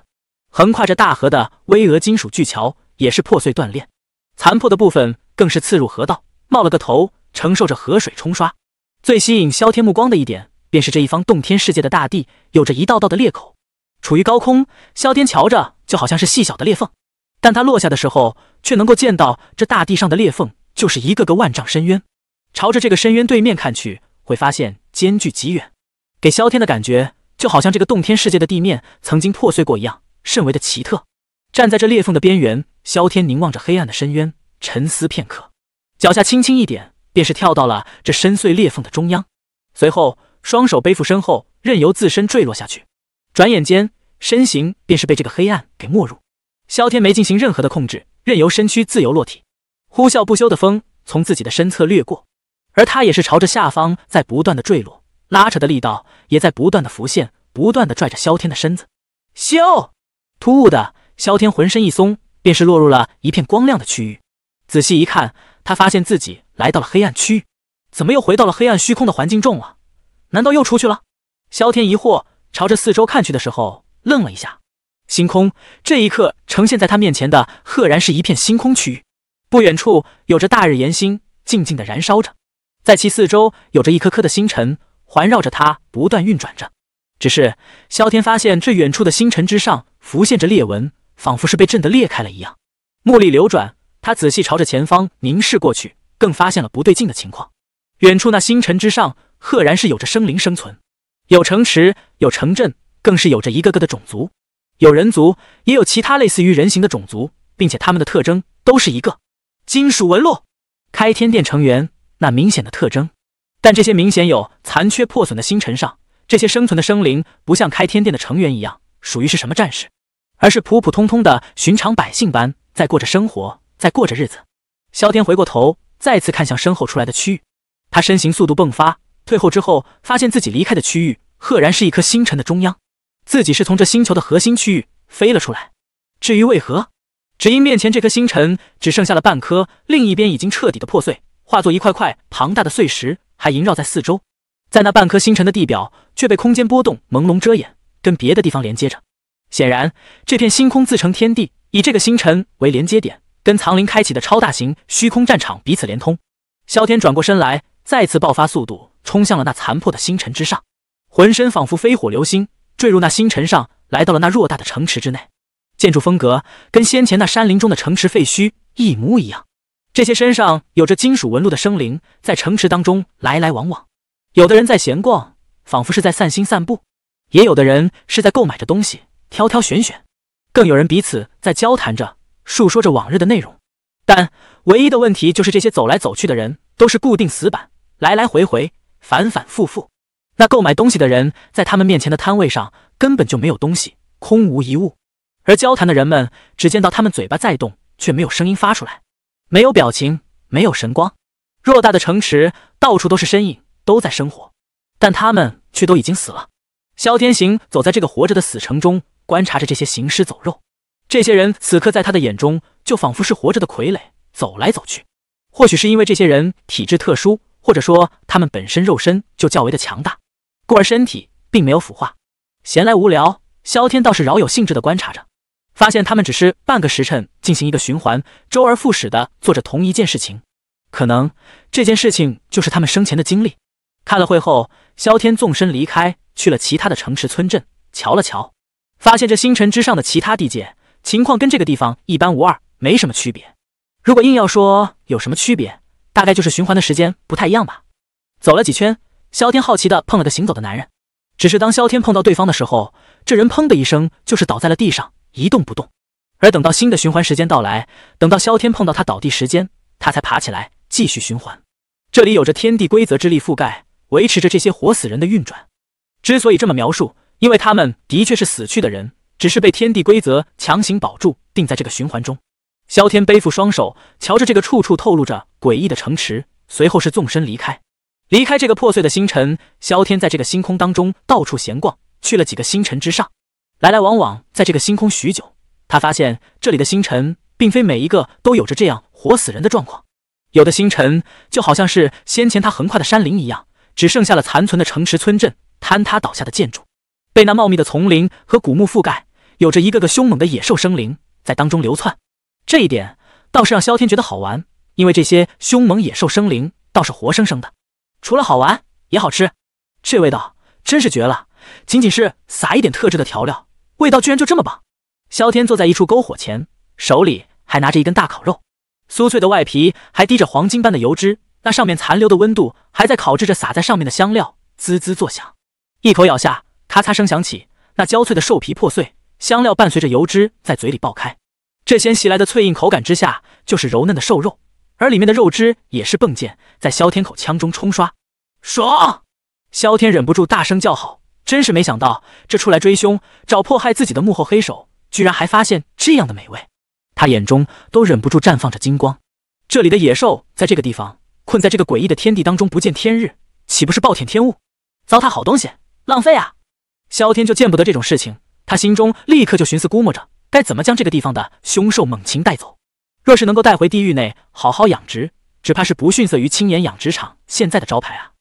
横跨着大河的巍峨金属巨桥也是破碎断裂。残破的部分更是刺入河道，冒了个头，承受着河水冲刷。最吸引萧天目光的一点，便是这一方洞天世界的大地，有着一道道的裂口。处于高空，萧天瞧着就好像是细小的裂缝，但他落下的时候，却能够见到这大地上的裂缝，就是一个个万丈深渊。朝着这个深渊对面看去，会发现间距极远，给萧天的感觉，就好像这个洞天世界的地面曾经破碎过一样，甚为的奇特。站在这裂缝的边缘，萧天凝望着黑暗的深渊，沉思片刻，脚下轻轻一点，便是跳到了这深邃裂缝的中央。随后，双手背负身后，任由自身坠落下去。转眼间，身形便是被这个黑暗给没入。萧天没进行任何的控制，任由身躯自由落体。呼啸不休的风从自己的身侧掠过，而他也是朝着下方在不断的坠落，拉扯的力道也在不断的浮现，不断的拽着萧天的身子。咻！突兀的。萧天浑身一松，便是落入了一片光亮的区域。仔细一看，他发现自己来到了黑暗区域，怎么又回到了黑暗虚空的环境中了？难道又出去了？萧天疑惑，朝着四周看去的时候，愣了一下。星空，这一刻呈现在他面前的，赫然是一片星空区域。不远处有着大日炎星，静静的燃烧着，在其四周有着一颗颗的星辰环绕着它，不断运转着。只是萧天发现，这远处的星辰之上，浮现着裂纹。仿佛是被震得裂开了一样，目力流转，他仔细朝着前方凝视过去，更发现了不对劲的情况。远处那星辰之上，赫然是有着生灵生存，有城池，有城镇，更是有着一个个的种族，有人族，也有其他类似于人形的种族，并且他们的特征都是一个金属纹路。开天殿成员那明显的特征，但这些明显有残缺破损的星辰上，这些生存的生灵不像开天殿的成员一样，属于是什么战士？而是普普通通的寻常百姓般，在过着生活，在过着日子。萧天回过头，再次看向身后出来的区域。他身形速度迸发，退后之后，发现自己离开的区域，赫然是一颗星辰的中央。自己是从这星球的核心区域飞了出来。至于为何，只因面前这颗星辰只剩下了半颗，另一边已经彻底的破碎，化作一块块庞大的碎石，还萦绕在四周。在那半颗星辰的地表，却被空间波动朦胧遮掩，跟别的地方连接着。显然，这片星空自成天地，以这个星辰为连接点，跟藏林开启的超大型虚空战场彼此连通。萧天转过身来，再次爆发速度冲向了那残破的星辰之上，浑身仿佛飞火流星，坠入那星辰上，来到了那偌大的城池之内。建筑风格跟先前那山林中的城池废墟一模一样。这些身上有着金属纹路的生灵，在城池当中来来往往，有的人在闲逛，仿佛是在散心散步，也有的人是在购买着东西。挑挑选选，更有人彼此在交谈着，述说着往日的内容。但唯一的问题就是，这些走来走去的人都是固定死板，来来回回，反反复复。那购买东西的人在他们面前的摊位上根本就没有东西，空无一物。而交谈的人们只见到他们嘴巴在动，却没有声音发出来，没有表情，没有神光。偌大的城池，到处都是身影，都在生活，但他们却都已经死了。萧天行走在这个活着的死城中。观察着这些行尸走肉，这些人此刻在他的眼中，就仿佛是活着的傀儡，走来走去。或许是因为这些人体质特殊，或者说他们本身肉身就较为的强大，故而身体并没有腐化。闲来无聊，萧天倒是饶有兴致的观察着，发现他们只是半个时辰进行一个循环，周而复始的做着同一件事情。可能这件事情就是他们生前的经历。看了会后，萧天纵身离开，去了其他的城池村镇，瞧了瞧。发现这星辰之上的其他地界情况跟这个地方一般无二，没什么区别。如果硬要说有什么区别，大概就是循环的时间不太一样吧。走了几圈，萧天好奇的碰了个行走的男人。只是当萧天碰到对方的时候，这人砰的一声就是倒在了地上，一动不动。而等到新的循环时间到来，等到萧天碰到他倒地时间，他才爬起来继续循环。这里有着天地规则之力覆盖，维持着这些活死人的运转。之所以这么描述。因为他们的确是死去的人，只是被天地规则强行保住，定在这个循环中。萧天背负双手，瞧着这个处处透露着诡异的城池，随后是纵身离开，离开这个破碎的星辰。萧天在这个星空当中到处闲逛，去了几个星辰之上，来来往往，在这个星空许久，他发现这里的星辰并非每一个都有着这样活死人的状况，有的星辰就好像是先前他横跨的山林一样，只剩下了残存的城池、村镇、坍塌倒下的建筑。被那茂密的丛林和古墓覆盖，有着一个个凶猛的野兽生灵在当中流窜。这一点倒是让萧天觉得好玩，因为这些凶猛野兽生灵倒是活生生的。除了好玩，也好吃，这味道真是绝了。仅仅是撒一点特制的调料，味道居然就这么棒。萧天坐在一处篝火前，手里还拿着一根大烤肉，酥脆的外皮还滴着黄金般的油脂，那上面残留的温度还在烤制着撒在上面的香料，滋滋作响。一口咬下。咔嚓声响起，那焦脆的兽皮破碎，香料伴随着油脂在嘴里爆开。这先袭来的脆硬口感之下，就是柔嫩的瘦肉，而里面的肉汁也是迸溅，在萧天口腔中冲刷，爽！萧天忍不住大声叫好，真是没想到，这出来追凶、找迫害自己的幕后黑手，居然还发现这样的美味，他眼中都忍不住绽放着金光。这里的野兽在这个地方困在这个诡异的天地当中不见天日，岂不是暴殄天物、糟蹋好东西、浪费啊！萧天就见不得这种事情，他心中立刻就寻思估摸着该怎么将这个地方的凶兽猛禽带走。若是能够带回地狱内好好养殖，只怕是不逊色于青岩养殖场现在的招牌啊！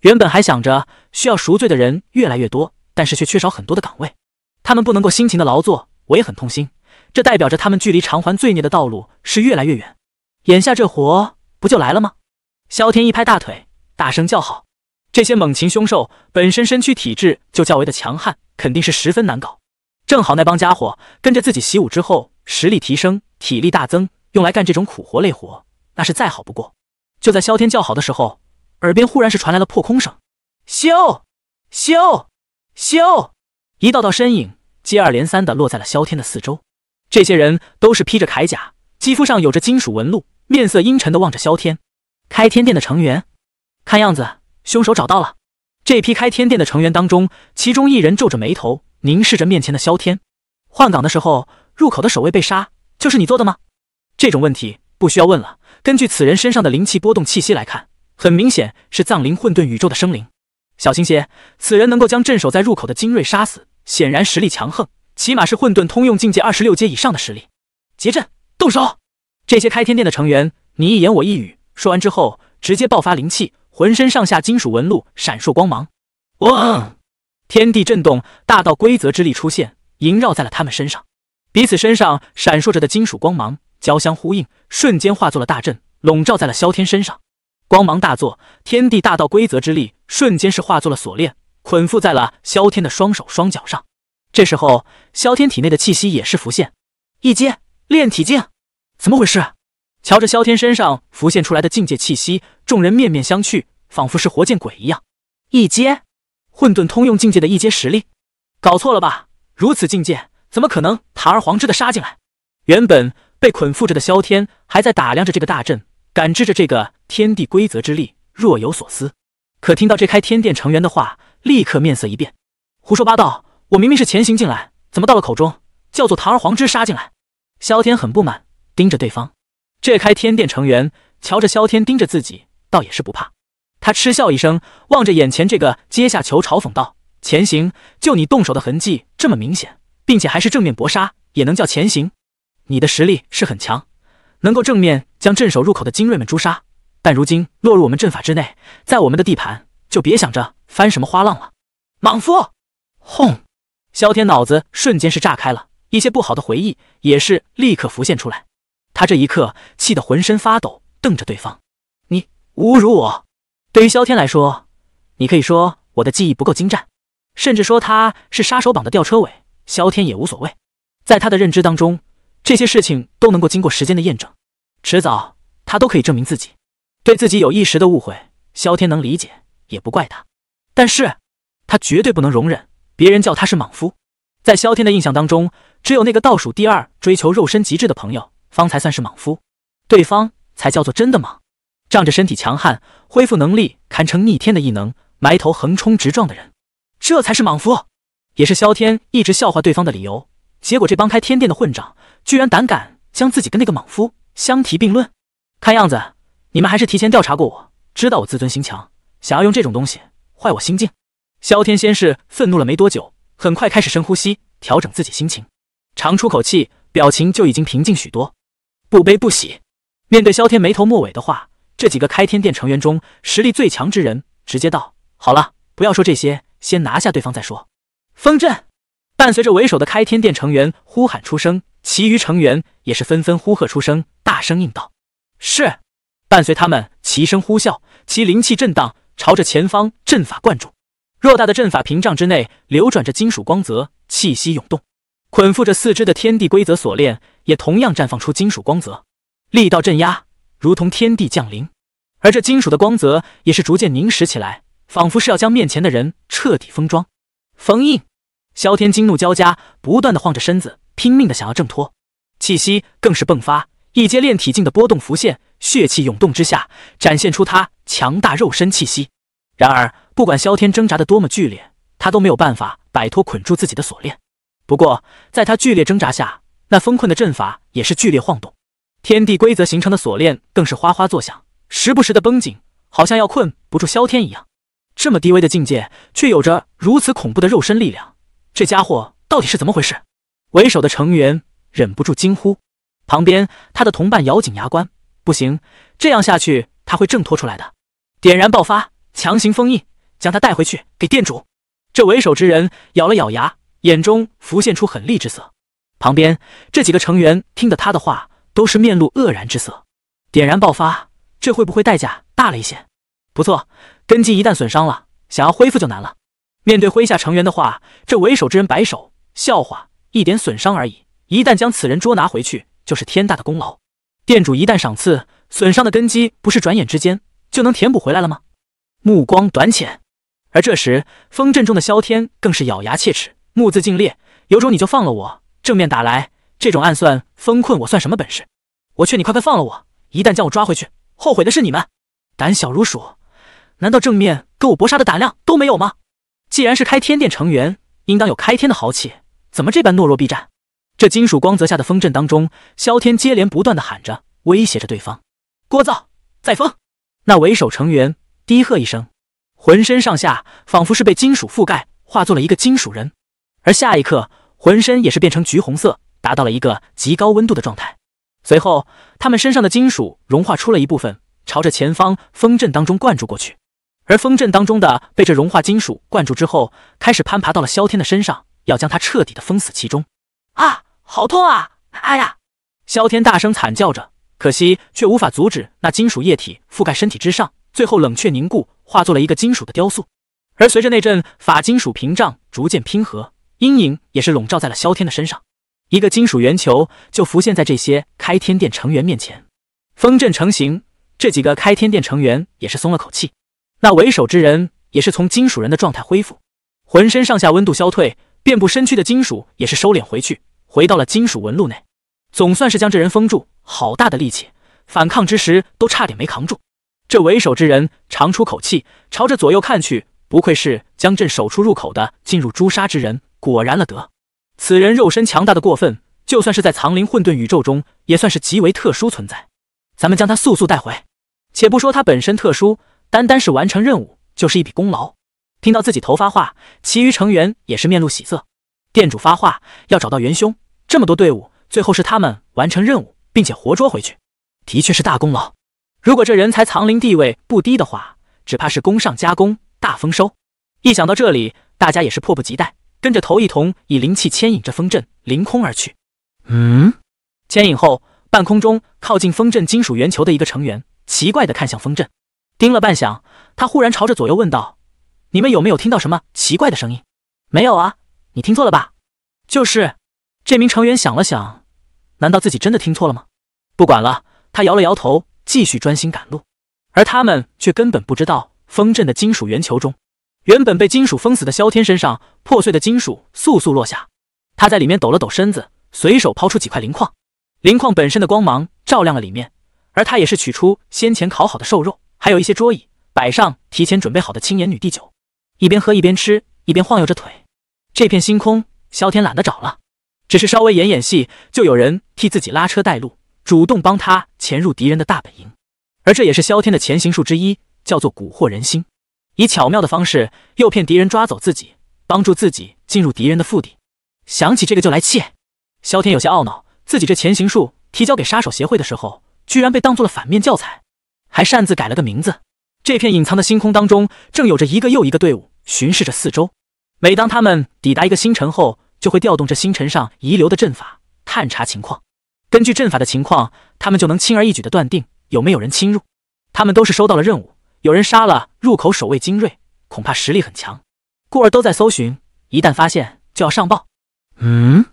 原本还想着需要赎罪的人越来越多，但是却缺少很多的岗位，他们不能够辛勤的劳作，我也很痛心。这代表着他们距离偿还罪孽的道路是越来越远。眼下这活不就来了吗？萧天一拍大腿，大声叫好。这些猛禽凶兽本身身躯体质就较为的强悍，肯定是十分难搞。正好那帮家伙跟着自己习武之后，实力提升，体力大增，用来干这种苦活累活，那是再好不过。就在萧天叫好的时候，耳边忽然是传来了破空声，咻，咻，咻，一道道身影接二连三的落在了萧天的四周。这些人都是披着铠甲，肌肤上有着金属纹路，面色阴沉的望着萧天。开天殿的成员，看样子。凶手找到了，这批开天殿的成员当中，其中一人皱着眉头凝视着面前的萧天。换岗的时候，入口的守卫被杀，就是你做的吗？这种问题不需要问了。根据此人身上的灵气波动气息来看，很明显是藏灵混沌宇宙的生灵。小心些，此人能够将镇守在入口的精锐杀死，显然实力强横，起码是混沌通用境界二十六阶以上的实力。结阵，动手！这些开天殿的成员你一言我一语，说完之后直接爆发灵气。浑身上下金属纹路闪烁光芒，哇！天地震动，大道规则之力出现，萦绕在了他们身上。彼此身上闪烁着的金属光芒交相呼应，瞬间化作了大阵，笼罩在了萧天身上。光芒大作，天地大道规则之力瞬间是化作了锁链，捆缚在了萧天的双手双脚上。这时候，萧天体内的气息也是浮现，一阶炼体境，怎么回事？瞧着萧天身上浮现出来的境界气息，众人面面相觑，仿佛是活见鬼一样。一阶，混沌通用境界的一阶实力，搞错了吧？如此境界，怎么可能堂而皇之的杀进来？原本被捆缚着的萧天还在打量着这个大阵，感知着这个天地规则之力，若有所思。可听到这开天殿成员的话，立刻面色一变：“胡说八道！我明明是潜行进来，怎么到了口中叫做堂而皇之杀进来？”萧天很不满，盯着对方。这开天殿成员瞧着萧天盯着自己，倒也是不怕。他嗤笑一声，望着眼前这个阶下囚，嘲讽道：“前行，就你动手的痕迹这么明显，并且还是正面搏杀，也能叫前行？你的实力是很强，能够正面将镇守入口的精锐们诛杀。但如今落入我们阵法之内，在我们的地盘，就别想着翻什么花浪了，莽夫！”轰！萧天脑子瞬间是炸开了，一些不好的回忆也是立刻浮现出来。他这一刻气得浑身发抖，瞪着对方：“你侮辱我！”对于萧天来说，你可以说我的技艺不够精湛，甚至说他是杀手榜的吊车尾，萧天也无所谓。在他的认知当中，这些事情都能够经过时间的验证，迟早他都可以证明自己。对自己有一时的误会，萧天能理解，也不怪他。但是，他绝对不能容忍别人叫他是莽夫。在萧天的印象当中，只有那个倒数第二追求肉身极致的朋友。方才算是莽夫，对方才叫做真的莽，仗着身体强悍、恢复能力堪称逆天的异能，埋头横冲直撞的人，这才是莽夫，也是萧天一直笑话对方的理由。结果这帮开天店的混账，居然胆敢将自己跟那个莽夫相提并论，看样子你们还是提前调查过我，知道我自尊心强，想要用这种东西坏我心境。萧天先是愤怒了没多久，很快开始深呼吸，调整自己心情，长出口气，表情就已经平静许多。不悲不喜，面对萧天眉头末尾的话，这几个开天殿成员中实力最强之人直接道：“好了，不要说这些，先拿下对方再说。”风阵伴随着为首的开天殿成员呼喊出声，其余成员也是纷纷呼喝出声，大声应道：“是！”伴随他们齐声呼啸，其灵气震荡，朝着前方阵法灌注。偌大的阵法屏障之内流转着金属光泽，气息涌动，捆缚着四肢的天地规则锁链。也同样绽放出金属光泽，力道镇压，如同天地降临。而这金属的光泽也是逐渐凝实起来，仿佛是要将面前的人彻底封装、封印。萧天惊怒交加，不断的晃着身子，拼命的想要挣脱，气息更是迸发，一阶炼体境的波动浮现，血气涌动之下，展现出他强大肉身气息。然而，不管萧天挣扎的多么剧烈，他都没有办法摆脱捆住自己的锁链。不过，在他剧烈挣扎下，那封困的阵法也是剧烈晃动，天地规则形成的锁链更是哗哗作响，时不时的绷紧，好像要困不住萧天一样。这么低微的境界，却有着如此恐怖的肉身力量，这家伙到底是怎么回事？为首的成员忍不住惊呼，旁边他的同伴咬紧牙关，不行，这样下去他会挣脱出来的。点燃爆发，强行封印，将他带回去给店主。这为首之人咬了咬牙，眼中浮现出狠厉之色。旁边这几个成员听得他的话，都是面露愕然之色。点燃爆发，这会不会代价大了一些？不错，根基一旦损伤了，想要恢复就难了。面对麾下成员的话，这为首之人摆手，笑话，一点损伤而已。一旦将此人捉拿回去，就是天大的功劳。店主一旦赏赐，损伤的根基不是转眼之间就能填补回来了吗？目光短浅。而这时，风阵中的萧天更是咬牙切齿，目眦尽裂，有种你就放了我。正面打来，这种暗算封困我算什么本事？我劝你快快放了我，一旦将我抓回去，后悔的是你们。胆小如鼠，难道正面跟我搏杀的胆量都没有吗？既然是开天殿成员，应当有开天的豪气，怎么这般懦弱避战？这金属光泽下的风阵当中，萧天接连不断的喊着，威胁着对方。聒噪，再封！那为首成员低喝一声，浑身上下仿佛是被金属覆盖，化作了一个金属人。而下一刻。浑身也是变成橘红色，达到了一个极高温度的状态。随后，他们身上的金属融化出了一部分，朝着前方风阵当中灌注过去。而风阵当中的被这融化金属灌注之后，开始攀爬到了萧天的身上，要将他彻底的封死其中。啊，好痛啊！哎呀！萧天大声惨叫着，可惜却无法阻止那金属液体覆盖身体之上，最后冷却凝固，化作了一个金属的雕塑。而随着那阵法金属屏障逐渐拼合。阴影也是笼罩在了萧天的身上，一个金属圆球就浮现在这些开天殿成员面前。风阵成型，这几个开天殿成员也是松了口气。那为首之人也是从金属人的状态恢复，浑身上下温度消退，遍布身躯的金属也是收敛回去，回到了金属纹路内。总算是将这人封住。好大的力气，反抗之时都差点没扛住。这为首之人长出口气，朝着左右看去，不愧是将朕首出入口的进入诛杀之人。果然了得，此人肉身强大的过分，就算是在藏灵混沌宇宙中，也算是极为特殊存在。咱们将他速速带回。且不说他本身特殊，单单是完成任务就是一笔功劳。听到自己头发话，其余成员也是面露喜色。店主发话要找到元凶，这么多队伍，最后是他们完成任务并且活捉回去，的确是大功劳。如果这人才藏灵地位不低的话，只怕是功上加功，大丰收。一想到这里，大家也是迫不及待。跟着头一同以灵气牵引着风阵凌空而去。嗯，牵引后，半空中靠近风阵金属圆球的一个成员奇怪的看向风阵，盯了半晌，他忽然朝着左右问道：“你们有没有听到什么奇怪的声音？”“没有啊，你听错了吧？”“就是。”这名成员想了想，难道自己真的听错了吗？不管了，他摇了摇头，继续专心赶路。而他们却根本不知道，风阵的金属圆球中。原本被金属封死的萧天身上破碎的金属簌簌落下，他在里面抖了抖身子，随手抛出几块磷矿，磷矿本身的光芒照亮了里面，而他也是取出先前烤好的瘦肉，还有一些桌椅，摆上提前准备好的青眼女帝酒，一边喝一边吃，一边晃悠着腿。这片星空，萧天懒得找了，只是稍微演演戏，就有人替自己拉车带路，主动帮他潜入敌人的大本营，而这也是萧天的潜行术之一，叫做蛊惑人心。以巧妙的方式诱骗敌人抓走自己，帮助自己进入敌人的腹地。想起这个就来气，萧天有些懊恼，自己这潜行术提交给杀手协会的时候，居然被当做了反面教材，还擅自改了个名字。这片隐藏的星空当中，正有着一个又一个队伍巡视着四周。每当他们抵达一个星辰后，就会调动这星辰上遗留的阵法探查情况。根据阵法的情况，他们就能轻而易举地断定有没有人侵入。他们都是收到了任务。有人杀了入口守卫精锐，恐怕实力很强，故而都在搜寻。一旦发现，就要上报。嗯，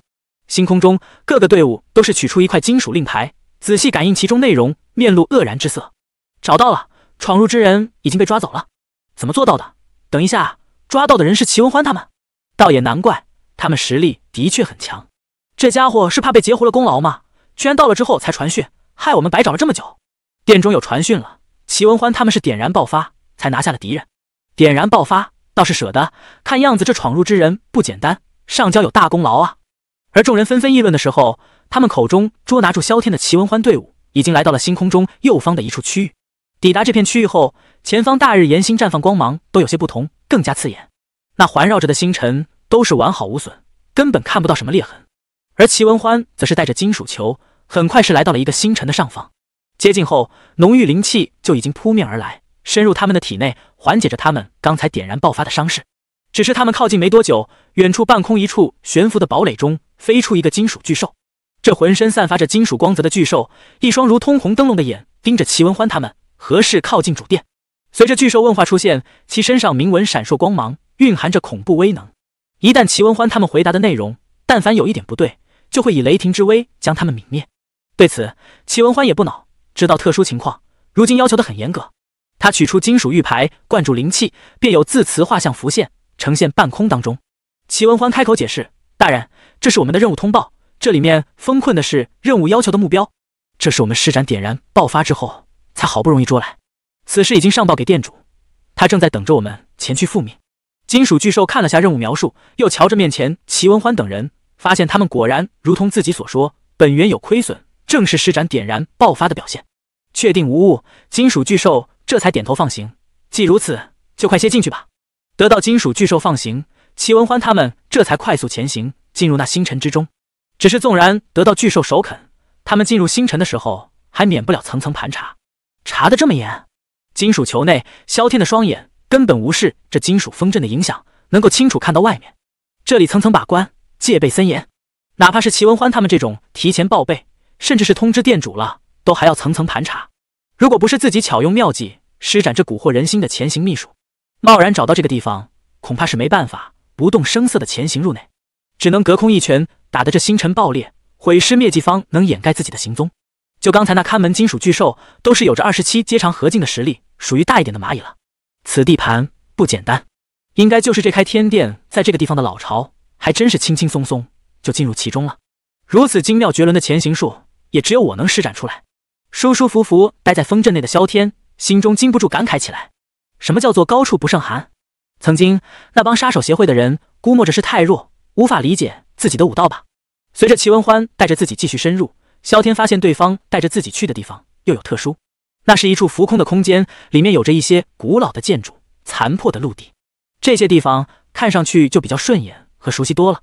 星空中各个队伍都是取出一块金属令牌，仔细感应其中内容，面露愕然之色。找到了，闯入之人已经被抓走了。怎么做到的？等一下，抓到的人是齐文欢他们，倒也难怪，他们实力的确很强。这家伙是怕被截胡了功劳吗？居然到了之后才传讯，害我们白找了这么久。殿中有传讯了。齐文欢，他们是点燃爆发才拿下了敌人。点燃爆发倒是舍得，看样子这闯入之人不简单，上交有大功劳啊！而众人纷纷议论的时候，他们口中捉拿住萧天的齐文欢队伍，已经来到了星空中右方的一处区域。抵达这片区域后，前方大日岩心绽放光芒都有些不同，更加刺眼。那环绕着的星辰都是完好无损，根本看不到什么裂痕。而齐文欢则是带着金属球，很快是来到了一个星辰的上方。接近后，浓郁灵气就已经扑面而来，深入他们的体内，缓解着他们刚才点燃爆发的伤势。只是他们靠近没多久，远处半空一处悬浮的堡垒中飞出一个金属巨兽，这浑身散发着金属光泽的巨兽，一双如通红灯笼的眼盯着齐文欢他们，何事靠近主殿？随着巨兽问话出现，其身上铭文闪烁光芒，蕴含着恐怖威能。一旦齐文欢他们回答的内容，但凡有一点不对，就会以雷霆之威将他们泯灭。对此，齐文欢也不恼。知道特殊情况，如今要求的很严格。他取出金属玉牌，灌注灵气，便有字词画像浮现，呈现半空当中。齐文欢开口解释：“大人，这是我们的任务通报，这里面封困的是任务要求的目标，这是我们施展点燃爆发之后才好不容易捉来。此事已经上报给店主，他正在等着我们前去复命。”金属巨兽看了下任务描述，又瞧着面前齐文欢等人，发现他们果然如同自己所说，本源有亏损。正是施展点燃爆发的表现，确定无误，金属巨兽这才点头放行。既如此，就快些进去吧。得到金属巨兽放行，齐文欢他们这才快速前行，进入那星辰之中。只是纵然得到巨兽首肯，他们进入星辰的时候，还免不了层层盘查。查得这么严？金属球内，萧天的双眼根本无视这金属风阵的影响，能够清楚看到外面。这里层层把关，戒备森严，哪怕是齐文欢他们这种提前报备。甚至是通知店主了，都还要层层盘查。如果不是自己巧用妙计，施展这蛊惑人心的潜行秘术，贸然找到这个地方，恐怕是没办法不动声色的潜行入内，只能隔空一拳打得这星辰爆裂，毁尸灭迹，方能掩盖自己的行踪。就刚才那看门金属巨兽，都是有着二十七阶长合境的实力，属于大一点的蚂蚁了。此地盘不简单，应该就是这开天殿在这个地方的老巢，还真是轻轻松松就进入其中了。如此精妙绝伦的潜行术。也只有我能施展出来。舒舒服服待在风阵内的萧天，心中禁不住感慨起来：“什么叫做高处不胜寒？”曾经那帮杀手协会的人，估摸着是太弱，无法理解自己的武道吧。随着齐文欢带着自己继续深入，萧天发现对方带着自己去的地方又有特殊。那是一处浮空的空间，里面有着一些古老的建筑、残破的陆地。这些地方看上去就比较顺眼和熟悉多了。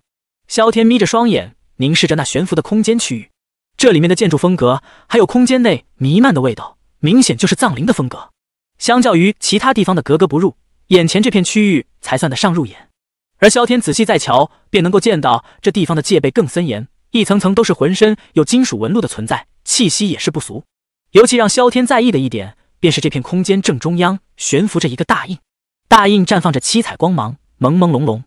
萧天眯着双眼，凝视着那悬浮的空间区域。这里面的建筑风格，还有空间内弥漫的味道，明显就是藏灵的风格。相较于其他地方的格格不入，眼前这片区域才算得上入眼。而萧天仔细再瞧，便能够见到这地方的戒备更森严，一层层都是浑身有金属纹路的存在，气息也是不俗。尤其让萧天在意的一点，便是这片空间正中央悬浮着一个大印，大印绽放着七彩光芒，朦朦胧胧。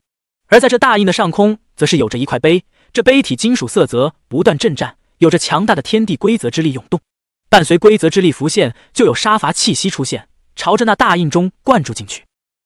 而在这大印的上空，则是有着一块碑，这碑体金属色泽不断震颤。有着强大的天地规则之力涌动，伴随规则之力浮现，就有杀伐气息出现，朝着那大印中灌注进去。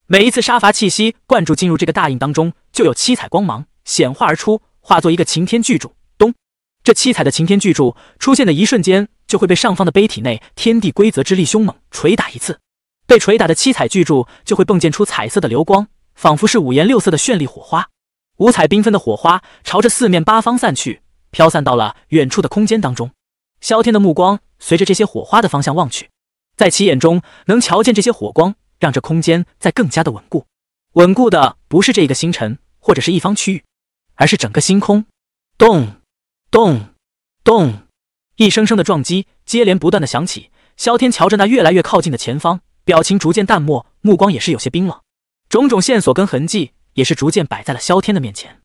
每一次杀伐气息灌注进入这个大印当中，就有七彩光芒显化而出，化作一个擎天巨柱。咚！这七彩的擎天巨柱出现的一瞬间，就会被上方的碑体内天地规则之力凶猛捶打一次。被捶打的七彩巨柱就会迸溅出彩色的流光，仿佛是五颜六色的绚丽火花，五彩缤纷的火花朝着四面八方散去。飘散到了远处的空间当中。萧天的目光随着这些火花的方向望去，在其眼中能瞧见这些火光，让这空间在更加的稳固。稳固的不是这一个星辰或者是一方区域，而是整个星空。咚，咚，咚，一声声的撞击接连不断的响起。萧天瞧着那越来越靠近的前方，表情逐渐淡漠，目光也是有些冰冷。种种线索跟痕迹也是逐渐摆在了萧天的面前。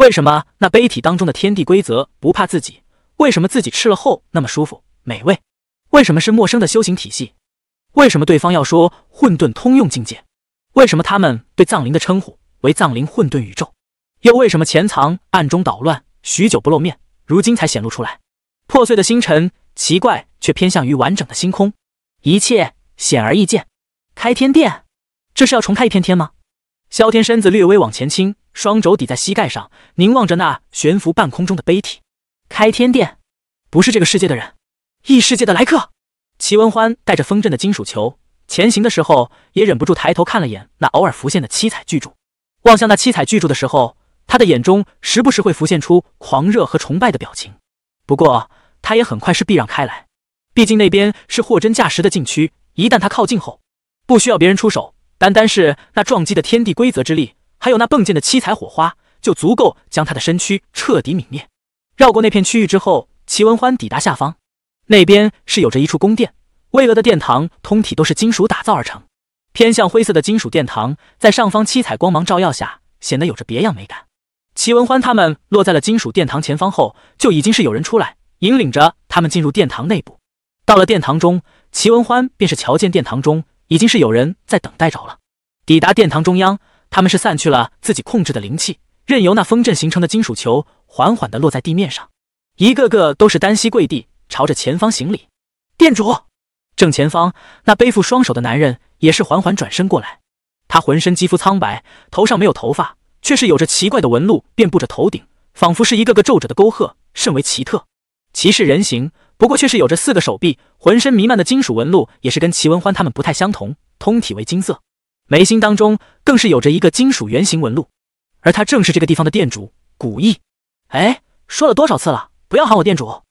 为什么那碑体当中的天地规则不怕自己？为什么自己吃了后那么舒服美味？为什么是陌生的修行体系？为什么对方要说混沌通用境界？为什么他们对藏灵的称呼为藏灵混沌宇宙？又为什么潜藏暗中捣乱，许久不露面，如今才显露出来？破碎的星辰，奇怪却偏向于完整的星空，一切显而易见。开天殿，这是要重开一片天吗？萧天身子略微往前倾。双肘抵在膝盖上，凝望着那悬浮半空中的碑体。开天殿，不是这个世界的人，异世界的来客。齐文欢带着风阵的金属球前行的时候，也忍不住抬头看了眼那偶尔浮现的七彩巨柱。望向那七彩巨柱的时候，他的眼中时不时会浮现出狂热和崇拜的表情。不过，他也很快是避让开来，毕竟那边是货真价实的禁区。一旦他靠近后，不需要别人出手，单单是那撞击的天地规则之力。还有那迸溅的七彩火花，就足够将他的身躯彻底泯灭。绕过那片区域之后，齐文欢抵达下方，那边是有着一处宫殿，巍峨的殿堂，通体都是金属打造而成，偏向灰色的金属殿堂，在上方七彩光芒照耀下，显得有着别样美感。齐文欢他们落在了金属殿堂前方后，就已经是有人出来引领着他们进入殿堂内部。到了殿堂中，齐文欢便是瞧见殿堂中已经是有人在等待着了。抵达殿堂中央。他们是散去了自己控制的灵气，任由那风阵形成的金属球缓缓地落在地面上，一个个都是单膝跪地，朝着前方行礼。店主正前方那背负双手的男人也是缓缓转身过来，他浑身肌肤苍白，头上没有头发，却是有着奇怪的纹路遍布着头顶，仿佛是一个个皱褶的沟壑，甚为奇特。其是人形，不过却是有着四个手臂，浑身弥漫的金属纹路也是跟齐文欢他们不太相同，通体为金色。眉心当中更是有着一个金属圆形纹路，而他正是这个地方的店主古意。哎，说了多少次了，不要喊我店主。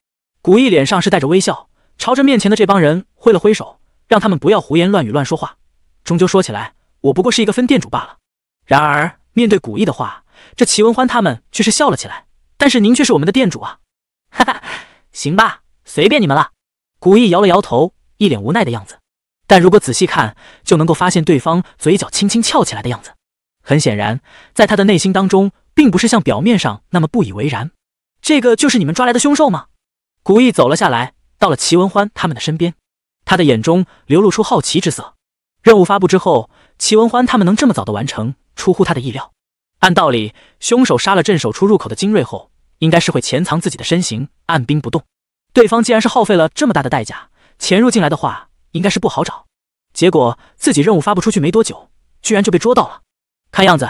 古意脸上是带着微笑，朝着面前的这帮人挥了挥手，让他们不要胡言乱语乱说话。终究说起来，我不过是一个分店主罢了。然而面对古意的话，这齐文欢他们却是笑了起来。但是您却是我们的店主啊！哈哈，行吧，随便你们了。古意摇了摇头，一脸无奈的样子。但如果仔细看，就能够发现对方嘴角轻轻翘起来的样子。很显然，在他的内心当中，并不是像表面上那么不以为然。这个就是你们抓来的凶兽吗？古意走了下来，到了齐文欢他们的身边，他的眼中流露出好奇之色。任务发布之后，齐文欢他们能这么早的完成，出乎他的意料。按道理，凶手杀了镇守出入口的精锐后，应该是会潜藏自己的身形，按兵不动。对方既然是耗费了这么大的代价潜入进来的话，应该是不好找，结果自己任务发不出去没多久，居然就被捉到了。看样子，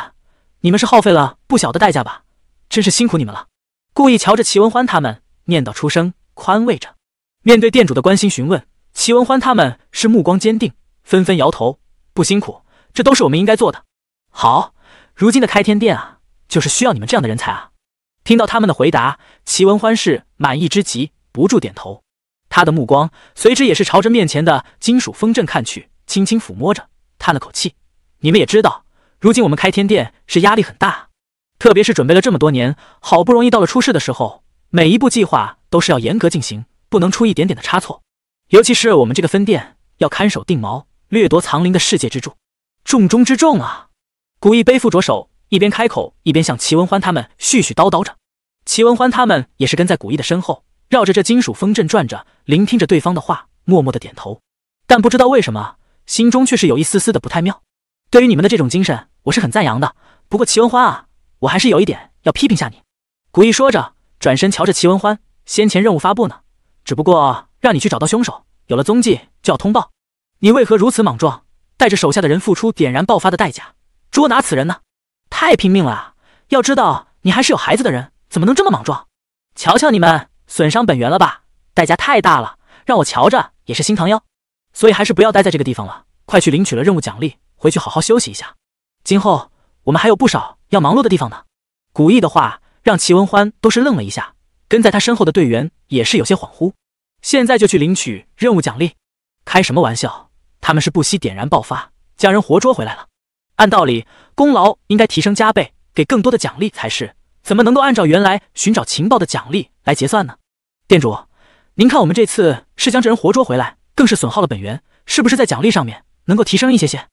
你们是耗费了不小的代价吧？真是辛苦你们了。故意瞧着齐文欢他们念叨出声，宽慰着。面对店主的关心询问，齐文欢他们是目光坚定，纷纷摇头，不辛苦，这都是我们应该做的。好，如今的开天殿啊，就是需要你们这样的人才啊！听到他们的回答，齐文欢是满意之极，不住点头。他的目光随之也是朝着面前的金属风阵看去，轻轻抚摸着，叹了口气。你们也知道，如今我们开天殿是压力很大，特别是准备了这么多年，好不容易到了出事的时候，每一步计划都是要严格进行，不能出一点点的差错。尤其是我们这个分店要看守定锚掠夺藏灵的世界之柱，重中之重啊！古意背负着手，一边开口，一边向齐文欢他们絮絮叨叨着。齐文欢他们也是跟在古意的身后。绕着这金属风阵转着，聆听着对方的话，默默的点头，但不知道为什么，心中却是有一丝丝的不太妙。对于你们的这种精神，我是很赞扬的。不过齐文欢啊，我还是有一点要批评下你。古意说着，转身瞧着齐文欢，先前任务发布呢，只不过让你去找到凶手，有了踪迹就要通报。你为何如此莽撞，带着手下的人付出点燃爆发的代价，捉拿此人呢？太拼命了啊！要知道，你还是有孩子的人，怎么能这么莽撞？瞧瞧你们！损伤本源了吧？代价太大了，让我瞧着也是心疼哟。所以还是不要待在这个地方了，快去领取了任务奖励，回去好好休息一下。今后我们还有不少要忙碌的地方呢。古意的话让齐文欢都是愣了一下，跟在他身后的队员也是有些恍惚。现在就去领取任务奖励？开什么玩笑！他们是不惜点燃爆发，将人活捉回来了。按道理，功劳应该提升加倍，给更多的奖励才是。怎么能够按照原来寻找情报的奖励来结算呢？店主，您看我们这次是将这人活捉回来，更是损耗了本源，是不是在奖励上面能够提升一些些？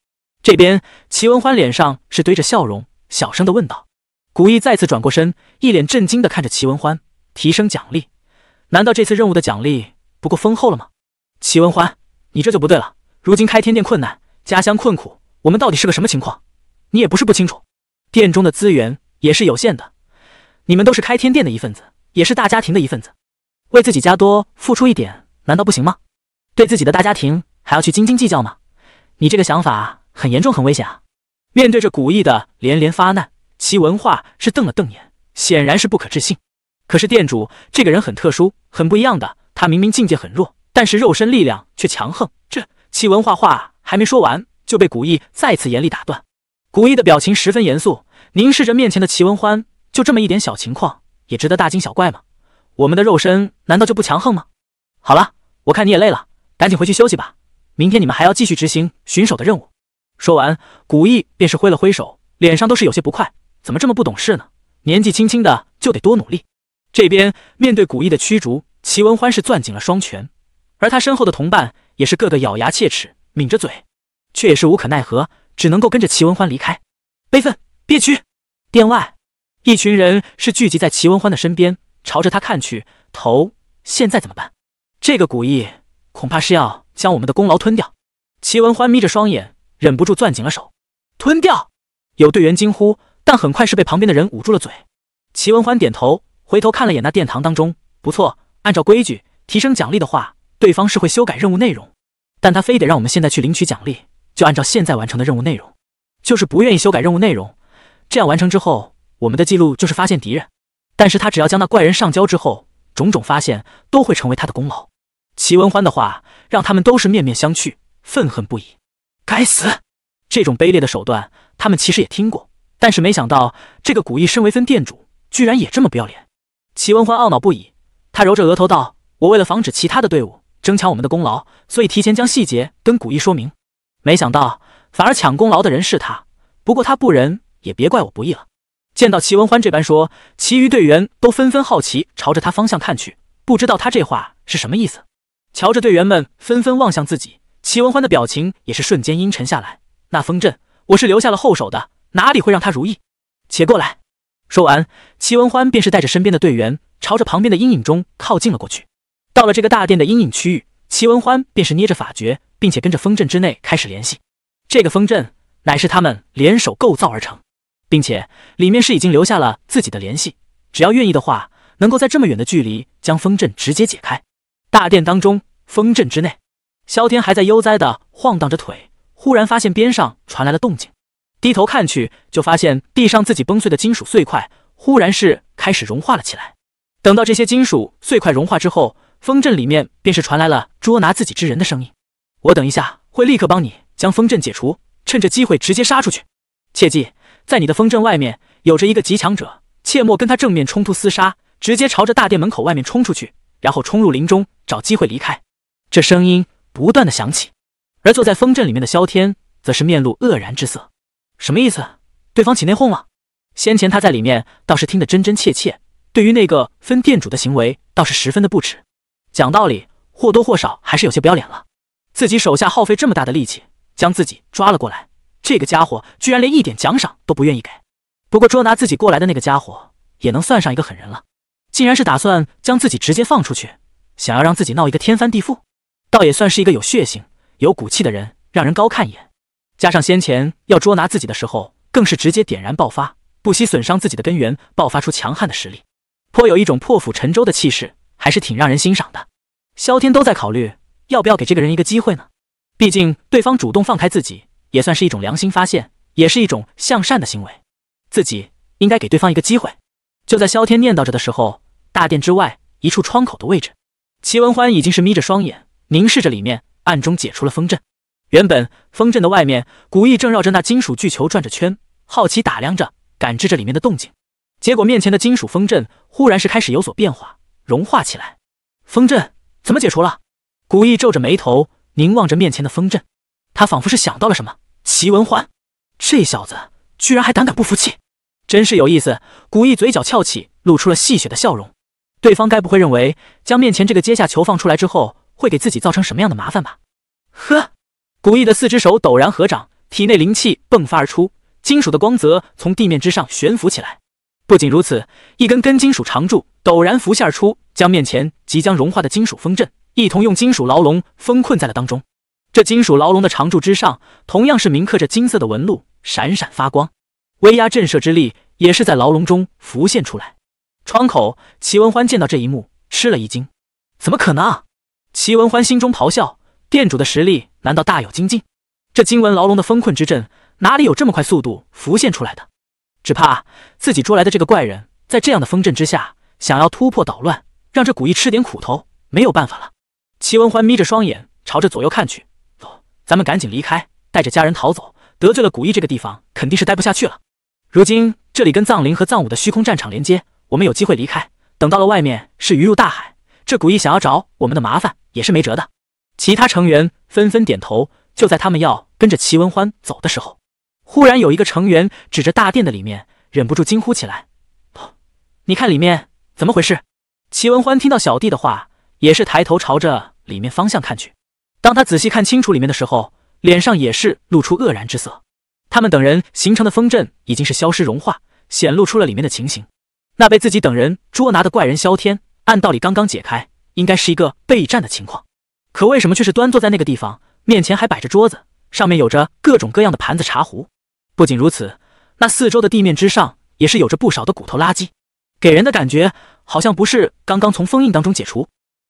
这边齐文欢脸上是堆着笑容，小声的问道。古意再次转过身，一脸震惊的看着齐文欢：“提升奖励？难道这次任务的奖励不够丰厚了吗？”齐文欢，你这就不对了。如今开天店困难，家乡困苦，我们到底是个什么情况？你也不是不清楚，店中的资源也是有限的。你们都是开天店的一份子，也是大家庭的一份子。为自己家多付出一点，难道不行吗？对自己的大家庭还要去斤斤计较吗？你这个想法很严重、很危险啊！面对着古意的连连发难，齐文化是瞪了瞪眼，显然是不可置信。可是店主这个人很特殊、很不一样的，他明明境界很弱，但是肉身力量却强横。这齐文化话还没说完，就被古意再次严厉打断。古意的表情十分严肃，凝视着面前的齐文欢，就这么一点小情况，也值得大惊小怪吗？我们的肉身难道就不强横吗？好了，我看你也累了，赶紧回去休息吧。明天你们还要继续执行巡守的任务。说完，古意便是挥了挥手，脸上都是有些不快。怎么这么不懂事呢？年纪轻轻的就得多努力。这边面对古意的驱逐，齐文欢是攥紧了双拳，而他身后的同伴也是个个咬牙切齿，抿着嘴，却也是无可奈何，只能够跟着齐文欢离开。悲愤、憋屈。殿外，一群人是聚集在齐文欢的身边。朝着他看去，头现在怎么办？这个古意恐怕是要将我们的功劳吞掉。齐文欢眯着双眼，忍不住攥紧了手。吞掉！有队员惊呼，但很快是被旁边的人捂住了嘴。齐文欢点头，回头看了眼那殿堂当中。不错，按照规矩，提升奖励的话，对方是会修改任务内容。但他非得让我们现在去领取奖励，就按照现在完成的任务内容，就是不愿意修改任务内容。这样完成之后，我们的记录就是发现敌人。但是他只要将那怪人上交之后，种种发现都会成为他的功劳。齐文欢的话让他们都是面面相觑，愤恨不已。该死！这种卑劣的手段，他们其实也听过，但是没想到这个古意身为分店主，居然也这么不要脸。齐文欢懊恼不已，他揉着额头道：“我为了防止其他的队伍争抢我们的功劳，所以提前将细节跟古意说明，没想到反而抢功劳的人是他。不过他不仁，也别怪我不义了。”见到齐文欢这般说，其余队员都纷纷好奇朝着他方向看去，不知道他这话是什么意思。瞧着队员们纷纷望向自己，齐文欢的表情也是瞬间阴沉下来。那风阵，我是留下了后手的，哪里会让他如意？且过来。说完，齐文欢便是带着身边的队员朝着旁边的阴影中靠近了过去。到了这个大殿的阴影区域，齐文欢便是捏着法诀，并且跟着风阵之内开始联系。这个风阵乃是他们联手构造而成。并且里面是已经留下了自己的联系，只要愿意的话，能够在这么远的距离将风阵直接解开。大殿当中，风阵之内，萧天还在悠哉的晃荡着腿，忽然发现边上传来了动静，低头看去，就发现地上自己崩碎的金属碎块，忽然是开始融化了起来。等到这些金属碎块融化之后，风阵里面便是传来了捉拿自己之人的声音。我等一下会立刻帮你将风阵解除，趁着机会直接杀出去，切记。在你的风阵外面，有着一个极强者，切莫跟他正面冲突厮杀，直接朝着大殿门口外面冲出去，然后冲入林中找机会离开。这声音不断的响起，而坐在风阵里面的萧天，则是面露愕然之色。什么意思？对方起内讧了？先前他在里面倒是听得真真切切，对于那个分店主的行为，倒是十分的不耻。讲道理，或多或少还是有些不要脸了。自己手下耗费这么大的力气，将自己抓了过来。这个家伙居然连一点奖赏都不愿意给，不过捉拿自己过来的那个家伙也能算上一个狠人了。竟然是打算将自己直接放出去，想要让自己闹一个天翻地覆，倒也算是一个有血性、有骨气的人，让人高看一眼。加上先前要捉拿自己的时候，更是直接点燃爆发，不惜损伤自己的根源，爆发出强悍的实力，颇有一种破釜沉舟的气势，还是挺让人欣赏的。萧天都在考虑要不要给这个人一个机会呢，毕竟对方主动放开自己。也算是一种良心发现，也是一种向善的行为。自己应该给对方一个机会。就在萧天念叨着的时候，大殿之外一处窗口的位置，齐文欢已经是眯着双眼，凝视着里面，暗中解除了风阵。原本风阵的外面，古意正绕着那金属巨球转着圈，好奇打量着，感知着里面的动静。结果面前的金属风阵忽然是开始有所变化，融化起来。风阵怎么解除了？古意皱着眉头凝望着面前的风阵，他仿佛是想到了什么。齐文欢，这小子居然还胆敢不服气，真是有意思。古意嘴角翘起，露出了戏谑的笑容。对方该不会认为将面前这个阶下囚放出来之后，会给自己造成什么样的麻烦吧？呵！古意的四只手陡然合掌，体内灵气迸发而出，金属的光泽从地面之上悬浮起来。不仅如此，一根根金属长柱陡然浮现而出，将面前即将融化的金属风阵一同用金属牢笼封困在了当中。这金属牢笼的长柱之上，同样是铭刻着金色的纹路，闪闪发光，威压震慑之力也是在牢笼中浮现出来。窗口，齐文欢见到这一幕，吃了一惊：怎么可能？齐文欢心中咆哮：店主的实力难道大有精进？这金纹牢笼的封困之阵哪里有这么快速度浮现出来的？只怕自己捉来的这个怪人，在这样的风阵之下，想要突破捣乱，让这古意吃点苦头，没有办法了。齐文欢眯着双眼，朝着左右看去。咱们赶紧离开，带着家人逃走。得罪了古意这个地方，肯定是待不下去了。如今这里跟藏灵和藏武的虚空战场连接，我们有机会离开。等到了外面，是鱼入大海，这古意想要找我们的麻烦也是没辙的。其他成员纷纷点头。就在他们要跟着齐文欢走的时候，忽然有一个成员指着大殿的里面，忍不住惊呼起来：“你看里面怎么回事？”齐文欢听到小弟的话，也是抬头朝着里面方向看去。当他仔细看清楚里面的时候，脸上也是露出愕然之色。他们等人形成的风阵已经是消失融化，显露出了里面的情形。那被自己等人捉拿的怪人萧天，按道理刚刚解开，应该是一个备战的情况，可为什么却是端坐在那个地方，面前还摆着桌子，上面有着各种各样的盘子、茶壶。不仅如此，那四周的地面之上也是有着不少的骨头垃圾，给人的感觉好像不是刚刚从封印当中解除，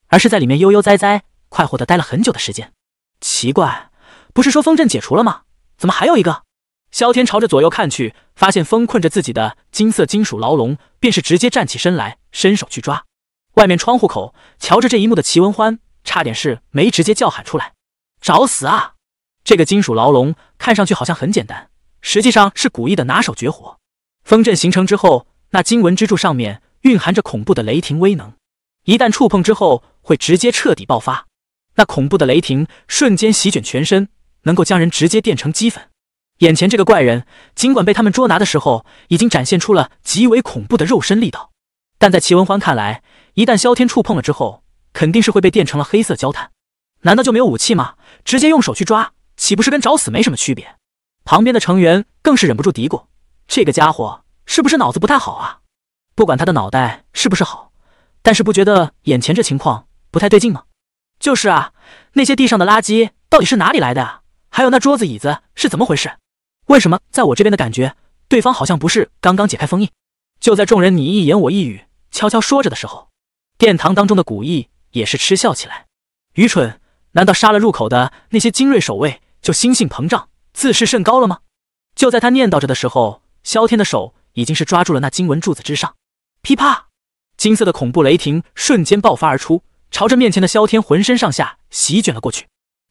而是在里面悠悠哉哉。快活的待了很久的时间，奇怪，不是说风阵解除了吗？怎么还有一个？萧天朝着左右看去，发现风困着自己的金色金属牢笼，便是直接站起身来，伸手去抓。外面窗户口瞧着这一幕的齐文欢，差点是没直接叫喊出来：“找死啊！”这个金属牢笼看上去好像很简单，实际上是古意的拿手绝活。风阵形成之后，那金纹支柱上面蕴含着恐怖的雷霆威能，一旦触碰之后，会直接彻底爆发。那恐怖的雷霆瞬间席卷全身，能够将人直接电成齑粉。眼前这个怪人，尽管被他们捉拿的时候已经展现出了极为恐怖的肉身力道，但在齐文欢看来，一旦萧天触碰了之后，肯定是会被电成了黑色焦炭。难道就没有武器吗？直接用手去抓，岂不是跟找死没什么区别？旁边的成员更是忍不住嘀咕：“这个家伙是不是脑子不太好啊？”不管他的脑袋是不是好，但是不觉得眼前这情况不太对劲吗？就是啊，那些地上的垃圾到底是哪里来的？啊？还有那桌子椅子是怎么回事？为什么在我这边的感觉，对方好像不是刚刚解开封印？就在众人你一言我一语悄悄说着的时候，殿堂当中的古意也是嗤笑起来：“愚蠢！难道杀了入口的那些精锐守卫，就心性膨胀，自视甚高了吗？”就在他念叨着的时候，萧天的手已经是抓住了那经文柱子之上，噼啪，金色的恐怖雷霆瞬间爆发而出。朝着面前的萧天，浑身上下席卷了过去。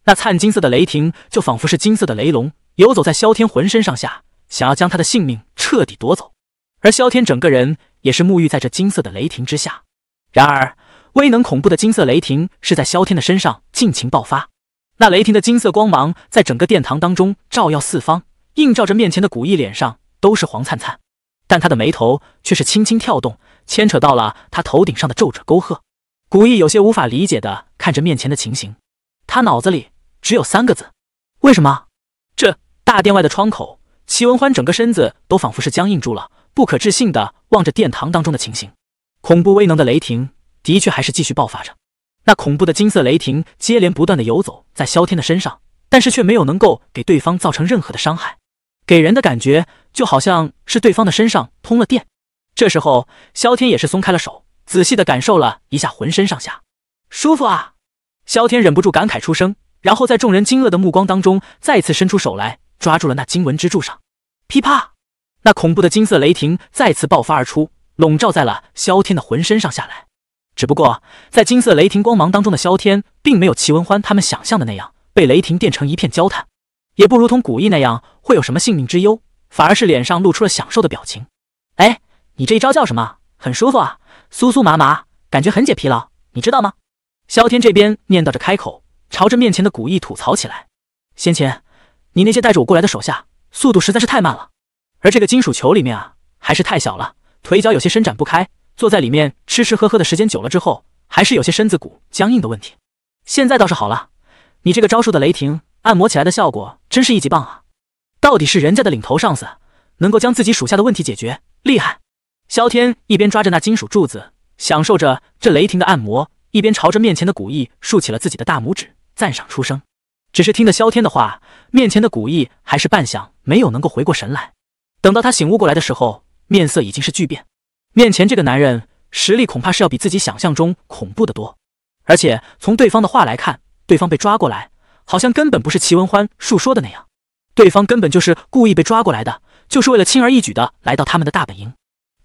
那灿金色的雷霆，就仿佛是金色的雷龙，游走在萧天浑身上下，想要将他的性命彻底夺走。而萧天整个人也是沐浴在这金色的雷霆之下。然而，威能恐怖的金色雷霆是在萧天的身上尽情爆发。那雷霆的金色光芒，在整个殿堂当中照耀四方，映照着面前的古意，脸上都是黄灿灿，但他的眉头却是轻轻跳动，牵扯到了他头顶上的皱褶沟壑。古意有些无法理解的看着面前的情形，他脑子里只有三个字：为什么？这大殿外的窗口，齐文欢整个身子都仿佛是僵硬住了，不可置信的望着殿堂当中的情形。恐怖威能的雷霆的确还是继续爆发着，那恐怖的金色雷霆接连不断的游走在萧天的身上，但是却没有能够给对方造成任何的伤害，给人的感觉就好像是对方的身上通了电。这时候，萧天也是松开了手。仔细的感受了一下，浑身上下舒服啊！萧天忍不住感慨出声，然后在众人惊愕的目光当中，再次伸出手来，抓住了那金纹之柱上。噼啪！那恐怖的金色雷霆再次爆发而出，笼罩在了萧天的浑身上下来。只不过在金色雷霆光芒当中的萧天，并没有齐文欢他们想象的那样被雷霆电成一片焦炭，也不如同古意那样会有什么性命之忧，反而是脸上露出了享受的表情。哎，你这一招叫什么？很舒服啊！酥酥麻麻，感觉很解疲劳，你知道吗？萧天这边念叨着开口，朝着面前的古意吐槽起来。先前你那些带着我过来的手下，速度实在是太慢了。而这个金属球里面啊，还是太小了，腿脚有些伸展不开，坐在里面吃吃喝喝的时间久了之后，还是有些身子骨僵硬的问题。现在倒是好了，你这个招数的雷霆按摩起来的效果真是一级棒啊！到底是人家的领头上司，能够将自己属下的问题解决，厉害！萧天一边抓着那金属柱子，享受着这雷霆的按摩，一边朝着面前的古意竖起了自己的大拇指，赞赏出声。只是听得萧天的话，面前的古意还是半晌没有能够回过神来。等到他醒悟过来的时候，面色已经是巨变。面前这个男人实力恐怕是要比自己想象中恐怖的多。而且从对方的话来看，对方被抓过来，好像根本不是齐文欢述说的那样，对方根本就是故意被抓过来的，就是为了轻而易举的来到他们的大本营。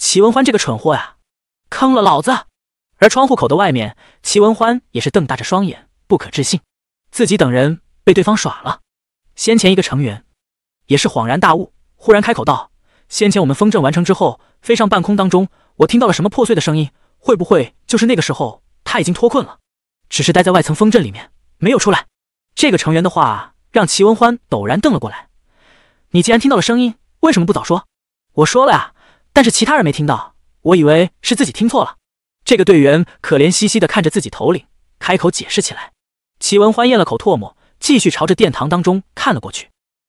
齐文欢这个蠢货呀，坑了老子！而窗户口的外面，齐文欢也是瞪大着双眼，不可置信，自己等人被对方耍了。先前一个成员也是恍然大悟，忽然开口道：“先前我们风阵完成之后，飞上半空当中，我听到了什么破碎的声音，会不会就是那个时候他已经脱困了，只是待在外层风阵里面没有出来？”这个成员的话让齐文欢陡然瞪了过来：“你既然听到了声音，为什么不早说？”“我说了呀。”但是其他人没听到，我以为是自己听错了。这个队员可怜兮兮的看着自己头领，开口解释起来。齐文欢咽了口唾沫，继续朝着殿堂当中看了过去。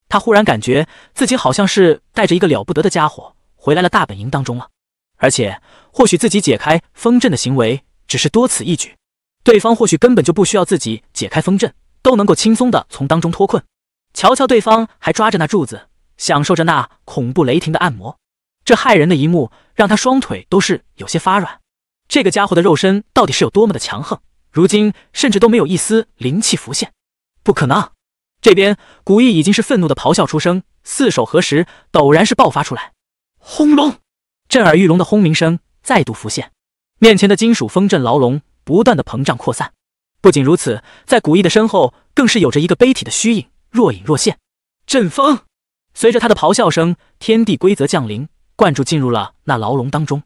他忽然感觉自己好像是带着一个了不得的家伙回来了大本营当中了，而且或许自己解开风阵的行为只是多此一举，对方或许根本就不需要自己解开风阵，都能够轻松的从当中脱困。瞧瞧，对方还抓着那柱子，享受着那恐怖雷霆的按摩。这骇人的一幕让他双腿都是有些发软。这个家伙的肉身到底是有多么的强横？如今甚至都没有一丝灵气浮现，不可能！这边古意已经是愤怒的咆哮出声，四手合十，陡然是爆发出来。轰隆！震耳欲聋的轰鸣声再度浮现，面前的金属风阵牢笼不断的膨胀扩散。不仅如此，在古意的身后更是有着一个碑体的虚影若隐若现。阵风随着他的咆哮声，天地规则降临。灌注进入了那牢笼当中，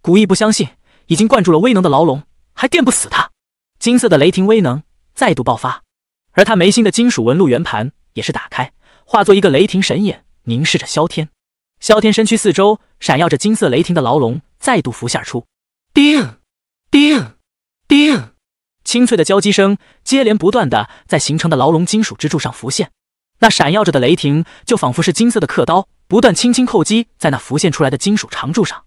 古意不相信，已经灌注了威能的牢笼还电不死他。金色的雷霆威能再度爆发，而他眉心的金属纹路圆盘也是打开，化作一个雷霆神眼，凝视着萧天。萧天身躯四周闪耀着金色雷霆的牢笼再度浮现出，叮叮叮，清脆的交击声接连不断的在形成的牢笼金属支柱上浮现，那闪耀着的雷霆就仿佛是金色的刻刀。不断轻轻叩击在那浮现出来的金属长柱上，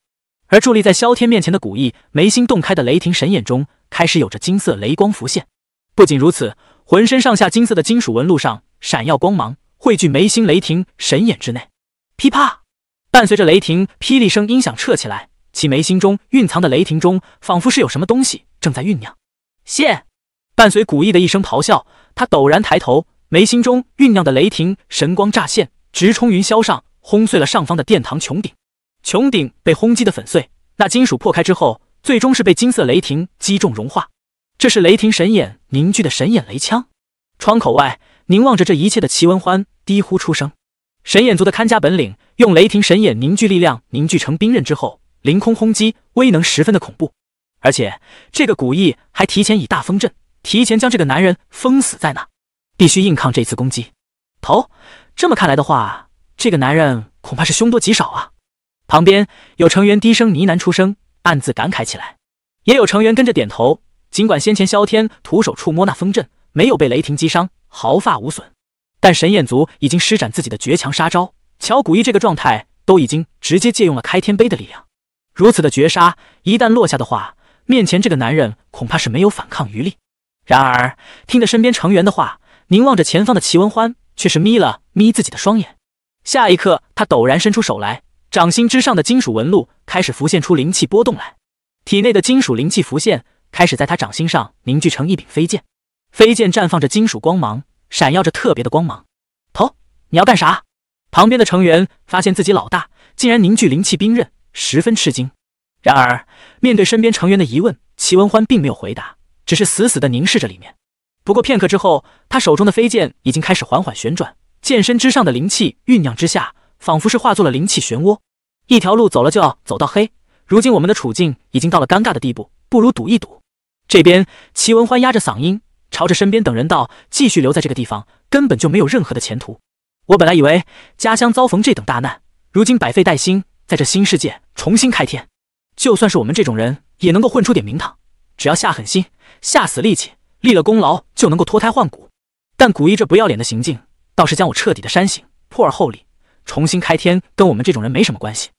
而伫立在萧天面前的古意眉心洞开的雷霆神眼中开始有着金色雷光浮现。不仅如此，浑身上下金色的金属纹路上闪耀光芒，汇聚眉心雷霆神眼之内。噼啪！伴随着雷霆霹雳声音响彻起来，其眉心中蕴藏的雷霆中仿佛是有什么东西正在酝酿。现，伴随古意的一声咆哮，他陡然抬头，眉心中酝酿的雷霆神光乍现，直冲云霄上。轰碎了上方的殿堂穹顶，穹顶被轰击的粉碎。那金属破开之后，最终是被金色雷霆击中融化。这是雷霆神眼凝聚的神眼雷枪。窗口外凝望着这一切的齐文欢低呼出声：“神眼族的看家本领，用雷霆神眼凝聚力量凝聚成冰刃之后，凌空轰击，威能十分的恐怖。而且这个古意还提前以大风阵，提前将这个男人封死在那，必须硬抗这次攻击。头，这么看来的话。”这个男人恐怕是凶多吉少啊！旁边有成员低声呢喃出声，暗自感慨起来。也有成员跟着点头。尽管先前萧天徒手触摸那风阵，没有被雷霆击伤，毫发无损，但神眼族已经施展自己的绝强杀招。乔古一这个状态都已经直接借用了开天碑的力量，如此的绝杀，一旦落下的话，面前这个男人恐怕是没有反抗余力。然而，听着身边成员的话，凝望着前方的齐文欢，却是眯了眯自己的双眼。下一刻，他陡然伸出手来，掌心之上的金属纹路开始浮现出灵气波动来，体内的金属灵气浮现，开始在他掌心上凝聚成一柄飞剑。飞剑绽放着金属光芒，闪耀着特别的光芒。头，你要干啥？旁边的成员发现自己老大竟然凝聚灵气兵刃，十分吃惊。然而，面对身边成员的疑问，齐文欢并没有回答，只是死死的凝视着里面。不过片刻之后，他手中的飞剑已经开始缓缓旋转。剑身之上的灵气酝酿之下，仿佛是化作了灵气漩涡。一条路走了就要走到黑，如今我们的处境已经到了尴尬的地步，不如赌一赌。这边齐文欢压着嗓音，朝着身边等人道：“继续留在这个地方，根本就没有任何的前途。我本来以为家乡遭逢这等大难，如今百废待兴，在这新世界重新开天，就算是我们这种人也能够混出点名堂。只要下狠心，下死力气，立了功劳就能够脱胎换骨。但古一这不要脸的行径……”倒是将我彻底的扇醒，破而后立，重新开天，跟我们这种人没什么关系。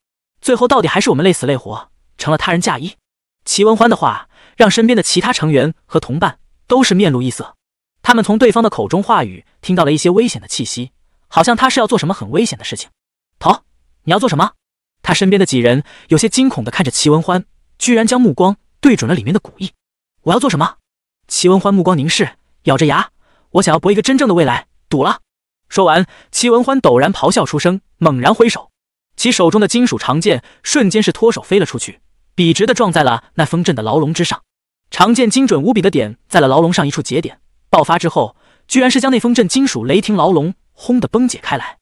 最后到底还是我们累死累活，成了他人嫁衣。齐文欢的话让身边的其他成员和同伴都是面露异色，他们从对方的口中话语听到了一些危险的气息，好像他是要做什么很危险的事情。头，你要做什么？他身边的几人有些惊恐的看着齐文欢，居然将目光对准了里面的古意。我要做什么？齐文欢目光凝视，咬着牙，我想要搏一个真正的未来，赌了。说完，齐文欢陡然咆哮出声，猛然挥手，其手中的金属长剑瞬间是脱手飞了出去，笔直的撞在了那风阵的牢笼之上。长剑精准无比的点在了牢笼上一处节点，爆发之后，居然是将那风阵金属雷霆牢笼轰的崩解开来。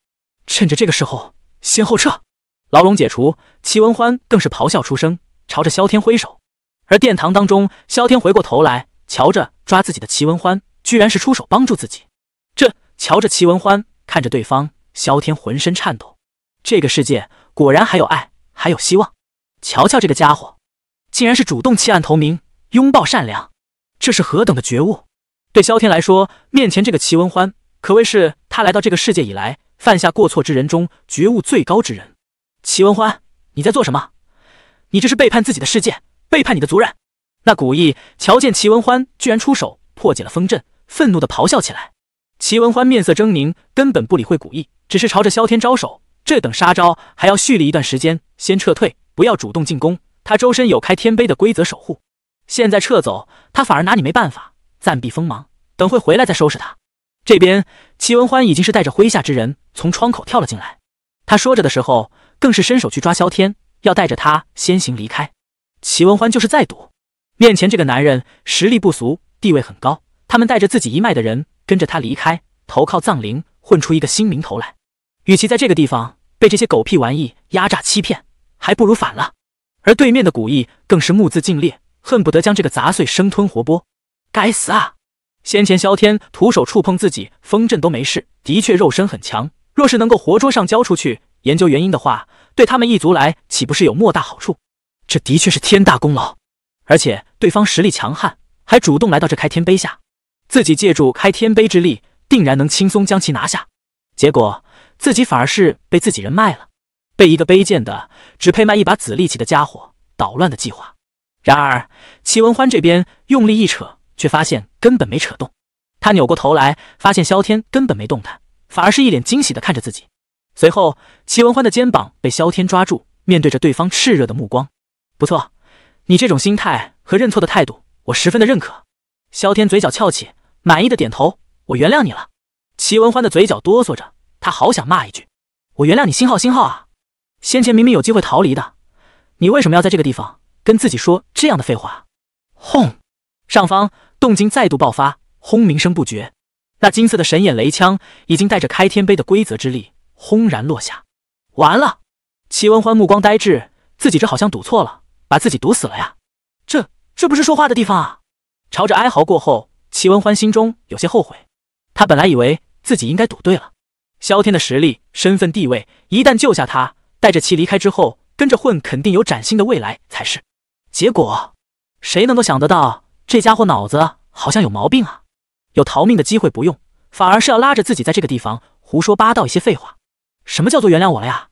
趁着这个时候，先后撤。牢笼解除，齐文欢更是咆哮出声，朝着萧天挥手。而殿堂当中，萧天回过头来，瞧着抓自己的齐文欢，居然是出手帮助自己。瞧着齐文欢，看着对方，萧天浑身颤抖。这个世界果然还有爱，还有希望。瞧瞧这个家伙，竟然是主动弃暗投明，拥抱善良，这是何等的觉悟！对萧天来说，面前这个齐文欢可谓是他来到这个世界以来犯下过错之人中觉悟最高之人。齐文欢，你在做什么？你这是背叛自己的世界，背叛你的族人！那古意瞧见齐文欢居然出手破解了风阵，愤怒地咆哮起来。齐文欢面色狰狞，根本不理会古意，只是朝着萧天招手。这等杀招还要蓄力一段时间，先撤退，不要主动进攻。他周身有开天碑的规则守护，现在撤走，他反而拿你没办法。暂避锋芒，等会回来再收拾他。这边齐文欢已经是带着麾下之人从窗口跳了进来。他说着的时候，更是伸手去抓萧天，要带着他先行离开。齐文欢就是在赌，面前这个男人实力不俗，地位很高，他们带着自己一脉的人。跟着他离开，投靠藏灵，混出一个新名头来。与其在这个地方被这些狗屁玩意压榨欺骗，还不如反了。而对面的古意更是目眦尽裂，恨不得将这个杂碎生吞活剥。该死啊！先前萧天徒手触碰自己风阵都没事，的确肉身很强。若是能够活捉上交出去，研究原因的话，对他们一族来岂不是有莫大好处？这的确是天大功劳。而且对方实力强悍，还主动来到这开天碑下。自己借助开天碑之力，定然能轻松将其拿下。结果自己反而是被自己人卖了，被一个卑贱的只配卖一把子力气的家伙捣乱的计划。然而齐文欢这边用力一扯，却发现根本没扯动。他扭过头来，发现萧天根本没动弹，反而是一脸惊喜的看着自己。随后齐文欢的肩膀被萧天抓住，面对着对方炽热的目光。不错，你这种心态和认错的态度，我十分的认可。萧天嘴角翘起。满意的点头，我原谅你了。齐文欢的嘴角哆嗦着，他好想骂一句：“我原谅你！”星号星号啊，先前明明有机会逃离的，你为什么要在这个地方跟自己说这样的废话？轰！上方动静再度爆发，轰鸣声不绝。那金色的神眼雷枪已经带着开天碑的规则之力轰然落下。完了！齐文欢目光呆滞，自己这好像赌错了，把自己赌死了呀。这这不是说话的地方啊！朝着哀嚎过后。齐文欢心中有些后悔，他本来以为自己应该赌对了，萧天的实力、身份、地位，一旦救下他，带着其离开之后，跟着混肯定有崭新的未来才是。结果谁能够想得到，这家伙脑子好像有毛病啊！有逃命的机会不用，反而是要拉着自己在这个地方胡说八道一些废话。什么叫做原谅我了呀？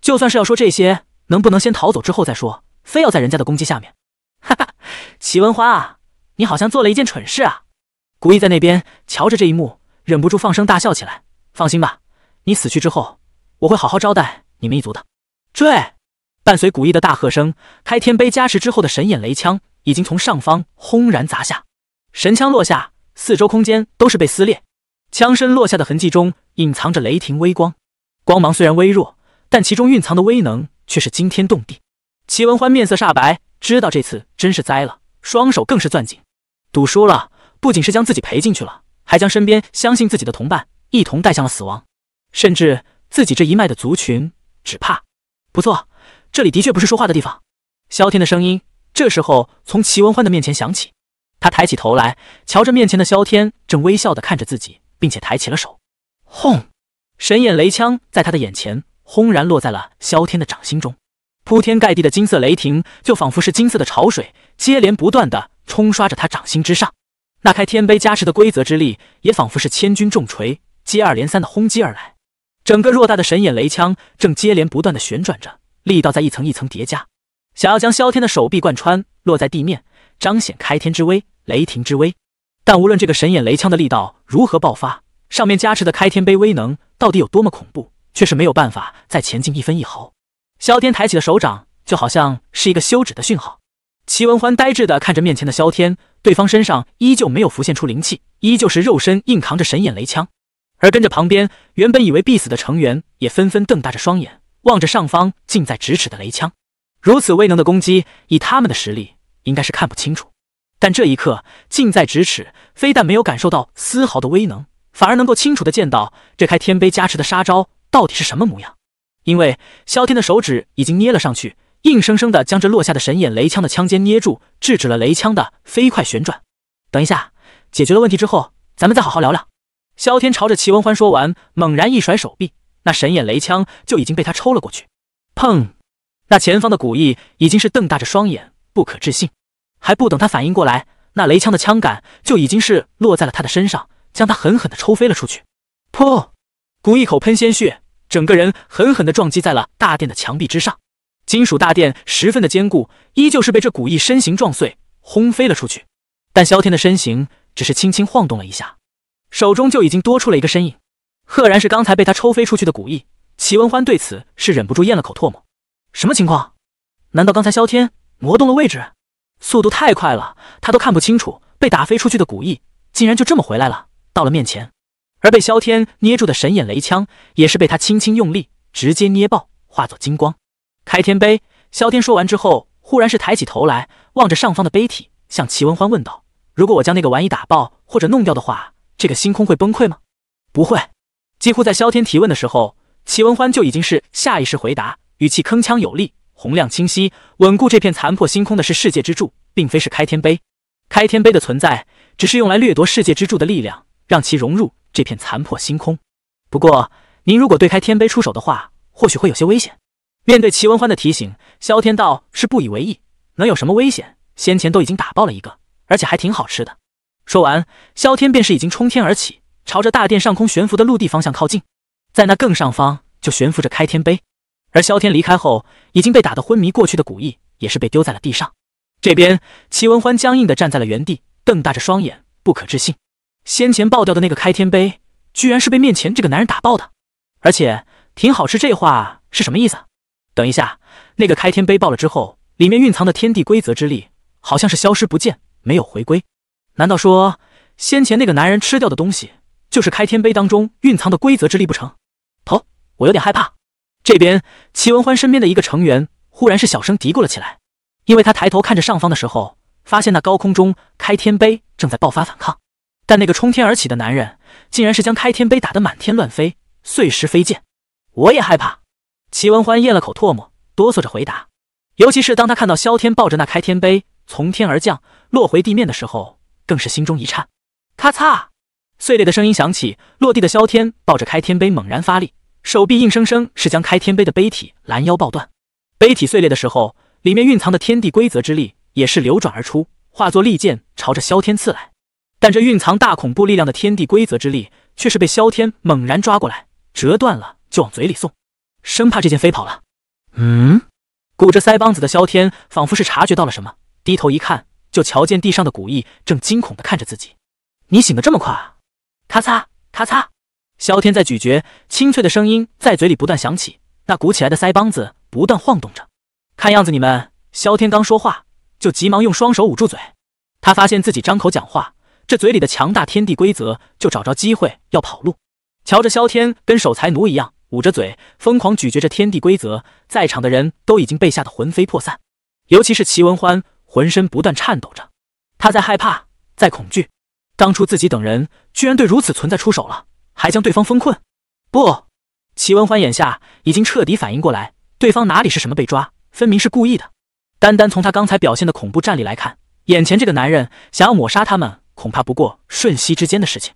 就算是要说这些，能不能先逃走之后再说？非要在人家的攻击下面？哈哈，齐文欢啊，你好像做了一件蠢事啊！古意在那边瞧着这一幕，忍不住放声大笑起来。放心吧，你死去之后，我会好好招待你们一族的。追！伴随古意的大喝声，开天碑加持之后的神眼雷枪已经从上方轰然砸下。神枪落下，四周空间都是被撕裂。枪身落下的痕迹中隐藏着雷霆微光，光芒虽然微弱，但其中蕴藏的威能却是惊天动地。齐文欢面色煞白，知道这次真是栽了，双手更是攥紧。赌输了。不仅是将自己赔进去了，还将身边相信自己的同伴一同带向了死亡，甚至自己这一脉的族群，只怕不错。这里的确不是说话的地方。萧天的声音这时候从齐文欢的面前响起，他抬起头来，瞧着面前的萧天，正微笑的看着自己，并且抬起了手。轰！神眼雷枪在他的眼前轰然落在了萧天的掌心中，铺天盖地的金色雷霆就仿佛是金色的潮水，接连不断的冲刷着他掌心之上。那开天碑加持的规则之力，也仿佛是千钧重锤，接二连三的轰击而来。整个偌大的神眼雷枪正接连不断的旋转着，力道在一层一层叠加，想要将萧天的手臂贯穿，落在地面，彰显开天之威、雷霆之威。但无论这个神眼雷枪的力道如何爆发，上面加持的开天碑威能到底有多么恐怖，却是没有办法再前进一分一毫。萧天抬起的手掌，就好像是一个休止的讯号。齐文欢呆滞的看着面前的萧天。对方身上依旧没有浮现出灵气，依旧是肉身硬扛着神眼雷枪，而跟着旁边原本以为必死的成员，也纷纷瞪大着双眼，望着上方近在咫尺的雷枪。如此威能的攻击，以他们的实力应该是看不清楚，但这一刻近在咫尺，非但没有感受到丝毫的威能，反而能够清楚的见到这开天碑加持的杀招到底是什么模样。因为萧天的手指已经捏了上去。硬生生的将这落下的神眼雷枪的枪尖捏住，制止了雷枪的飞快旋转。等一下，解决了问题之后，咱们再好好聊聊。萧天朝着齐文欢说完，猛然一甩手臂，那神眼雷枪就已经被他抽了过去。砰！那前方的古意已经是瞪大着双眼，不可置信。还不等他反应过来，那雷枪的枪杆就已经是落在了他的身上，将他狠狠的抽飞了出去。噗！古一口喷鲜血，整个人狠狠的撞击在了大殿的墙壁之上。金属大殿十分的坚固，依旧是被这古意身形撞碎，轰飞了出去。但萧天的身形只是轻轻晃动了一下，手中就已经多出了一个身影，赫然是刚才被他抽飞出去的古意。齐文欢对此是忍不住咽了口唾沫：，什么情况？难道刚才萧天挪动了位置？速度太快了，他都看不清楚。被打飞出去的古意竟然就这么回来了，到了面前。而被萧天捏住的神眼雷枪，也是被他轻轻用力，直接捏爆，化作金光。开天碑，萧天说完之后，忽然是抬起头来，望着上方的碑体，向齐文欢问道：“如果我将那个玩意打爆或者弄掉的话，这个星空会崩溃吗？”“不会。”几乎在萧天提问的时候，齐文欢就已经是下意识回答，语气铿锵有力，洪亮清晰。稳固这片残破星空的是世界之柱，并非是开天碑。开天碑的存在，只是用来掠夺世界之柱的力量，让其融入这片残破星空。不过，您如果对开天碑出手的话，或许会有些危险。面对齐文欢的提醒，萧天道是不以为意，能有什么危险？先前都已经打爆了一个，而且还挺好吃的。说完，萧天便是已经冲天而起，朝着大殿上空悬浮的陆地方向靠近。在那更上方，就悬浮着开天碑。而萧天离开后，已经被打得昏迷过去的古意，也是被丢在了地上。这边，齐文欢僵硬的站在了原地，瞪大着双眼，不可置信。先前爆掉的那个开天碑，居然是被面前这个男人打爆的，而且挺好吃，这话是什么意思？等一下，那个开天碑爆了之后，里面蕴藏的天地规则之力好像是消失不见，没有回归。难道说先前那个男人吃掉的东西就是开天碑当中蕴藏的规则之力不成？头，我有点害怕。这边齐文欢身边的一个成员忽然是小声嘀咕了起来，因为他抬头看着上方的时候，发现那高空中开天碑正在爆发反抗，但那个冲天而起的男人竟然是将开天碑打得满天乱飞，碎石飞溅。我也害怕。齐文欢咽了口唾沫，哆嗦着回答。尤其是当他看到萧天抱着那开天碑从天而降，落回地面的时候，更是心中一颤。咔嚓，碎裂的声音响起，落地的萧天抱着开天碑猛然发力，手臂硬生生是将开天碑的碑体拦腰抱断。碑体碎裂的时候，里面蕴藏的天地规则之力也是流转而出，化作利剑朝着萧天刺来。但这蕴藏大恐怖力量的天地规则之力，却是被萧天猛然抓过来，折断了就往嘴里送。生怕这箭飞跑了。嗯，鼓着腮帮子的萧天仿佛是察觉到了什么，低头一看，就瞧见地上的古意正惊恐地看着自己。你醒得这么快？啊？咔嚓咔嚓，萧天在咀嚼，清脆的声音在嘴里不断响起，那鼓起来的腮帮子不断晃动着。看样子你们，萧天刚说话就急忙用双手捂住嘴。他发现自己张口讲话，这嘴里的强大天地规则就找着机会要跑路。瞧着萧天跟守财奴一样。捂着嘴，疯狂咀嚼着天地规则，在场的人都已经被吓得魂飞魄散，尤其是齐文欢，浑身不断颤抖着，他在害怕，在恐惧。当初自己等人居然对如此存在出手了，还将对方封困。不，齐文欢眼下已经彻底反应过来，对方哪里是什么被抓，分明是故意的。单单从他刚才表现的恐怖战力来看，眼前这个男人想要抹杀他们，恐怕不过瞬息之间的事情。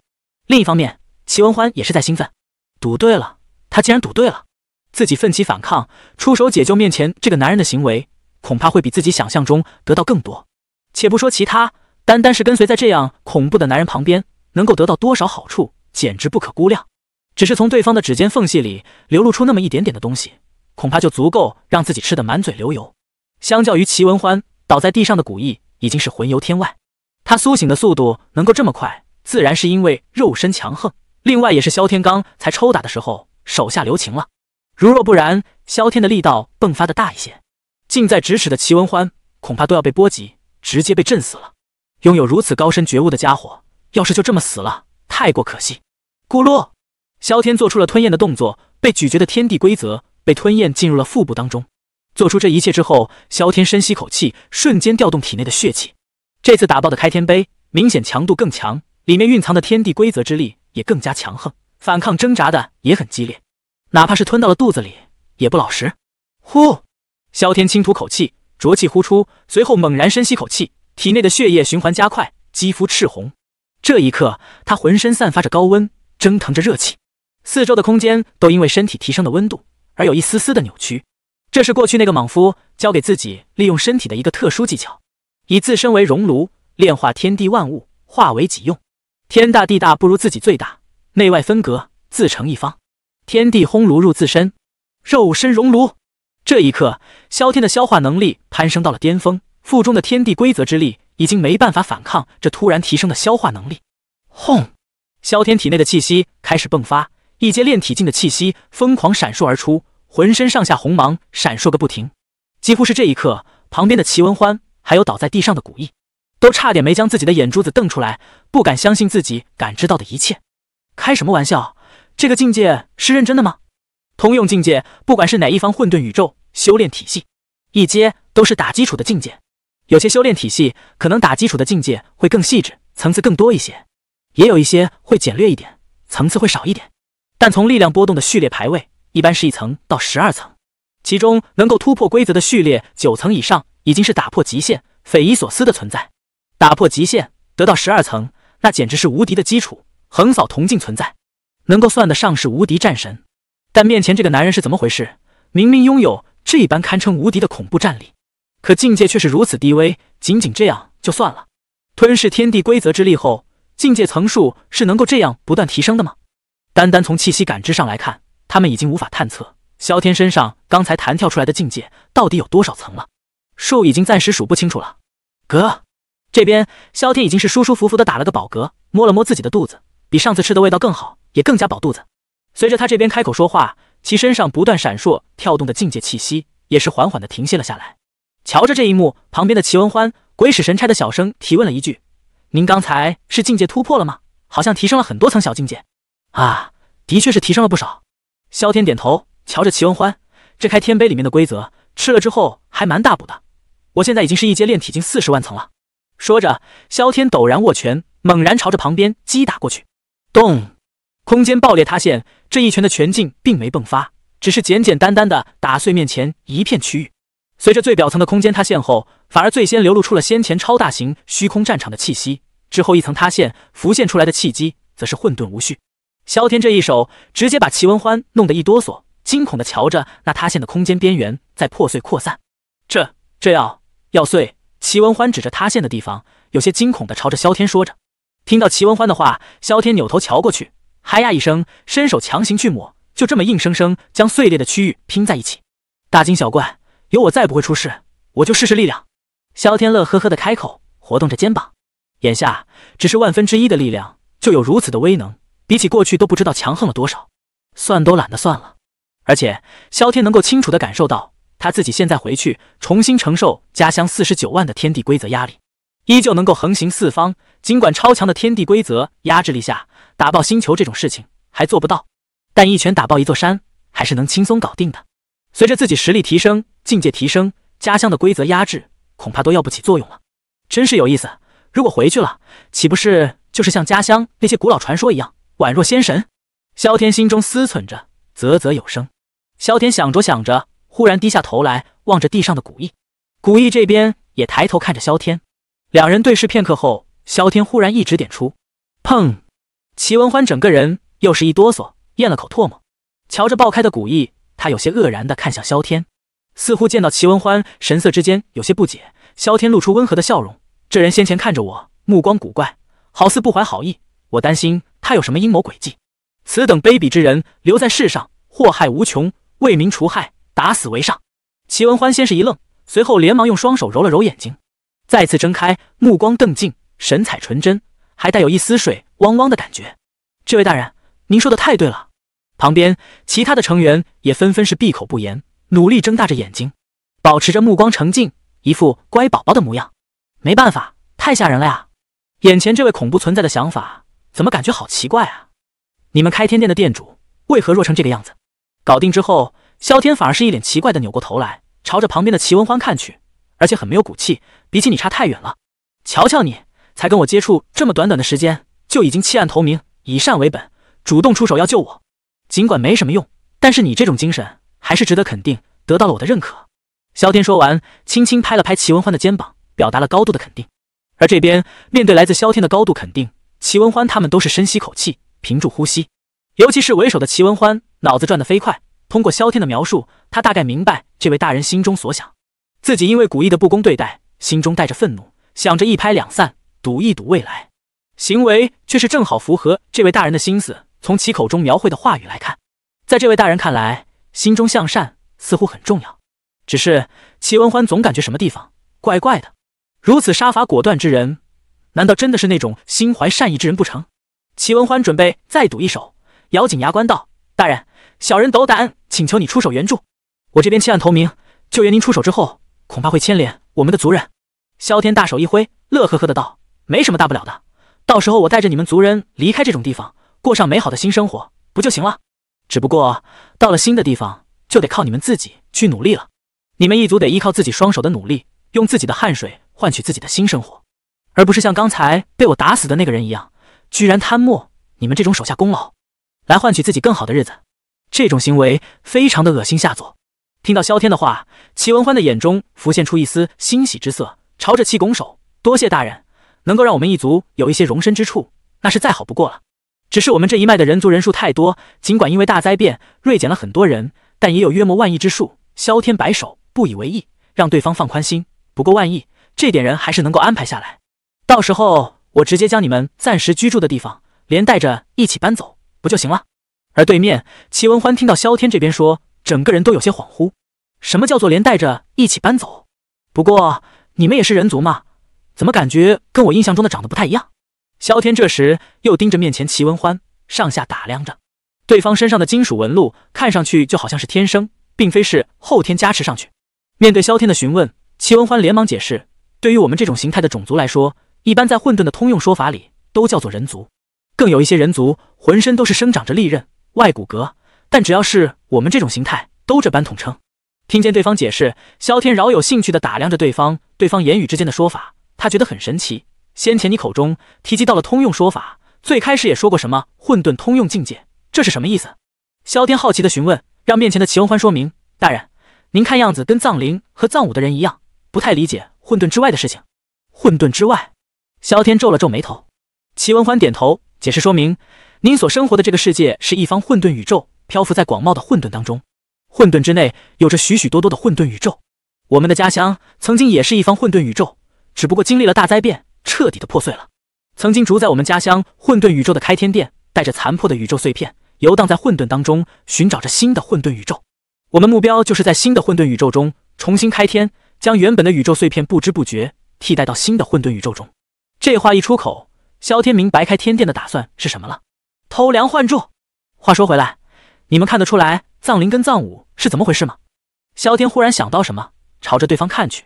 另一方面，齐文欢也是在兴奋，赌对了。他竟然赌对了，自己奋起反抗，出手解救面前这个男人的行为，恐怕会比自己想象中得到更多。且不说其他，单单是跟随在这样恐怖的男人旁边，能够得到多少好处，简直不可估量。只是从对方的指尖缝隙里流露出那么一点点的东西，恐怕就足够让自己吃得满嘴流油。相较于齐文欢倒在地上的古意，已经是魂游天外。他苏醒的速度能够这么快，自然是因为肉身强横，另外也是萧天刚才抽打的时候。手下留情了，如若不然，萧天的力道迸发的大一些，近在咫尺的齐文欢恐怕都要被波及，直接被震死了。拥有如此高深觉悟的家伙，要是就这么死了，太过可惜。咕噜，萧天做出了吞咽的动作，被咀嚼的天地规则被吞咽进入了腹部当中。做出这一切之后，萧天深吸口气，瞬间调动体内的血气。这次打爆的开天杯明显强度更强，里面蕴藏的天地规则之力也更加强横。反抗挣扎的也很激烈，哪怕是吞到了肚子里也不老实。呼，萧天轻吐口气，浊气呼出，随后猛然深吸口气，体内的血液循环加快，肌肤赤红。这一刻，他浑身散发着高温，蒸腾着热气，四周的空间都因为身体提升的温度而有一丝丝的扭曲。这是过去那个莽夫教给自己利用身体的一个特殊技巧，以自身为熔炉，炼化天地万物，化为己用。天大地大，不如自己最大。内外分隔，自成一方。天地轰炉入自身，肉身熔炉。这一刻，萧天的消化能力攀升到了巅峰，腹中的天地规则之力已经没办法反抗这突然提升的消化能力。轰！萧天体内的气息开始迸发，一阶炼体境的气息疯狂闪烁而出，浑身上下红芒闪烁个不停。几乎是这一刻，旁边的齐文欢还有倒在地上的古意，都差点没将自己的眼珠子瞪出来，不敢相信自己感知到的一切。开什么玩笑？这个境界是认真的吗？通用境界，不管是哪一方混沌宇宙修炼体系，一阶都是打基础的境界。有些修炼体系可能打基础的境界会更细致，层次更多一些；，也有一些会简略一点，层次会少一点。但从力量波动的序列排位，一般是一层到十二层，其中能够突破规则的序列九层以上，已经是打破极限、匪夷所思的存在。打破极限得到十二层，那简直是无敌的基础。横扫铜镜存在，能够算得上是无敌战神。但面前这个男人是怎么回事？明明拥有这般堪称无敌的恐怖战力，可境界却是如此低微。仅仅这样就算了，吞噬天地规则之力后，境界层数是能够这样不断提升的吗？单单从气息感知上来看，他们已经无法探测萧天身上刚才弹跳出来的境界到底有多少层了，数已经暂时数不清楚了。哥，这边萧天已经是舒舒服服的打了个饱嗝，摸了摸自己的肚子。比上次吃的味道更好，也更加饱肚子。随着他这边开口说话，其身上不断闪烁跳动的境界气息也是缓缓的停歇了下来。瞧着这一幕，旁边的齐文欢鬼使神差的小声提问了一句：“您刚才是境界突破了吗？好像提升了很多层小境界。”啊，的确是提升了不少。萧天点头，瞧着齐文欢，这开天碑里面的规则吃了之后还蛮大补的。我现在已经是一阶炼体境四十万层了。说着，萧天陡然握拳，猛然朝着旁边击打过去。咚！空间爆裂塌陷，这一拳的拳劲并没迸发，只是简简单单的打碎面前一片区域。随着最表层的空间塌陷后，反而最先流露出了先前超大型虚空战场的气息。之后一层塌陷浮现出来的契机，则是混沌无序。萧天这一手直接把齐文欢弄得一哆嗦，惊恐的瞧着那塌陷的空间边缘在破碎扩散。这这要要碎？齐文欢指着塌陷的地方，有些惊恐的朝着萧天说着。听到齐文欢的话，萧天扭头瞧过去，嗨呀一声，伸手强行去抹，就这么硬生生将碎裂的区域拼在一起。大惊小怪，有我再不会出事，我就试试力量。萧天乐呵呵的开口，活动着肩膀。眼下只是万分之一的力量，就有如此的威能，比起过去都不知道强横了多少。算都懒得算了。而且萧天能够清楚的感受到，他自己现在回去，重新承受家乡四十九万的天地规则压力。依旧能够横行四方，尽管超强的天地规则压制力下打爆星球这种事情还做不到，但一拳打爆一座山还是能轻松搞定的。随着自己实力提升，境界提升，家乡的规则压制恐怕都要不起作用了。真是有意思，如果回去了，岂不是就是像家乡那些古老传说一样，宛若仙神？萧天心中思忖着，啧啧有声。萧天想着想着，忽然低下头来望着地上的古意，古意这边也抬头看着萧天。两人对视片刻后，萧天忽然一指点出，砰！齐文欢整个人又是一哆嗦，咽了口唾沫，瞧着爆开的古意，他有些愕然地看向萧天，似乎见到齐文欢神色之间有些不解。萧天露出温和的笑容：“这人先前看着我，目光古怪，好似不怀好意。我担心他有什么阴谋诡计。此等卑鄙之人留在世上，祸害无穷。为民除害，打死为上。”齐文欢先是一愣，随后连忙用双手揉了揉眼睛。再次睁开，目光瞪净，神采纯真，还带有一丝水汪汪的感觉。这位大人，您说的太对了。旁边其他的成员也纷纷是闭口不言，努力睁大着眼睛，保持着目光澄净，一副乖宝宝的模样。没办法，太吓人了呀！眼前这位恐怖存在的想法，怎么感觉好奇怪啊？你们开天店的店主为何弱成这个样子？搞定之后，萧天反而是一脸奇怪的扭过头来，朝着旁边的齐文欢看去。而且很没有骨气，比起你差太远了。瞧瞧你，才跟我接触这么短短的时间，就已经弃暗投明，以善为本，主动出手要救我。尽管没什么用，但是你这种精神还是值得肯定，得到了我的认可。萧天说完，轻轻拍了拍齐文欢的肩膀，表达了高度的肯定。而这边面对来自萧天的高度肯定，齐文欢他们都是深吸口气，屏住呼吸。尤其是为首的齐文欢，脑子转得飞快，通过萧天的描述，他大概明白这位大人心中所想。自己因为古意的不公对待，心中带着愤怒，想着一拍两散，赌一赌未来，行为却是正好符合这位大人的心思。从其口中描绘的话语来看，在这位大人看来，心中向善似乎很重要。只是齐文欢总感觉什么地方怪怪的。如此杀伐果断之人，难道真的是那种心怀善意之人不成？齐文欢准备再赌一手，咬紧牙关道：“大人，小人斗胆请求你出手援助，我这边弃暗投明，救援您出手之后。”恐怕会牵连我们的族人。萧天大手一挥，乐呵呵的道：“没什么大不了的，到时候我带着你们族人离开这种地方，过上美好的新生活，不就行了？只不过到了新的地方，就得靠你们自己去努力了。你们一族得依靠自己双手的努力，用自己的汗水换取自己的新生活，而不是像刚才被我打死的那个人一样，居然贪墨你们这种手下功劳，来换取自己更好的日子。这种行为非常的恶心下作。”听到萧天的话，齐文欢的眼中浮现出一丝欣喜之色，朝着其拱手：“多谢大人，能够让我们一族有一些容身之处，那是再好不过了。只是我们这一脉的人族人数太多，尽管因为大灾变锐减了很多人，但也有约莫万亿之数。”萧天摆手，不以为意，让对方放宽心。不过万亿这点人还是能够安排下来，到时候我直接将你们暂时居住的地方连带着一起搬走，不就行了？而对面，齐文欢听到萧天这边说。整个人都有些恍惚，什么叫做连带着一起搬走？不过你们也是人族吗？怎么感觉跟我印象中的长得不太一样？萧天这时又盯着面前齐文欢，上下打量着对方身上的金属纹路，看上去就好像是天生，并非是后天加持上去。面对萧天的询问，齐文欢连忙解释：对于我们这种形态的种族来说，一般在混沌的通用说法里都叫做人族。更有一些人族浑身都是生长着利刃，外骨骼。但只要是我们这种形态，都这般统称。听见对方解释，萧天饶有兴趣的打量着对方，对方言语之间的说法，他觉得很神奇。先前你口中提及到了通用说法，最开始也说过什么混沌通用境界，这是什么意思？萧天好奇的询问，让面前的齐文欢说明。大人，您看样子跟藏灵和藏武的人一样，不太理解混沌之外的事情。混沌之外，萧天皱了皱眉头。齐文欢点头解释说明，您所生活的这个世界是一方混沌宇宙。漂浮在广袤的混沌当中，混沌之内有着许许多多的混沌宇宙。我们的家乡曾经也是一方混沌宇宙，只不过经历了大灾变，彻底的破碎了。曾经主宰我们家乡混沌宇宙的开天殿，带着残破的宇宙碎片，游荡在混沌当中，寻找着新的混沌宇宙。我们目标就是在新的混沌宇宙中重新开天，将原本的宇宙碎片不知不觉替代到新的混沌宇宙中。这话一出口，萧天明白开天殿的打算是什么了——偷梁换柱。话说回来。你们看得出来藏灵跟藏武是怎么回事吗？萧天忽然想到什么，朝着对方看去。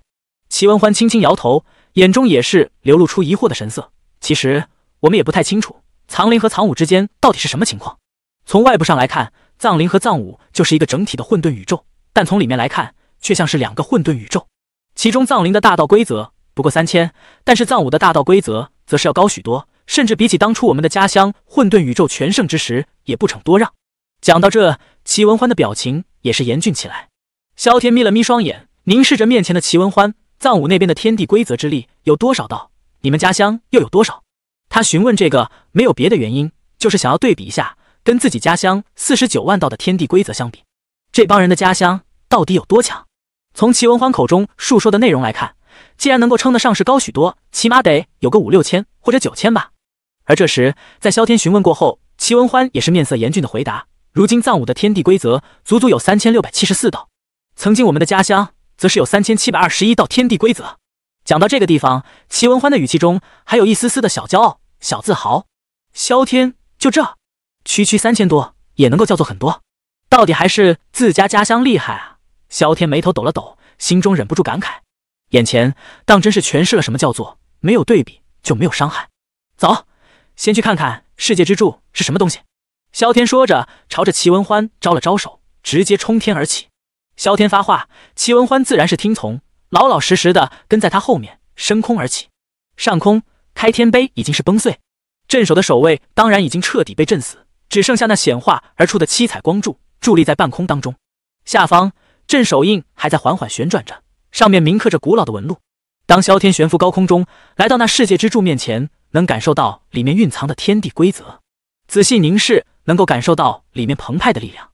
齐文欢轻轻摇头，眼中也是流露出疑惑的神色。其实我们也不太清楚藏灵和藏武之间到底是什么情况。从外部上来看，藏灵和藏武就是一个整体的混沌宇宙，但从里面来看，却像是两个混沌宇宙。其中藏灵的大道规则不过三千，但是藏武的大道规则则是要高许多，甚至比起当初我们的家乡混沌宇宙全盛之时也不逞多让。讲到这，齐文欢的表情也是严峻起来。萧天眯了眯双眼，凝视着面前的齐文欢。藏武那边的天地规则之力有多少道？你们家乡又有多少？他询问这个没有别的原因，就是想要对比一下，跟自己家乡四十九万道的天地规则相比，这帮人的家乡到底有多强？从齐文欢口中述说的内容来看，既然能够称得上是高许多，起码得有个五六千或者九千吧。而这时，在萧天询问过后，齐文欢也是面色严峻的回答。如今藏武的天地规则足足有三千六百七十四道，曾经我们的家乡则是有三千七百二十一道天地规则。讲到这个地方，齐文欢的语气中还有一丝丝的小骄傲、小自豪。萧天，就这区区三千多，也能够叫做很多，到底还是自家家乡厉害啊！萧天眉头抖了抖，心中忍不住感慨，眼前当真是诠释了什么叫做没有对比就没有伤害。走，先去看看世界之柱是什么东西。萧天说着，朝着齐文欢招了招手，直接冲天而起。萧天发话，齐文欢自然是听从，老老实实的跟在他后面升空而起。上空，开天碑已经是崩碎，镇守的守卫当然已经彻底被震死，只剩下那显化而出的七彩光柱伫立在半空当中。下方，镇守印还在缓缓旋转着，上面铭刻着古老的纹路。当萧天悬浮高空中，来到那世界之柱面前，能感受到里面蕴藏的天地规则，仔细凝视。能够感受到里面澎湃的力量，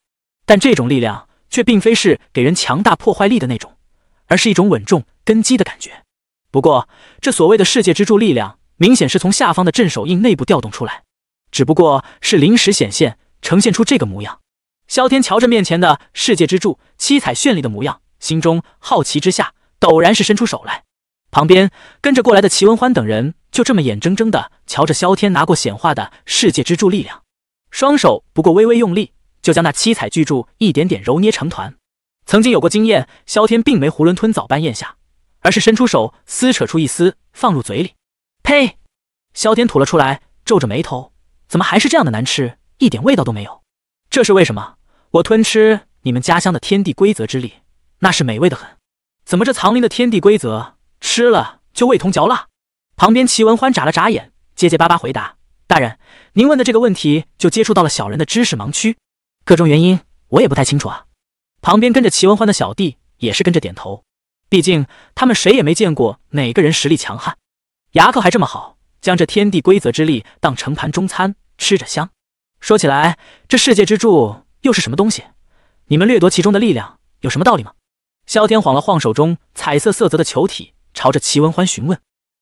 但这种力量却并非是给人强大破坏力的那种，而是一种稳重根基的感觉。不过，这所谓的世界支柱力量，明显是从下方的镇守印内部调动出来，只不过是临时显现，呈现出这个模样。萧天瞧着面前的世界支柱七彩绚丽的模样，心中好奇之下，陡然是伸出手来。旁边跟着过来的齐文欢等人，就这么眼睁睁的瞧着萧天拿过显化的世界支柱力量。双手不过微微用力，就将那七彩巨柱一点点揉捏成团。曾经有过经验，萧天并没囫囵吞枣般咽下，而是伸出手撕扯出一丝放入嘴里。呸！萧天吐了出来，皱着眉头，怎么还是这样的难吃，一点味道都没有？这是为什么？我吞吃你们家乡的天地规则之力，那是美味的很，怎么这藏林的天地规则吃了就味同嚼蜡？旁边齐文欢眨了眨眼，结结巴巴回答。大人，您问的这个问题就接触到了小人的知识盲区，各种原因我也不太清楚啊。旁边跟着齐文欢的小弟也是跟着点头，毕竟他们谁也没见过哪个人实力强悍，牙口还这么好，将这天地规则之力当成盘中餐吃着香。说起来，这世界之柱又是什么东西？你们掠夺其中的力量有什么道理吗？萧天晃了晃手中彩色色泽的球体，朝着齐文欢询问。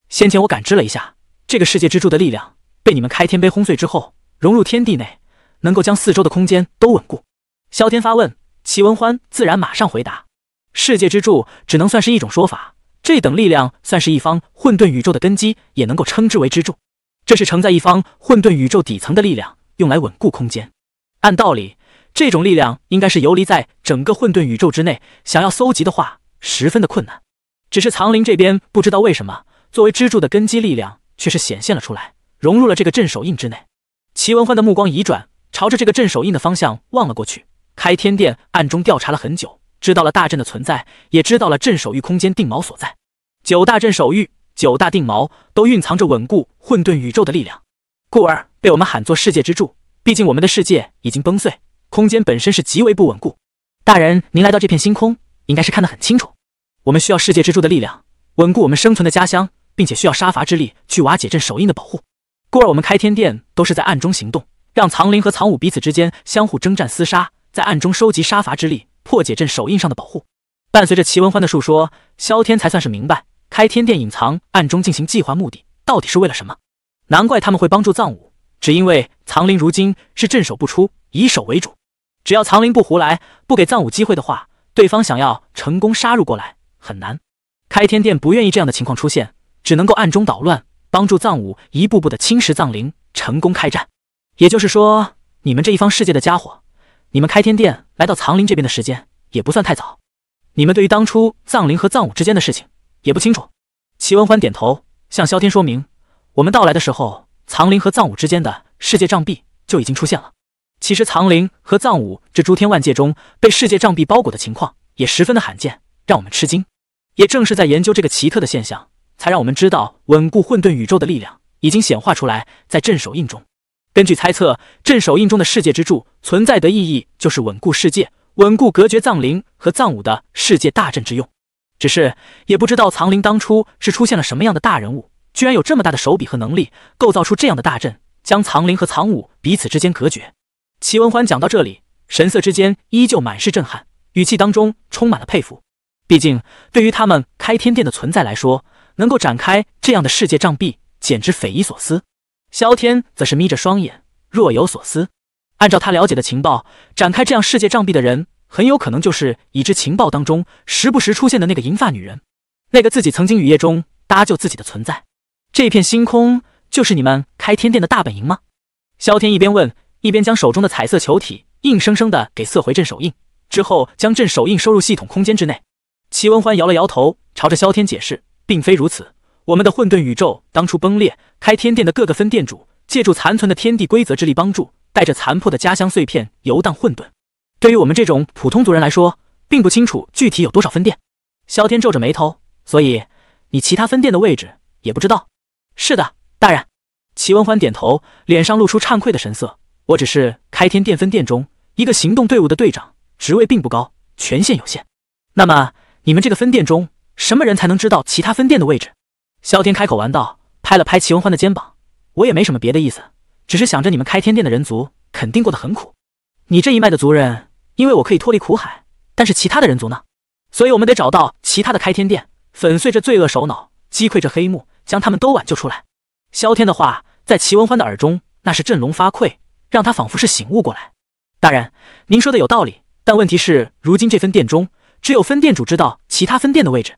先前我感知了一下这个世界之柱的力量。被你们开天碑轰碎之后，融入天地内，能够将四周的空间都稳固。萧天发问，齐文欢自然马上回答：“世界之柱只能算是一种说法，这等力量算是一方混沌宇宙的根基，也能够称之为支柱。这是承载一方混沌宇宙底层的力量，用来稳固空间。按道理，这种力量应该是游离在整个混沌宇宙之内，想要搜集的话十分的困难。只是藏灵这边不知道为什么，作为支柱的根基力量却是显现了出来。”融入了这个镇守印之内，齐文欢的目光一转，朝着这个镇守印的方向望了过去。开天殿暗中调查了很久，知道了大阵的存在，也知道了镇守域空间定锚所在。九大镇守域、九大定锚都蕴藏着稳固混沌宇宙的力量，故而被我们喊作世界之柱。毕竟我们的世界已经崩碎，空间本身是极为不稳固。大人，您来到这片星空，应该是看得很清楚。我们需要世界之柱的力量，稳固我们生存的家乡，并且需要杀伐之力去瓦解镇守印的保护。故而我们开天殿都是在暗中行动，让藏灵和藏武彼此之间相互征战厮杀，在暗中收集杀伐之力，破解阵手印上的保护。伴随着齐文欢的述说，萧天才算是明白开天殿隐藏、暗中进行计划目的到底是为了什么。难怪他们会帮助藏武，只因为藏灵如今是镇守不出，以守为主。只要藏灵不胡来，不给藏武机会的话，对方想要成功杀入过来很难。开天殿不愿意这样的情况出现，只能够暗中捣乱。帮助藏武一步步的侵蚀藏灵，成功开战。也就是说，你们这一方世界的家伙，你们开天殿来到藏灵这边的时间也不算太早。你们对于当初藏灵和藏武之间的事情也不清楚。齐文欢点头，向萧天说明：我们到来的时候，藏灵和藏武之间的世界障壁就已经出现了。其实，藏灵和藏武这诸天万界中被世界障壁包裹的情况也十分的罕见，让我们吃惊。也正是在研究这个奇特的现象。才让我们知道，稳固混沌宇宙的力量已经显化出来，在镇守印中。根据猜测，镇守印中的世界之柱存在的意义，就是稳固世界、稳固隔绝藏灵和藏武的世界大阵之用。只是也不知道藏灵当初是出现了什么样的大人物，居然有这么大的手笔和能力，构造出这样的大阵，将藏灵和藏武彼此之间隔绝。齐文欢讲到这里，神色之间依旧满是震撼，语气当中充满了佩服。毕竟，对于他们开天殿的存在来说，能够展开这样的世界障壁，简直匪夷所思。萧天则是眯着双眼，若有所思。按照他了解的情报，展开这样世界障壁的人，很有可能就是已知情报当中时不时出现的那个银发女人，那个自己曾经雨夜中搭救自己的存在。这片星空就是你们开天殿的大本营吗？萧天一边问，一边将手中的彩色球体硬生生的给塞回镇手印，之后将镇手印收入系统空间之内。齐文欢摇了摇头，朝着萧天解释。并非如此，我们的混沌宇宙当初崩裂，开天殿的各个分店主借助残存的天地规则之力帮助，带着残破的家乡碎片游荡混沌。对于我们这种普通族人来说，并不清楚具体有多少分店。萧天皱着眉头，所以你其他分店的位置也不知道。是的，大人。齐文欢点头，脸上露出忏愧的神色。我只是开天殿分殿中一个行动队伍的队长，职位并不高，权限有限。那么你们这个分店中？什么人才能知道其他分店的位置？萧天开口玩道，拍了拍齐文欢的肩膀：“我也没什么别的意思，只是想着你们开天殿的人族肯定过得很苦。你这一脉的族人，因为我可以脱离苦海，但是其他的人族呢？所以我们得找到其他的开天殿，粉碎这罪恶首脑，击溃这黑幕，将他们都挽救出来。”萧天的话在齐文欢的耳中，那是振聋发聩，让他仿佛是醒悟过来。大人，您说的有道理，但问题是，如今这分店中……只有分店主知道其他分店的位置。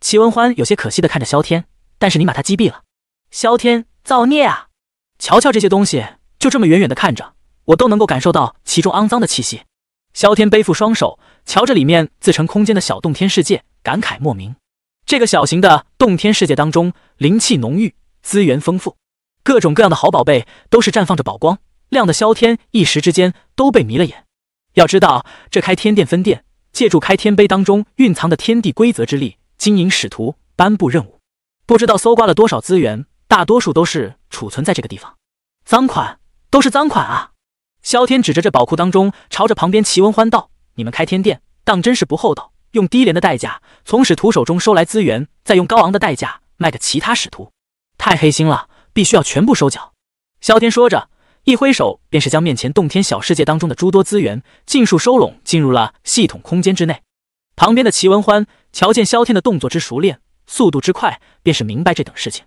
齐文欢有些可惜的看着萧天，但是你把他击毙了，萧天造孽啊！瞧瞧这些东西，就这么远远的看着，我都能够感受到其中肮脏的气息。萧天背负双手，瞧着里面自成空间的小洞天世界，感慨莫名。这个小型的洞天世界当中，灵气浓郁，资源丰富，各种各样的好宝贝都是绽放着宝光，亮的萧天一时之间都被迷了眼。要知道，这开天殿分店。借助开天碑当中蕴藏的天地规则之力，经营使徒颁布任务，不知道搜刮了多少资源，大多数都是储存在这个地方。赃款都是赃款啊！萧天指着这宝库当中，朝着旁边齐文欢道：“你们开天殿当真是不厚道，用低廉的代价从使徒手中收来资源，再用高昂的代价卖给其他使徒，太黑心了！必须要全部收缴。”萧天说着。一挥手，便是将面前洞天小世界当中的诸多资源尽数收拢，进入了系统空间之内。旁边的齐文欢瞧见萧天的动作之熟练，速度之快，便是明白这等事情，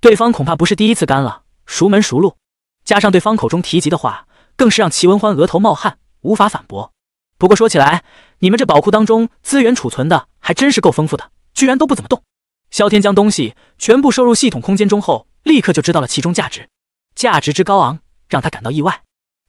对方恐怕不是第一次干了，熟门熟路。加上对方口中提及的话，更是让齐文欢额头冒汗，无法反驳。不过说起来，你们这宝库当中资源储存的还真是够丰富的，居然都不怎么动。萧天将东西全部收入系统空间中后，立刻就知道了其中价值，价值之高昂。让他感到意外，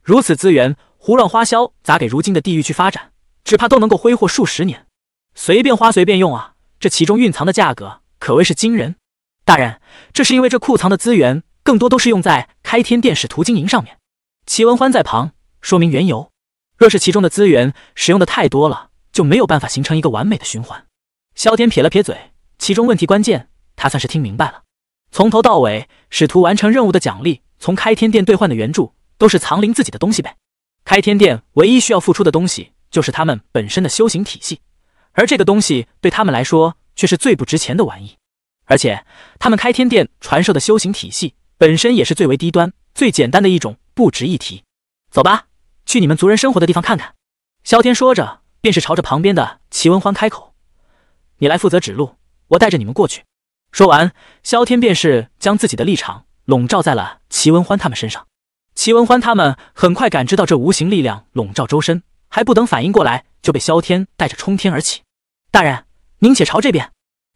如此资源胡乱花销，砸给如今的地狱去发展？只怕都能够挥霍数十年，随便花随便用啊！这其中蕴藏的价格可谓是惊人。大人，这是因为这库藏的资源更多都是用在开天殿使徒经营上面。齐文欢在旁说明缘由，若是其中的资源使用的太多了，就没有办法形成一个完美的循环。萧天撇了撇嘴，其中问题关键，他算是听明白了。从头到尾，使徒完成任务的奖励。从开天殿兑换的原著都是藏灵自己的东西呗。开天殿唯一需要付出的东西就是他们本身的修行体系，而这个东西对他们来说却是最不值钱的玩意。而且他们开天殿传授的修行体系本身也是最为低端、最简单的一种，不值一提。走吧，去你们族人生活的地方看看。萧天说着，便是朝着旁边的齐文欢开口：“你来负责指路，我带着你们过去。”说完，萧天便是将自己的立场。笼罩在了齐文欢他们身上，齐文欢他们很快感知到这无形力量笼罩周身，还不等反应过来，就被萧天带着冲天而起。大人，您且朝这边。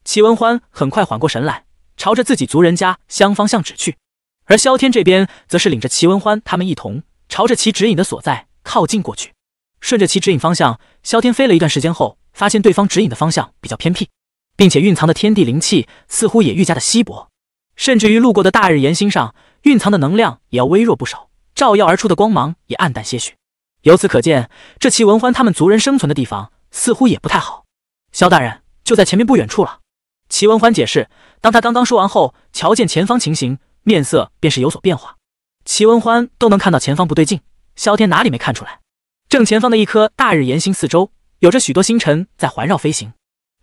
齐文欢很快缓过神来，朝着自己族人家乡方向指去，而萧天这边则是领着齐文欢他们一同朝着其指引的所在靠近过去。顺着其指引方向，萧天飞了一段时间后，发现对方指引的方向比较偏僻，并且蕴藏的天地灵气似乎也愈加的稀薄。甚至于路过的大日岩星上蕴藏的能量也要微弱不少，照耀而出的光芒也暗淡些许。由此可见，这齐文欢他们族人生存的地方似乎也不太好。萧大人就在前面不远处了，齐文欢解释。当他刚刚说完后，瞧见前方情形，面色便是有所变化。齐文欢都能看到前方不对劲，萧天哪里没看出来？正前方的一颗大日岩星四周有着许多星辰在环绕飞行，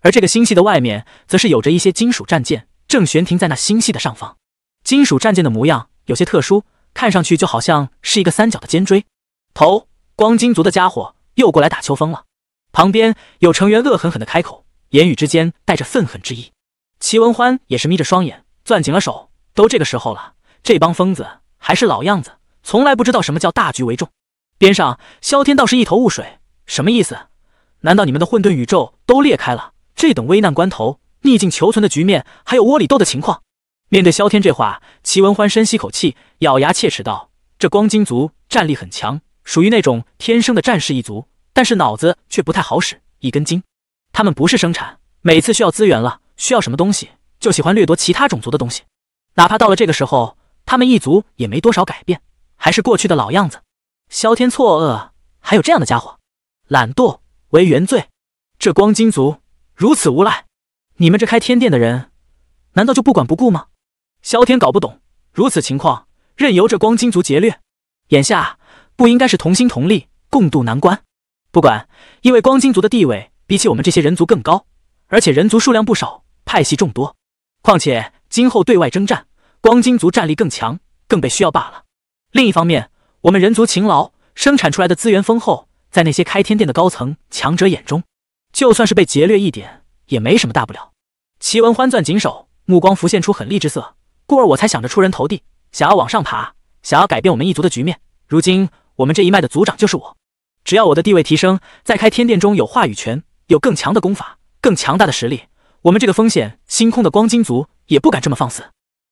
而这个星系的外面则是有着一些金属战舰。正悬停在那星系的上方，金属战舰的模样有些特殊，看上去就好像是一个三角的尖锥。头光金族的家伙又过来打秋风了。旁边有成员恶狠狠地开口，言语之间带着愤恨之意。齐文欢也是眯着双眼，攥紧了手。都这个时候了，这帮疯子还是老样子，从来不知道什么叫大局为重。边上萧天倒是一头雾水，什么意思？难道你们的混沌宇宙都裂开了？这等危难关头。逆境求存的局面，还有窝里斗的情况。面对萧天这话，齐文欢深吸口气，咬牙切齿道：“这光金族战力很强，属于那种天生的战士一族，但是脑子却不太好使，一根筋。他们不是生产，每次需要资源了，需要什么东西，就喜欢掠夺其他种族的东西。哪怕到了这个时候，他们一族也没多少改变，还是过去的老样子。”萧天错愕：“还有这样的家伙？懒惰为原罪？这光金族如此无赖！”你们这开天殿的人，难道就不管不顾吗？萧天搞不懂如此情况，任由这光金族劫掠。眼下不应该是同心同力共度难关？不管，因为光金族的地位比起我们这些人族更高，而且人族数量不少，派系众多。况且今后对外征战，光金族战力更强，更被需要罢了。另一方面，我们人族勤劳，生产出来的资源丰厚，在那些开天殿的高层强者眼中，就算是被劫掠一点。也没什么大不了。齐文欢攥紧手，目光浮现出狠厉之色，故而我才想着出人头地，想要往上爬，想要改变我们一族的局面。如今我们这一脉的族长就是我，只要我的地位提升，在开天殿中有话语权，有更强的功法，更强大的实力，我们这个风险星空的光金族也不敢这么放肆。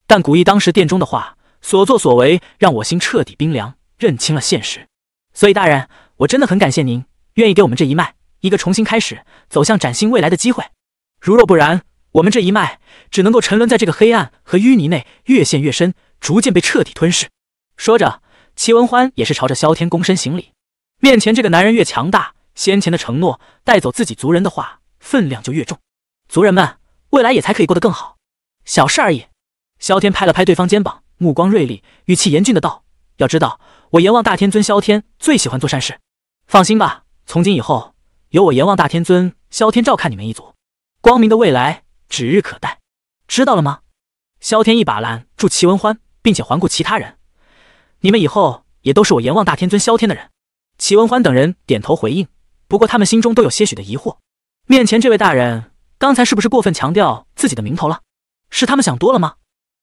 但古意当时殿中的话，所作所为让我心彻底冰凉，认清了现实。所以大人，我真的很感谢您，愿意给我们这一脉一个重新开始，走向崭新未来的机会。如若不然，我们这一脉只能够沉沦在这个黑暗和淤泥内，越陷越深，逐渐被彻底吞噬。说着，齐文欢也是朝着萧天躬身行礼。面前这个男人越强大，先前的承诺带走自己族人的话分量就越重。族人们未来也才可以过得更好。小事而已。萧天拍了拍对方肩膀，目光锐利，语气严峻的道：“要知道，我阎王大天尊萧天最喜欢做善事。放心吧，从今以后由我阎王大天尊萧天照看你们一族。”光明的未来指日可待，知道了吗？萧天一把拦住齐文欢，并且环顾其他人，你们以后也都是我阎王大天尊萧天的人。齐文欢等人点头回应，不过他们心中都有些许的疑惑，面前这位大人刚才是不是过分强调自己的名头了？是他们想多了吗？